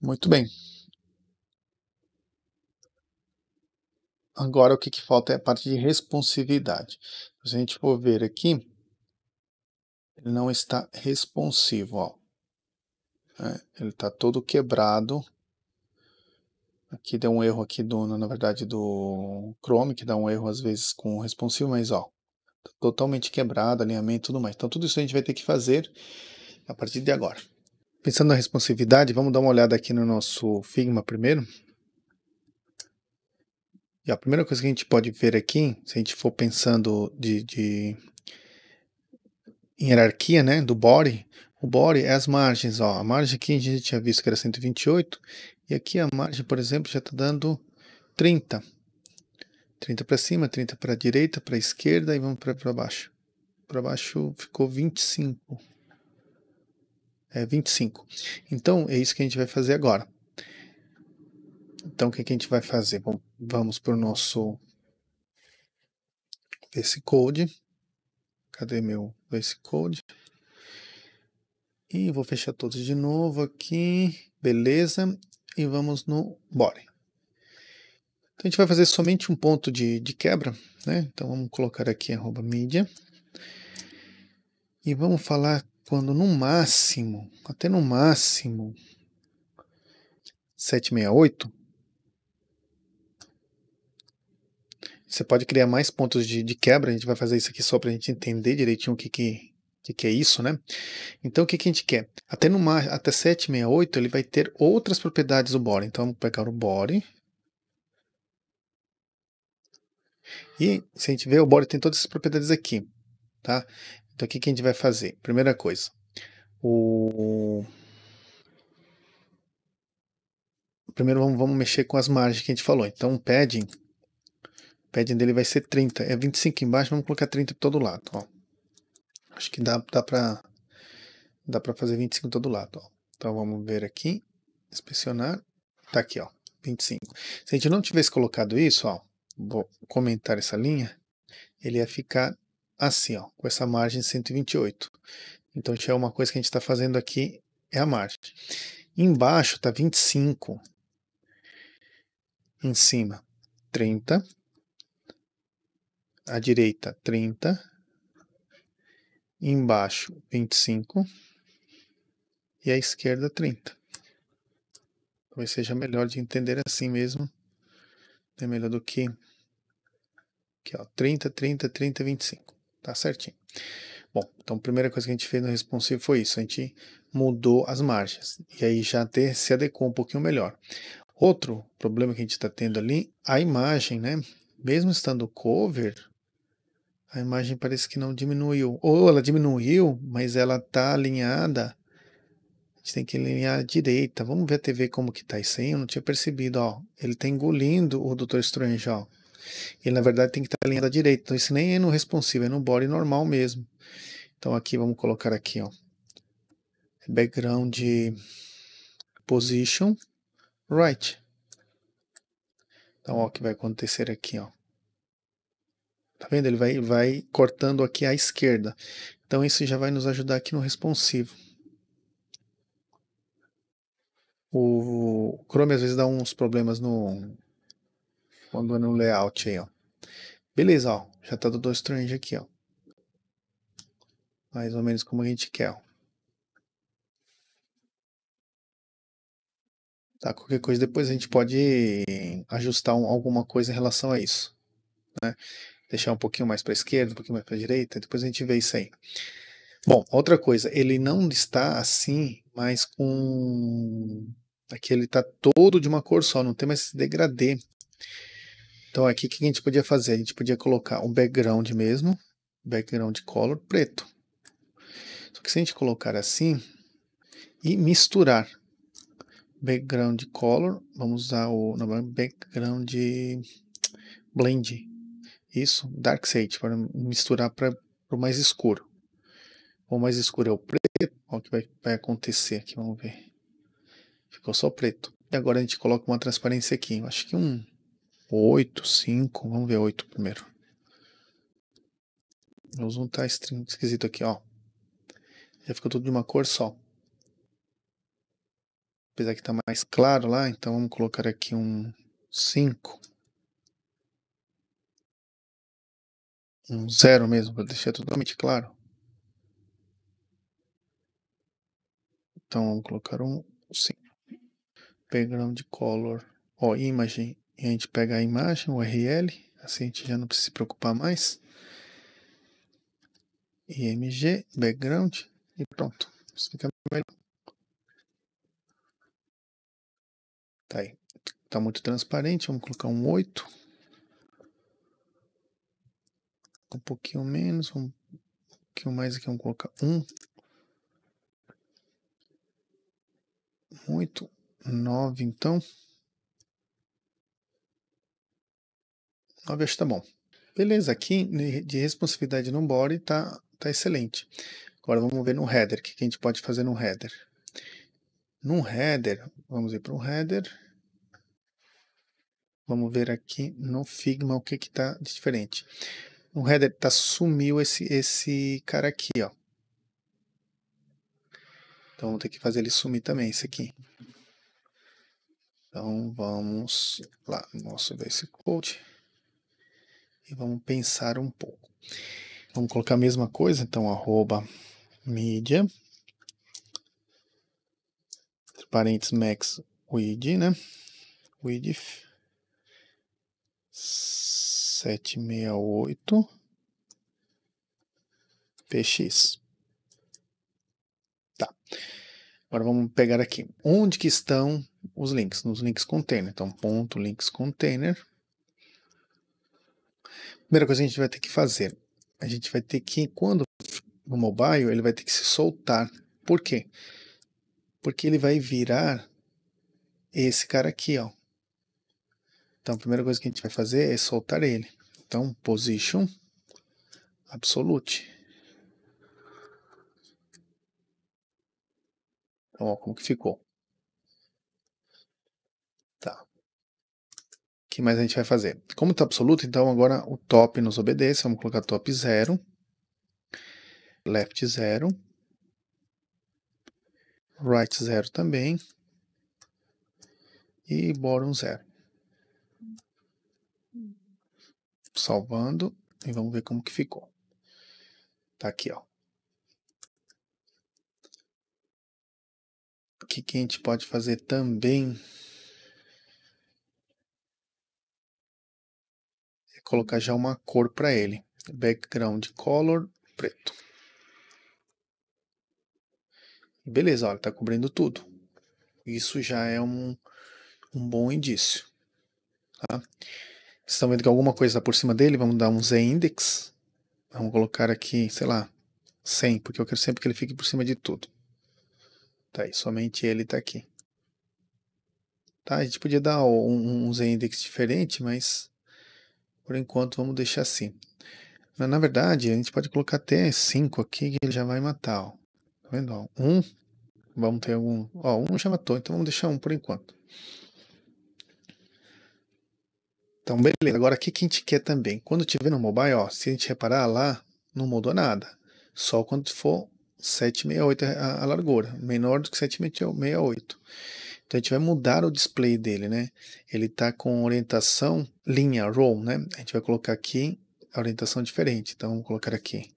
Muito bem. Agora o que, que falta é a parte de responsividade. Se a gente for ver aqui, ele não está responsivo. Ó. É, ele está todo quebrado Aqui deu um erro aqui do, na verdade, do Chrome, que dá um erro às vezes com o responsivo mas ó, tá totalmente quebrado, alinhamento e tudo mais. Então tudo isso a gente vai ter que fazer a partir de agora. Pensando na responsividade, vamos dar uma olhada aqui no nosso Figma primeiro. E a primeira coisa que a gente pode ver aqui, se a gente for pensando de, de em hierarquia, né, do body, o body é as margens, ó, a margem aqui a gente tinha visto que era 128, e aqui a margem, por exemplo, já está dando 30. 30 para cima, 30 para a direita, para a esquerda e vamos para baixo. Para baixo ficou 25. É 25. Então é isso que a gente vai fazer agora. Então o que, que a gente vai fazer? Bom, vamos para o nosso VS Code. Cadê meu VS Code? E vou fechar todos de novo aqui. Beleza e vamos no body. Então a gente vai fazer somente um ponto de, de quebra, né? Então vamos colocar aqui arroba media e vamos falar quando no máximo, até no máximo 768, você pode criar mais pontos de, de quebra, a gente vai fazer isso aqui só para a gente entender direitinho o que, que que, que é isso, né? Então, o que, que a gente quer? Até, numa, até 768, ele vai ter outras propriedades do body. Então, vamos pegar o body. E, se a gente ver, o body tem todas essas propriedades aqui, tá? Então, o que, que a gente vai fazer? Primeira coisa, o... Primeiro, vamos, vamos mexer com as margens que a gente falou. Então, o padding padding dele vai ser 30. É 25 embaixo, vamos colocar 30 para todo lado. Ó. Acho que dá, dá para dá pra fazer 25 todo lado. Ó. Então vamos ver aqui, inspecionar. Tá aqui, ó, 25. Se a gente não tivesse colocado isso, ó, vou comentar essa linha, ele ia ficar assim, ó, com essa margem 128. Então já é uma coisa que a gente está fazendo aqui, é a margem. Embaixo tá 25, em cima 30, à direita 30, embaixo 25 e à esquerda 30. Talvez seja melhor de entender assim mesmo, é melhor do que aqui, ó, 30, 30, 30, 25. Tá certinho. Bom, então a primeira coisa que a gente fez no responsivo foi isso, a gente mudou as margens e aí já ter, se adequou um pouquinho melhor. Outro problema que a gente está tendo ali, a imagem, né? Mesmo estando cover, a imagem parece que não diminuiu. Ou ela diminuiu, mas ela está alinhada. A gente tem que alinhar à direita. Vamos ver a TV como que está isso aí. Eu não tinha percebido, ó. Ele está engolindo o Dr. Strange, ó. Ele, na verdade, tem que estar tá alinhado à direita. Então, isso nem é no responsivo, é no body normal mesmo. Então, aqui, vamos colocar aqui, ó. Background position right. Então, ó, o que vai acontecer aqui, ó. Tá vendo? Ele vai, vai cortando aqui à esquerda. Então isso já vai nos ajudar aqui no responsivo. O Chrome às vezes dá uns problemas no quando no layout aí, ó. Beleza, ó. Já tá do Strange aqui, ó. Mais ou menos como a gente quer, ó. Tá, qualquer coisa depois a gente pode ajustar um, alguma coisa em relação a isso, né? deixar um pouquinho mais para a esquerda, um pouquinho mais para a direita, depois a gente vê isso aí. Bom, outra coisa, ele não está assim, mas com. Aqui ele está todo de uma cor só, não tem mais esse degradê. Então aqui o que a gente podia fazer? A gente podia colocar um background mesmo, background color preto. Só que se a gente colocar assim e misturar background color, vamos usar o background blend isso, Dark Side, para misturar para o mais escuro. O mais escuro é o preto. Olha o que vai, vai acontecer aqui, vamos ver. Ficou só preto. E agora a gente coloca uma transparência aqui. Eu acho que um 8, 5. Vamos ver 8 primeiro. O zoom tá esquisito aqui, ó. Já ficou tudo de uma cor só. Apesar que tá mais claro lá, então vamos colocar aqui um 5. um zero mesmo, para deixar totalmente claro. Então vamos colocar um sim Background color, ó, imagem. E a gente pega a imagem, o URL, assim a gente já não precisa se preocupar mais. IMG, background e pronto. Isso fica melhor. Tá aí. Tá muito transparente, vamos colocar um 8. um pouquinho menos, um pouquinho mais aqui, vamos colocar um. Muito, nove então. Nove acho que tá bom. Beleza, aqui de responsividade no body tá, tá excelente. Agora vamos ver no header, o que a gente pode fazer no header. No header, vamos ir para o header. Vamos ver aqui no Figma o que está diferente. No header, tá, sumiu esse, esse cara aqui, ó. Então, vou ter que fazer ele sumir também, esse aqui. Então, vamos lá nossa, nosso VS Code. E vamos pensar um pouco. Vamos colocar a mesma coisa, então, arroba mídia. Entre parênteses, max wid, né? width 768 px. Tá. Agora vamos pegar aqui. Onde que estão os links? Nos links container. Então, ponto links container. Primeira coisa que a gente vai ter que fazer. A gente vai ter que, quando no mobile, ele vai ter que se soltar. Por quê? Porque ele vai virar esse cara aqui, ó. Então, a primeira coisa que a gente vai fazer é soltar ele. Então, position absolute. Então, ó, como que ficou. Tá. O que mais a gente vai fazer? Como está absoluto, então agora o top nos obedece. Vamos colocar top 0. Left 0. Right 0 também. E bottom 0. salvando e vamos ver como que ficou. Tá aqui, ó. O que, que a gente pode fazer também é colocar já uma cor para ele. Background color preto. Beleza, olha, tá cobrindo tudo. Isso já é um, um bom indício. Tá? Vocês estão vendo que alguma coisa está por cima dele, vamos dar um z-index. Vamos colocar aqui, sei lá, 100, porque eu quero sempre que ele fique por cima de tudo. Tá aí, somente ele está aqui. Tá, a gente podia dar um, um z-index diferente, mas por enquanto vamos deixar assim. Na, na, verdade, a gente pode colocar até 5 aqui, que ele já vai matar. Tá vendo? 1, um, vamos ter algum... Ó, 1 um já matou, então vamos deixar 1 um por enquanto. Então, beleza. Agora, o que, que a gente quer também? Quando tiver no mobile, ó, se a gente reparar lá, não mudou nada. Só quando for 768 a, a largura, menor do que 768. Então, a gente vai mudar o display dele, né? Ele tá com orientação linha, roll, né? A gente vai colocar aqui a orientação diferente. Então, vamos colocar aqui,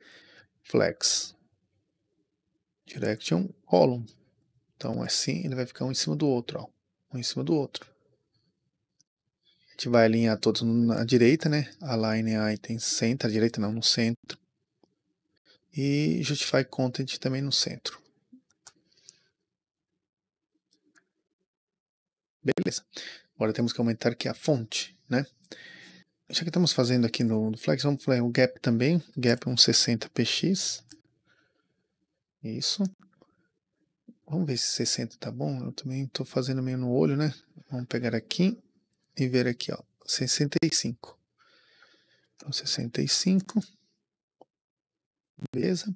flex, direction, column. Então, assim, ele vai ficar um em cima do outro, ó. Um em cima do outro gente vai alinhar todos na direita, né? Align item center, direita não, no centro. E justify content também no centro. Beleza. Agora temos que aumentar aqui a fonte, né? Já que estamos fazendo aqui no, Flex, vamos fazer o gap também. Gap 160 px. Isso. Vamos ver se 60 tá bom. Eu também estou fazendo meio no olho, né? Vamos pegar aqui e ver aqui, ó, 65. Então, 65. Beleza.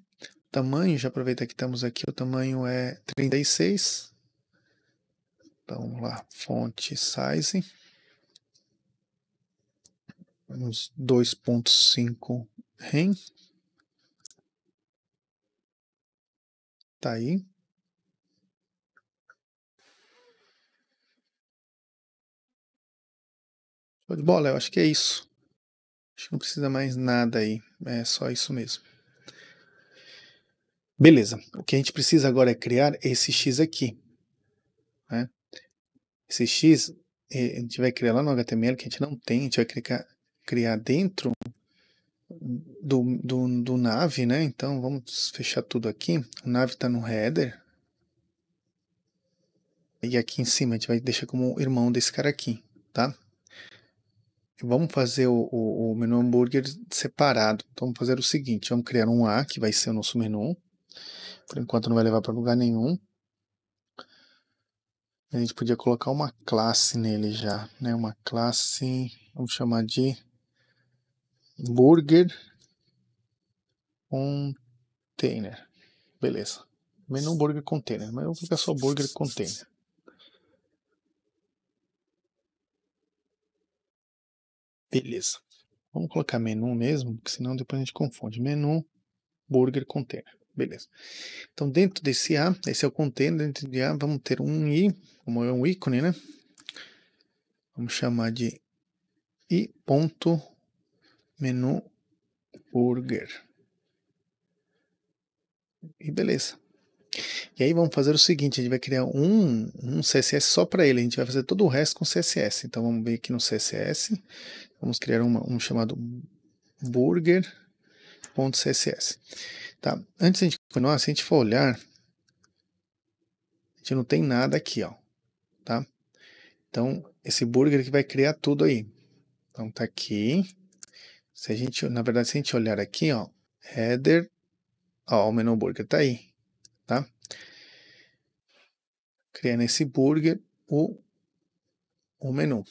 Tamanho, já aproveita que estamos aqui, o tamanho é 36. Então, vamos lá, fonte size. Vamos 2.5 REM. Tá aí. Pode de bola, eu acho que é isso. Acho que não precisa mais nada aí. É só isso mesmo. Beleza. O que a gente precisa agora é criar esse x aqui. Né? Esse x eh, a gente vai criar lá no HTML, que a gente não tem, a gente vai criar, criar dentro do, do, do nave, né? Então vamos fechar tudo aqui. O nave está no header. E aqui em cima a gente vai deixar como irmão desse cara aqui, tá? vamos fazer o, o, o, menu hambúrguer separado. Então vamos fazer o seguinte, vamos criar um A, que vai ser o nosso menu. Por enquanto não vai levar para lugar nenhum. A gente podia colocar uma classe nele já, né? Uma classe, vamos chamar de burger container. Beleza. Menu burger container, mas eu vou colocar só burger container. Beleza. Vamos colocar menu mesmo, porque senão depois a gente confunde. Menu, burger, container. Beleza. Então, dentro desse A, esse é o container, dentro de A vamos ter um I, como é um ícone, né? Vamos chamar de i.menu burger. E beleza. E aí vamos fazer o seguinte, a gente vai criar um, um CSS só para ele, a gente vai fazer todo o resto com CSS. Então vamos vir aqui no CSS, Vamos criar uma, um chamado burger.css. Tá? Antes de a gente continuar, se a gente for olhar, a gente não tem nada aqui, ó. Tá? Então, esse burger que vai criar tudo aí. Então, tá aqui. Se a gente, na verdade, se a gente olhar aqui, ó, header, ó, o menu burger tá aí, tá? Criando esse burger, o, o menu.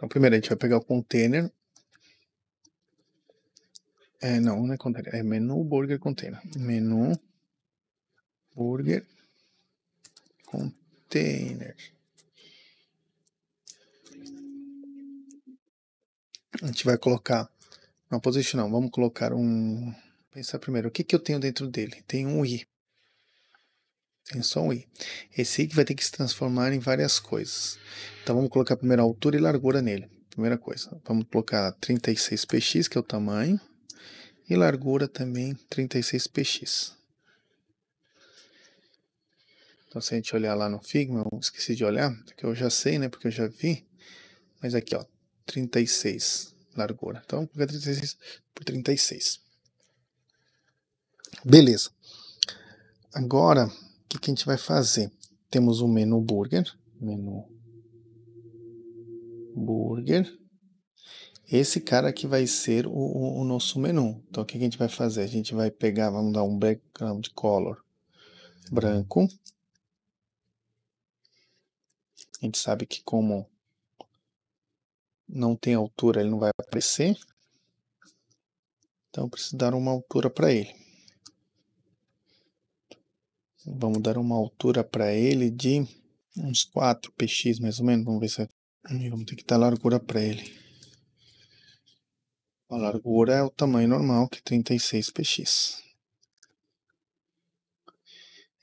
Então, primeiro a gente vai pegar o container. É, não, não é container, é menu burger container. Menu burger container. A gente vai colocar uma position, vamos colocar um. Pensar primeiro, o que, que eu tenho dentro dele? Tem um i. Tem só um i. Esse i que vai ter que se transformar em várias coisas. Então vamos colocar primeiro primeira altura e largura nele. Primeira coisa, vamos colocar 36px, que é o tamanho, e largura também 36px. Então se a gente olhar lá no Figma, eu esqueci de olhar, porque eu já sei, né, porque eu já vi, mas aqui ó, 36 largura. Então vamos colocar 36 por 36. Beleza. Agora, que, que a gente vai fazer? Temos o um menu burger, menu burger. Esse cara aqui vai ser o, o, o nosso menu. Então, o que, que a gente vai fazer? A gente vai pegar, vamos dar um background color branco. A gente sabe que como não tem altura, ele não vai aparecer. Então, eu preciso dar uma altura para ele. Vamos dar uma altura para ele de uns 4 px mais ou menos. Vamos ver se. É... Vamos ter que dar largura para ele. A largura é o tamanho normal, que é 36 px.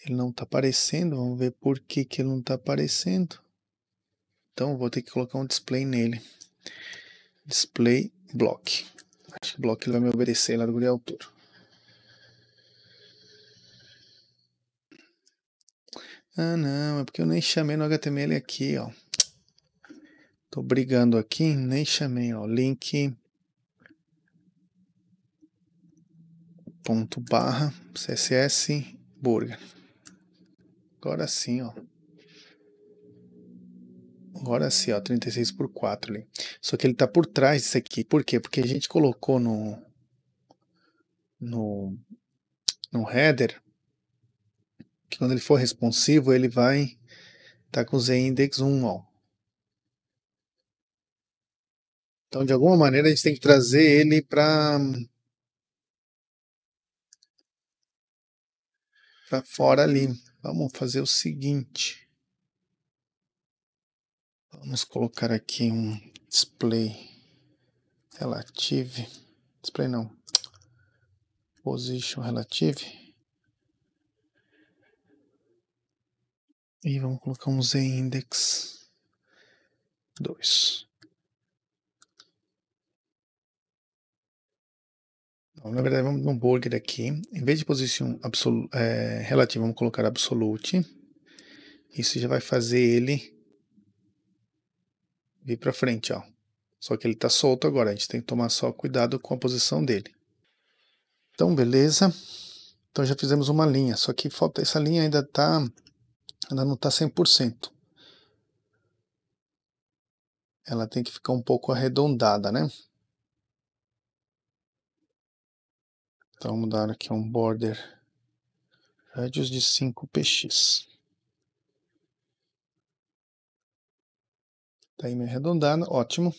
Ele não está aparecendo. Vamos ver por que, que ele não está aparecendo. Então vou ter que colocar um display nele. Display block. Acho que block ele vai me obedecer largura e altura. Ah, não, é porque eu nem chamei no HTML aqui, ó. Tô brigando aqui, nem chamei, ó. Link ponto barra css burger. Agora sim, ó. Agora sim, ó, 36 por 4 ali. Só que ele tá por trás disso aqui. Por quê? Porque a gente colocou no no no header que quando ele for responsivo, ele vai estar tá com Z index 1, ó. Então, de alguma maneira, a gente tem que trazer ele para para fora ali. Vamos fazer o seguinte. Vamos colocar aqui um display relative. Display não. Position relative. E vamos colocar um Z index 2. na verdade, vamos no burger aqui. Em vez de posição é, relativa, vamos colocar absolute. Isso já vai fazer ele vir para frente, ó. Só que ele está solto agora, a gente tem que tomar só cuidado com a posição dele. Então, beleza. Então já fizemos uma linha, só que falta essa linha ainda está ela não está 100%. Ela tem que ficar um pouco arredondada, né? Então vamos dar aqui um border radius de 5 px. Tá aí minha arredondada, ótimo.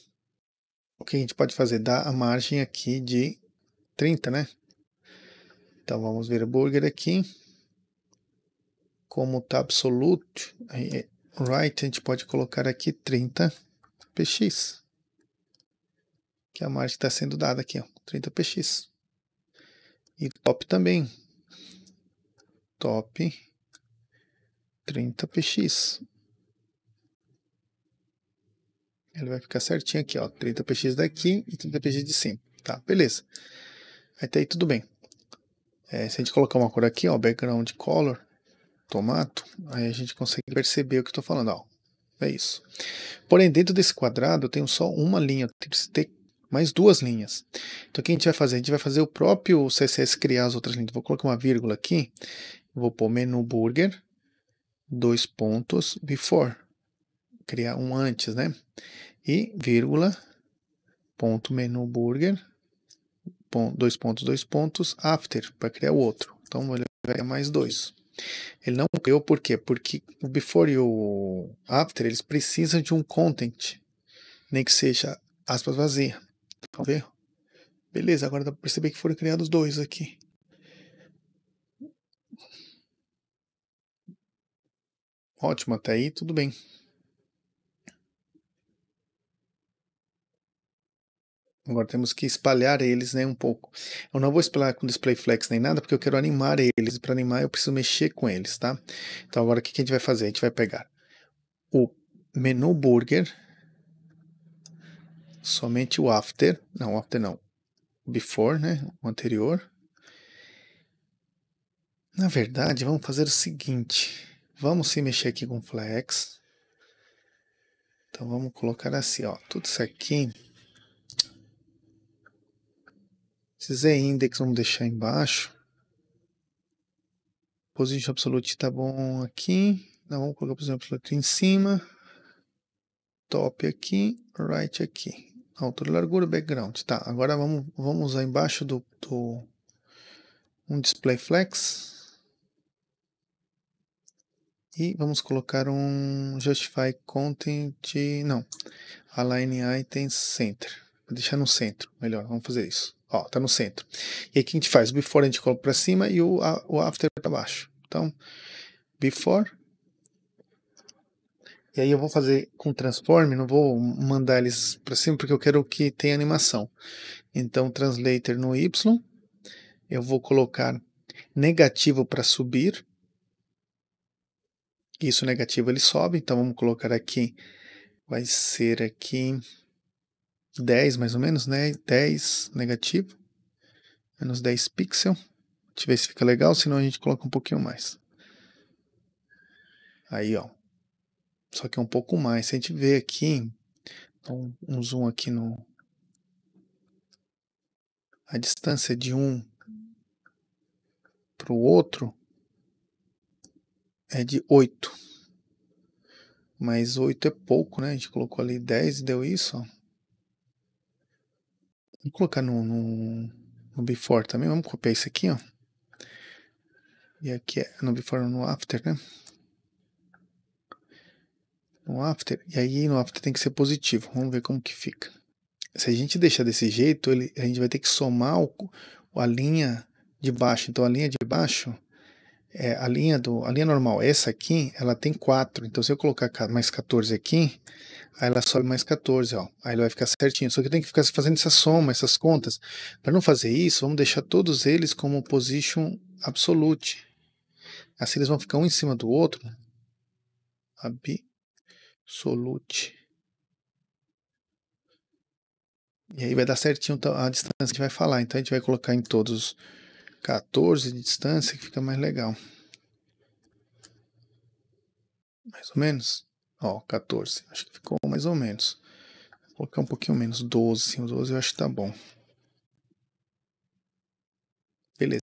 O que a gente pode fazer? Dar a margem aqui de 30, né? Então vamos ver o burger aqui como está absoluto, right, a gente pode colocar aqui 30 px, que é a margem está sendo dada aqui, ó, 30 px. E top também, top 30 px. Ele vai ficar certinho aqui, ó, 30 px daqui e 30 px de cima, tá, beleza. Até aí tudo bem. É, se a gente colocar uma cor aqui, ó, background color, tomato, aí a gente consegue perceber o que estou falando. Ó, é isso. Porém, dentro desse quadrado, eu tenho só uma linha. Eu preciso ter mais duas linhas. Então, o que a gente vai fazer? A gente vai fazer o próprio CSS criar as outras linhas. Vou colocar uma vírgula aqui. Vou pôr menu burger, dois pontos, before. Criar um antes, né? E vírgula, ponto, menu burger, dois pontos, dois pontos, after, para criar o outro. Então, ele vai mais dois. Ele não criou por quê? Porque o before e o after, eles precisam de um content, nem que seja aspas vazia. Tá vendo? Beleza, agora dá para perceber que foram criados dois aqui. Ótimo, até aí tudo bem. Agora temos que espalhar eles né, um pouco. Eu não vou espalhar com display flex nem nada, porque eu quero animar eles. Para animar, eu preciso mexer com eles, tá? Então agora o que, que a gente vai fazer? A gente vai pegar o menu burger, somente o after, não, after não, before, né, o anterior. Na verdade, vamos fazer o seguinte, vamos se mexer aqui com flex. Então vamos colocar assim, ó, tudo isso aqui Esse Z-index vamos deixar embaixo. Position absolute tá bom aqui. Não, vamos colocar position absolute em cima. Top aqui, right aqui. Altura, largura, background. Tá, agora vamos, vamos usar embaixo do, do um display flex. E vamos colocar um justify content, não, align item center. Vou deixar no centro, melhor, vamos fazer isso. Ó, tá no centro. E aí o que a gente faz? O before a gente coloca para cima e o, a, o after para baixo. Então, before. E aí eu vou fazer com transform, não vou mandar eles para cima porque eu quero que tenha animação. Então, translator no Y, eu vou colocar negativo para subir. Isso negativo ele sobe, então vamos colocar aqui, vai ser aqui 10 mais ou menos, né? 10 negativo, menos 10 pixel. Deixa eu ver se fica legal, senão a gente coloca um pouquinho mais. Aí, ó. Só que é um pouco mais. Se a gente ver aqui, então, um zoom aqui no... A distância de um para o outro é de 8. Mas 8 é pouco, né? A gente colocou ali 10 e deu isso, ó. Vou colocar no, no, no before também. Vamos copiar isso aqui, ó. E aqui é no before no after, né? No after. E aí no after tem que ser positivo. Vamos ver como que fica. Se a gente deixar desse jeito, ele, a gente vai ter que somar o, a linha de baixo. Então a linha de baixo é, a, linha do, a linha normal, essa aqui, ela tem 4. Então, se eu colocar mais 14 aqui, aí ela sobe mais 14, ó. Aí ele vai ficar certinho. Só que eu tenho que ficar fazendo essa soma, essas contas. Para não fazer isso, vamos deixar todos eles como position absolute. Assim eles vão ficar um em cima do outro. Absolute. E aí vai dar certinho então, a distância que vai falar. Então, a gente vai colocar em todos os 14 de distância que fica mais legal. Mais ou menos. Ó, 14. Acho que ficou mais ou menos. Vou colocar um pouquinho menos. 12, sim. 12 eu acho que tá bom. Beleza.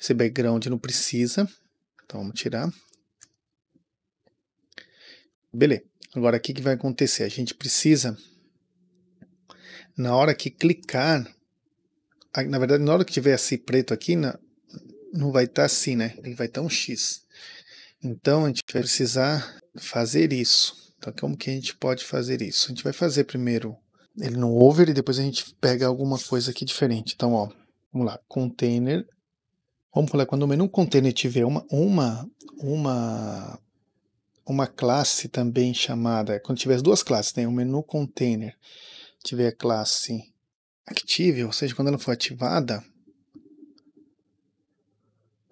Esse background não precisa. Então vamos tirar. Beleza. Agora o que, que vai acontecer? A gente precisa, na hora que clicar ah, na verdade, na hora que tiver esse preto aqui, não vai estar tá assim, né? Ele vai estar tá um X. Então, a gente vai precisar fazer isso. Então, como que a gente pode fazer isso? A gente vai fazer primeiro ele no over e depois a gente pega alguma coisa aqui diferente. Então, ó, vamos lá, container. Vamos falar quando o menu container tiver uma uma uma uma classe também chamada, quando tiver as duas classes, tem né? o menu container, tiver a classe active, ou seja, quando ela for ativada,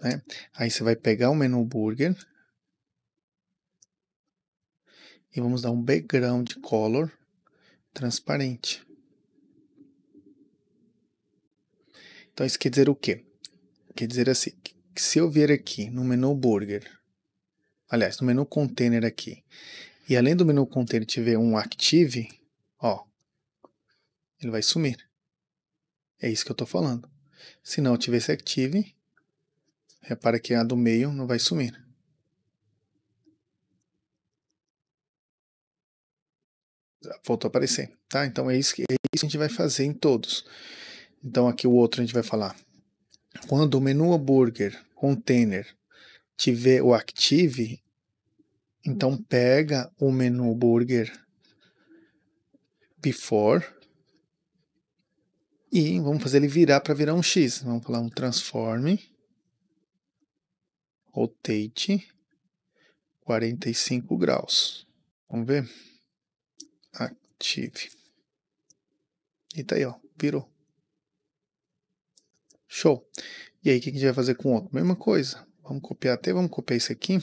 né? Aí você vai pegar o menu burger e vamos dar um background color transparente. Então isso quer dizer o quê? Quer dizer assim, que se eu vier aqui no menu burger, aliás, no menu container aqui, e além do menu container tiver um active, ó, ele vai sumir. É isso que eu tô falando. Se não tivesse active, repara que a do meio não vai sumir. Ah, voltou a aparecer, tá? Então é isso, que, é isso que a gente vai fazer em todos. Então aqui o outro a gente vai falar. Quando o menu hambúrguer container tiver o active, então pega o menu burger before e vamos fazer ele virar para virar um X. Vamos falar um transform rotate 45 graus. Vamos ver? Active. E tá aí, ó. Virou. Show. E aí, o que a gente vai fazer com o outro? Mesma coisa. Vamos copiar até, vamos copiar isso aqui.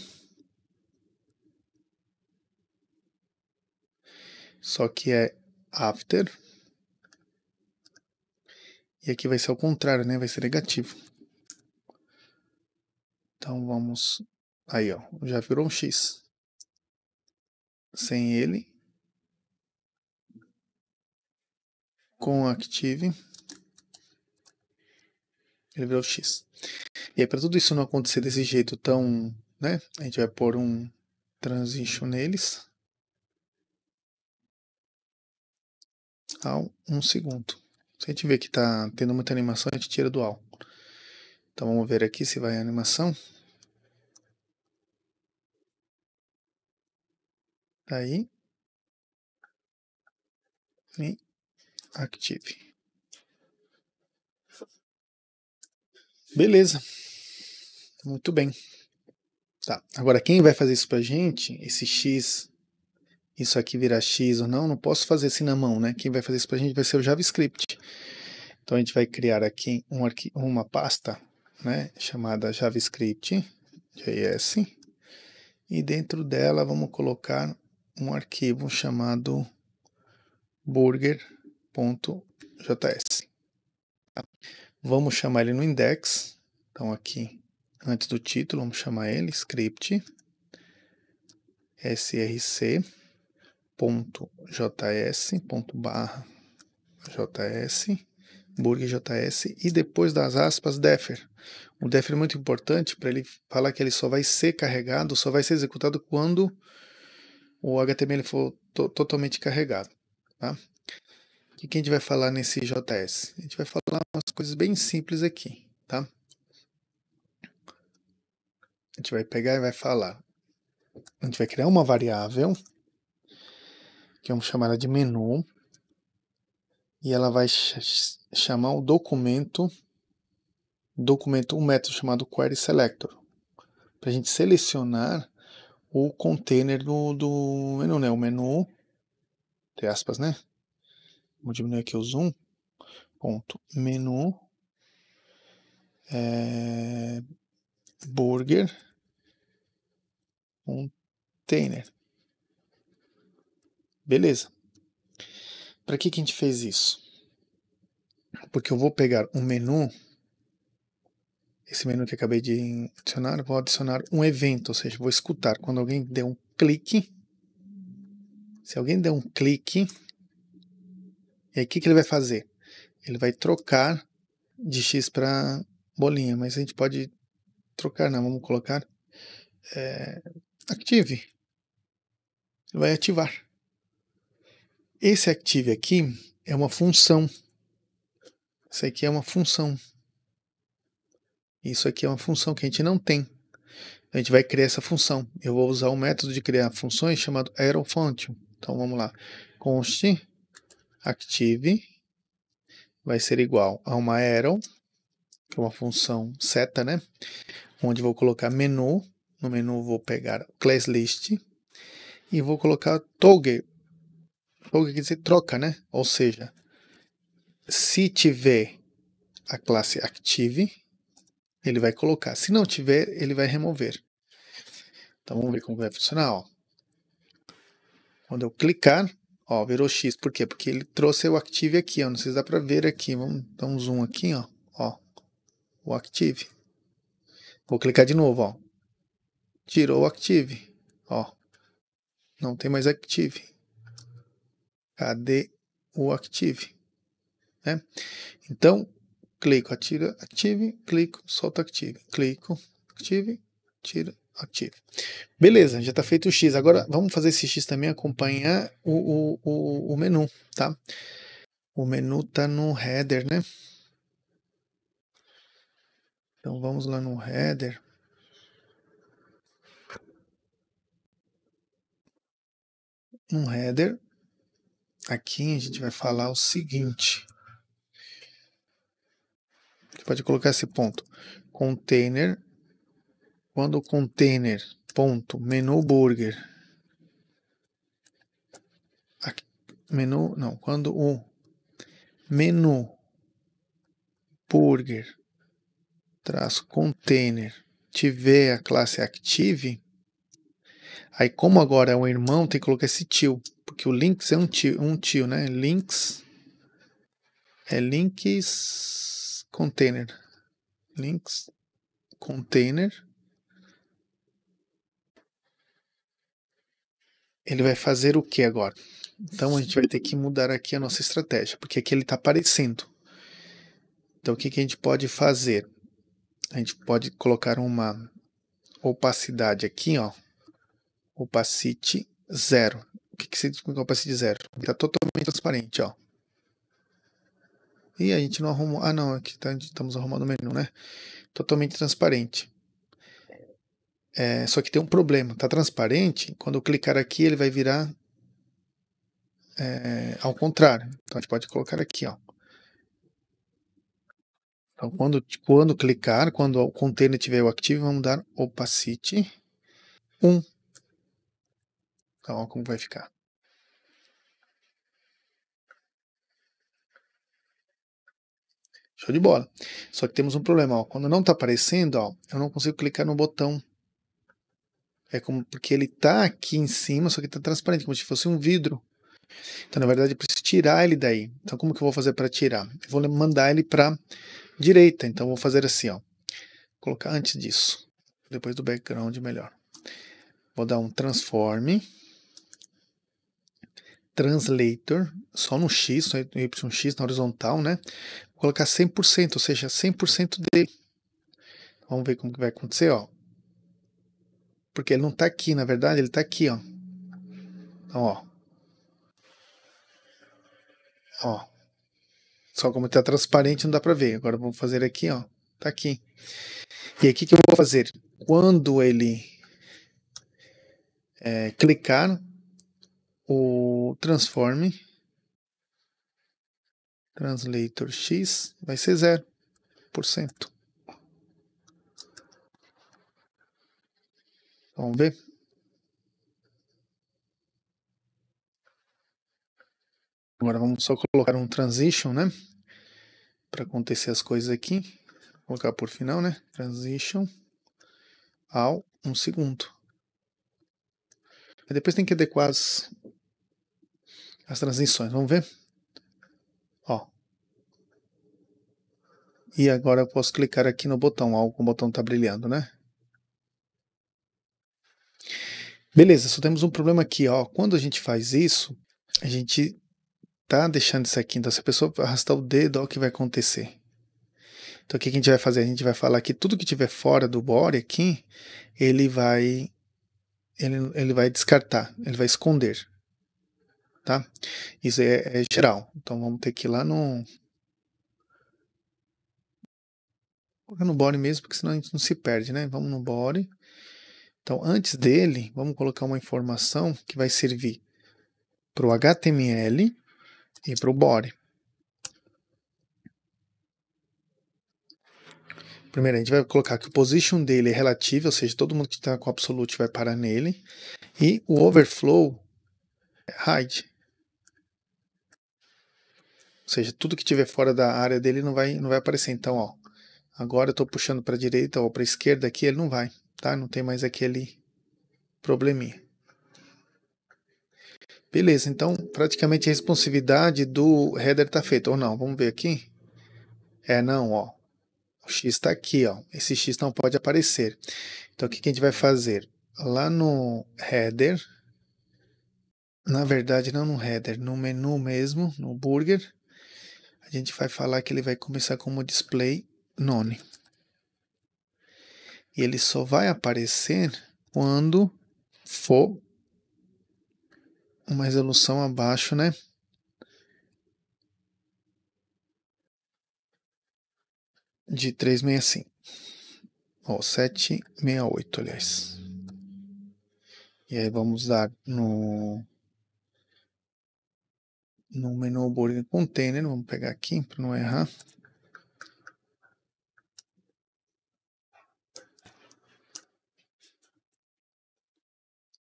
Só que é after e aqui vai ser o contrário, né? Vai ser negativo. Então vamos. Aí, ó. Já virou um X. Sem ele. Com Active. Ele virou X. E aí, para tudo isso não acontecer desse jeito tão. né? A gente vai pôr um transition neles. Ao um segundo. Se a gente vê que está tendo muita animação, a gente tira do all. Então vamos ver aqui se vai a animação. Tá aí. E active. Beleza. Muito bem. Tá. Agora quem vai fazer isso pra gente, esse x isso aqui virar X ou não, não posso fazer assim na mão, né? Quem vai fazer isso para a gente vai ser o JavaScript. Então a gente vai criar aqui um uma pasta, né, chamada JavaScript.js e dentro dela vamos colocar um arquivo chamado burger.js. Tá? Vamos chamar ele no index, então aqui antes do título vamos chamar ele script src .js.barra js, burg js e depois das aspas defer. O defer é muito importante para ele falar que ele só vai ser carregado, só vai ser executado quando o HTML for to totalmente carregado. Tá? O que, que a gente vai falar nesse JS? A gente vai falar umas coisas bem simples aqui, tá? A gente vai pegar e vai falar. A gente vai criar uma variável que vamos é chamar ela de menu, e ela vai ch chamar o documento, documento, um método chamado query selector, para a gente selecionar o container do, do menu, né? O menu, entre aspas, né? Vou diminuir aqui o zoom. Ponto. Menu. É, burger. Container. Beleza. Para que, que a gente fez isso? Porque eu vou pegar um menu, esse menu que acabei de adicionar, vou adicionar um evento, ou seja, vou escutar quando alguém der um clique. Se alguém der um clique, e aí o que, que ele vai fazer? Ele vai trocar de X para bolinha, mas a gente pode trocar, não, vamos colocar é, active. Ele vai ativar. Esse active aqui é uma função. Isso aqui é uma função. Isso aqui é uma função que a gente não tem. A gente vai criar essa função. Eu vou usar um método de criar funções chamado AeroFunction. Então vamos lá. Const active vai ser igual a uma arrow, que é uma função seta, né? Onde vou colocar menu. No menu vou pegar class list e vou colocar toggle Folga quer dizer troca, né? Ou seja, se tiver a classe Active, ele vai colocar. Se não tiver, ele vai remover. Então vamos ver como vai funcionar. Ó. Quando eu clicar, ó, virou X. Por quê? Porque ele trouxe o Active aqui. Ó. Não sei se dá para ver aqui. Vamos dar um zoom aqui. Ó. ó. O Active. Vou clicar de novo. Ó. Tirou o Active. Ó. Não tem mais Active. Cadê o Active? Né? Então, clico, atira, Active, clico, solta Active, clico, Active, tira, Active. Beleza, já está feito o X. Agora vamos fazer esse X também acompanhar o, o, o, o menu, tá? O menu está no header, né? Então vamos lá no header. Um header, aqui a gente vai falar o seguinte. Você pode colocar esse ponto. Container. Quando o container, ponto, menu burger. Aqui, menu, não, quando o menu burger traz container tiver a classe active, aí como agora é um irmão, tem que colocar esse tio que o Links é um tio, um tio né? Links é links container. Links container. Ele vai fazer o que agora? Então a gente vai ter que mudar aqui a nossa estratégia, porque aqui ele está aparecendo. Então o que, que a gente pode fazer? A gente pode colocar uma opacidade aqui, ó, opacity zero o que, que seria com de zero. Está totalmente transparente, ó. E a gente não arrumou. Ah, não, aqui tá, estamos arrumando o menu, né? Totalmente transparente. É, só que tem um problema. Tá transparente. Quando eu clicar aqui, ele vai virar é, ao contrário. Então a gente pode colocar aqui, ó. Então quando, quando clicar, quando o container tiver o active, vamos dar opacity 1. Então, olha como vai ficar. Show de bola. Só que temos um problema, ó. Quando não está aparecendo, ó, eu não consigo clicar no botão. É como porque ele está aqui em cima, só que está transparente, como se fosse um vidro. Então, na verdade, eu preciso tirar ele daí. Então, como que eu vou fazer para tirar? Eu vou mandar ele para direita. Então, vou fazer assim, ó. Vou colocar antes disso. Depois do background, melhor. Vou dar um transforme translator, só no X, no YX, na horizontal, né? Vou colocar 100%, ou seja, 100% dele. Vamos ver como que vai acontecer, ó. Porque ele não tá aqui, na verdade, ele tá aqui, ó. Então, ó. Ó. Só como tá transparente não dá para ver. Agora vamos fazer aqui, ó. Tá aqui. E aqui que eu vou fazer? Quando ele é, clicar, o transform translator x vai ser 0%. Vamos ver? Agora vamos só colocar um transition, né? Para acontecer as coisas aqui. Vou colocar por final, né? Transition ao um segundo. E depois tem que adequar as, as transições. Vamos ver? Ó. E agora eu posso clicar aqui no botão. Ó, o botão está brilhando, né? Beleza, só temos um problema aqui, ó. Quando a gente faz isso, a gente tá deixando isso aqui. Então, se a pessoa arrastar o dedo, ó, o que vai acontecer. Então, o que a gente vai fazer? A gente vai falar que tudo que tiver fora do body aqui, ele vai, ele, ele vai descartar, ele vai esconder tá? Isso é, é geral. Então vamos ter que ir lá no. Vou colocar no body mesmo, porque senão a gente não se perde, né? Vamos no body. Então, antes dele, vamos colocar uma informação que vai servir para o HTML e para o body. Primeiro, a gente vai colocar que o position dele é relativo, ou seja, todo mundo que está com absolute vai parar nele. E o overflow é hide. Ou seja, tudo que tiver fora da área dele não vai, não vai aparecer. Então, ó, agora eu estou puxando para a direita ou para a esquerda aqui, ele não vai, tá? Não tem mais aquele probleminha. Beleza, então praticamente a responsividade do header está feita, ou não? Vamos ver aqui. É, não, ó. O X está aqui, ó. Esse X não pode aparecer. Então, o que, que a gente vai fazer? Lá no header, na verdade, não no header, no menu mesmo, no burger, a gente vai falar que ele vai começar como display none. E ele só vai aparecer quando for uma resolução abaixo, né? De 365. Ou 768, aliás. E aí vamos dar no no menu hambúrguer container, vamos pegar aqui para não errar.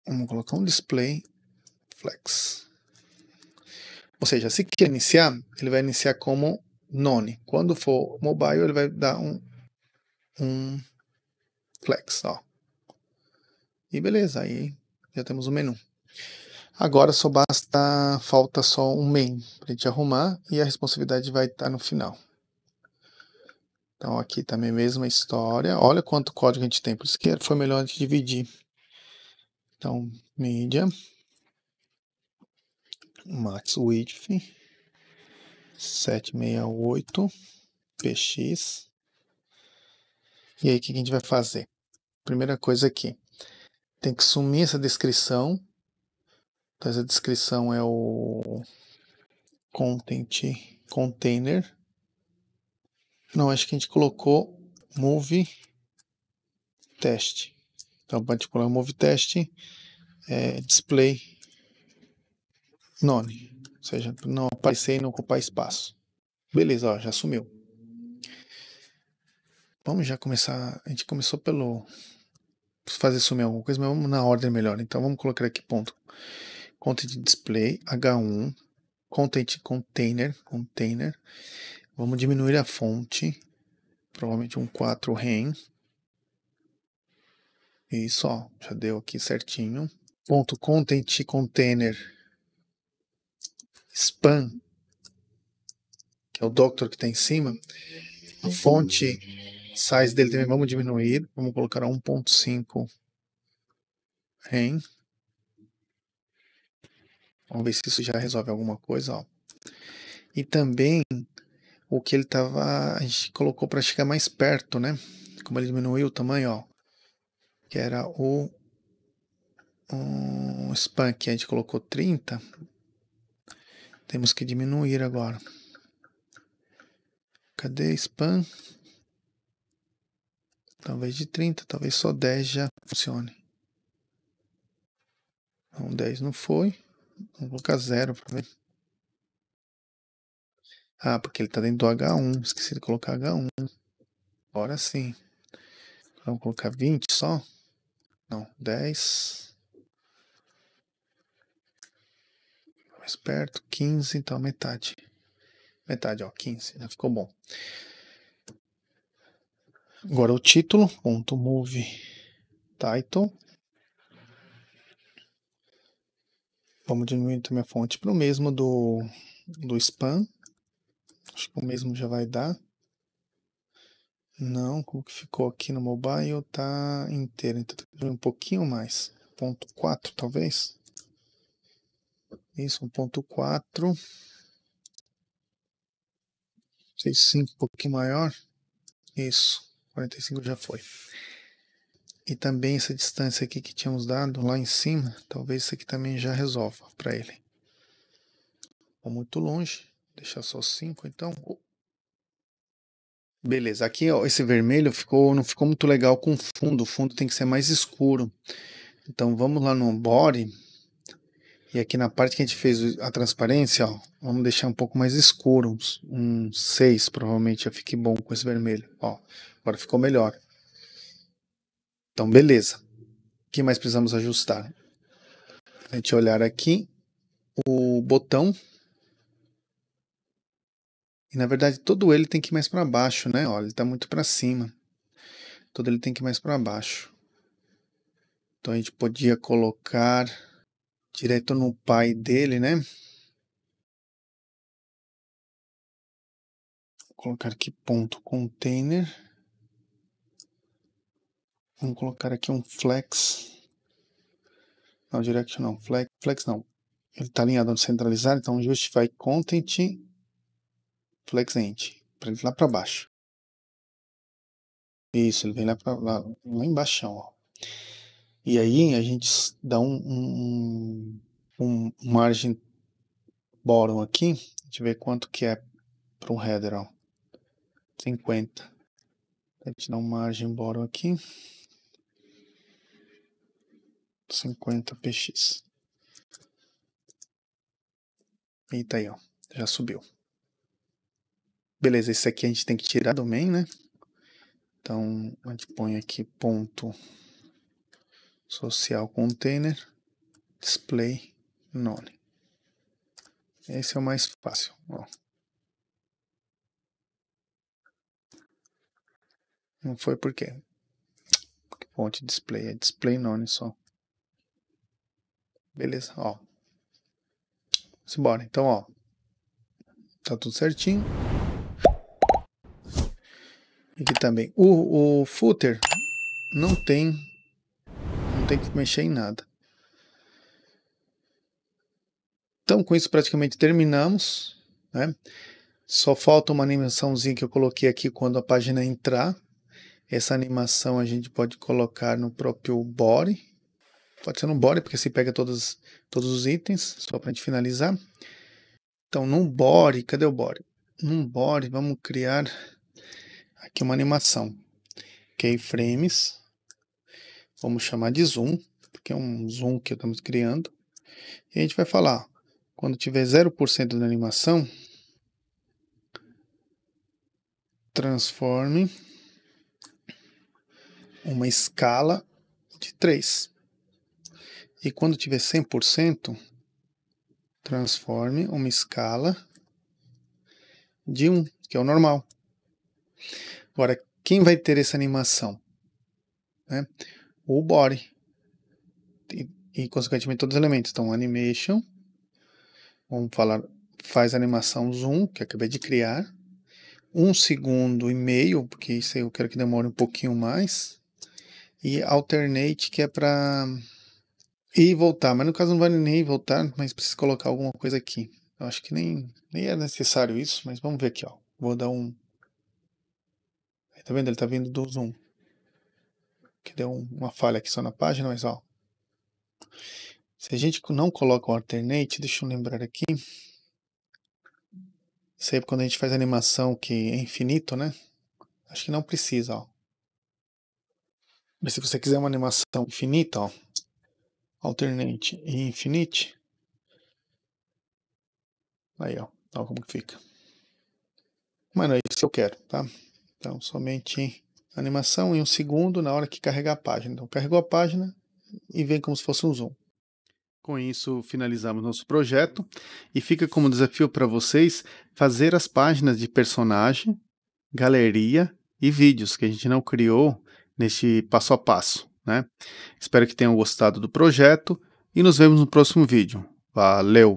Vamos colocar um display flex. Ou seja, se quer iniciar, ele vai iniciar como none. Quando for mobile, ele vai dar um, um flex. Ó. E beleza, aí já temos o menu. Agora só basta, falta só um main para a gente arrumar e a responsabilidade vai estar tá no final. Então aqui também mesma história. Olha quanto código a gente tem por esquerda, foi melhor a gente dividir. Então, media, max width, 768, px. E aí o que a gente vai fazer? Primeira coisa aqui, tem que sumir essa descrição então Essa descrição é o content container. Não, acho que a gente colocou move test. Então, particular move test é display none, ou seja, não aparecer e não ocupar espaço. Beleza, ó, já sumiu. Vamos já começar. A gente começou pelo fazer sumir alguma coisa, mas vamos na ordem melhor. Então vamos colocar aqui ponto. Content Display H1, Content Container, Container. Vamos diminuir a fonte, provavelmente um 4 REM. Isso, ó, já deu aqui certinho. Ponto Content Container Span, que é o Doctor que está em cima. A fonte size dele também vamos diminuir, vamos colocar 1.5 REM. Vamos ver se isso já resolve alguma coisa. Ó. E também o que ele tava. A gente colocou para chegar mais perto, né? Como ele diminuiu o tamanho, ó. Que era o um span que a gente colocou 30. Temos que diminuir agora. Cadê span? Talvez de 30, talvez só 10 já funcione. Então 10 não foi. Vou colocar zero pra ver. Ah, porque ele tá dentro do H1. Esqueci de colocar H1. Agora sim. Vamos colocar 20 só? Não, 10. Mais perto, 15, então metade. Metade, ó, 15, né? Ficou bom. Agora o título, ponto move title. Vamos diminuir também a fonte para o mesmo do, do spam. Acho que o mesmo já vai dar. Não, como que ficou aqui no mobile? Tá inteiro, então tem que um pouquinho mais. 1.4 talvez. Isso, 1.4. 5 um pouquinho maior. Isso, 45 já foi e também essa distância aqui que tínhamos dado lá em cima, talvez isso aqui também já resolva para ele. Ou muito longe, deixar só 5 então. Beleza, aqui ó, esse vermelho ficou, não ficou muito legal com o fundo, o fundo tem que ser mais escuro. Então vamos lá no body, e aqui na parte que a gente fez a transparência, ó, vamos deixar um pouco mais escuro, um 6 provavelmente, já fique bom com esse vermelho. Ó, agora ficou melhor. Então, beleza. O que mais precisamos ajustar? A gente olhar aqui o botão. E na verdade, todo ele tem que ir mais para baixo, né? Olha, ele está muito para cima. Todo ele tem que ir mais para baixo. Então a gente podia colocar direto no pai dele, né? Vou colocar aqui ponto container. Vamos colocar aqui um flex. Não, direct não. Flex, flex não. Ele está alinhado no centralizado, então justify content flex end Para ele lá para baixo. Isso, ele vem lá, pra, lá, lá embaixo. Ó. E aí a gente dá um, um, um, um margem bottom aqui. A gente vê quanto que é para um header. Ó. 50. A gente dá uma margem bottom aqui. 50 px. Eita aí, ó. Já subiu. Beleza, esse aqui a gente tem que tirar do main, né? Então, a gente põe aqui ponto social container display none. Esse é o mais fácil, ó. Não foi por quê? Porque fonte display é display none só. Beleza, ó. Simbora. Então, ó. Tá tudo certinho. Aqui também. O, o footer não tem... Não tem que mexer em nada. Então, com isso praticamente terminamos. Né? Só falta uma animaçãozinha que eu coloquei aqui quando a página entrar. Essa animação a gente pode colocar no próprio body. Pode ser num body, porque se pega todos, todos os itens, só para a gente finalizar. Então, num body, cadê o body? Num body, vamos criar aqui uma animação. Keyframes. Vamos chamar de zoom, porque é um zoom que estamos criando. E a gente vai falar, quando tiver 0% da animação, transforme uma escala de 3. E quando tiver 100%, transforme uma escala de 1, que é o normal. Agora, quem vai ter essa animação? Né? O body. E, e, consequentemente, todos os elementos. Então, animation. Vamos falar, faz animação zoom, que acabei de criar. Um segundo e meio, porque isso eu quero que demore um pouquinho mais. E alternate, que é para e voltar, mas no caso não vale nem voltar, mas preciso colocar alguma coisa aqui. Eu acho que nem, nem é necessário isso, mas vamos ver aqui, ó. Vou dar um... tá vendo? Ele tá vindo do zoom. Que deu uma falha aqui só na página, mas ó. Se a gente não coloca o alternate, deixa eu lembrar aqui. Isso aí é quando a gente faz animação que é infinito, né? Acho que não precisa, ó. Mas se você quiser uma animação infinita, ó, alternate e infinite. Aí, ó, olha como que fica. Mas não é isso que eu quero, tá? Então, somente animação em um segundo na hora que carregar a página. Então, carregou a página e vem como se fosse um zoom. Com isso, finalizamos nosso projeto e fica como desafio para vocês fazer as páginas de personagem, galeria e vídeos que a gente não criou neste passo a passo. Né? Espero que tenham gostado do projeto e nos vemos no próximo vídeo. Valeu!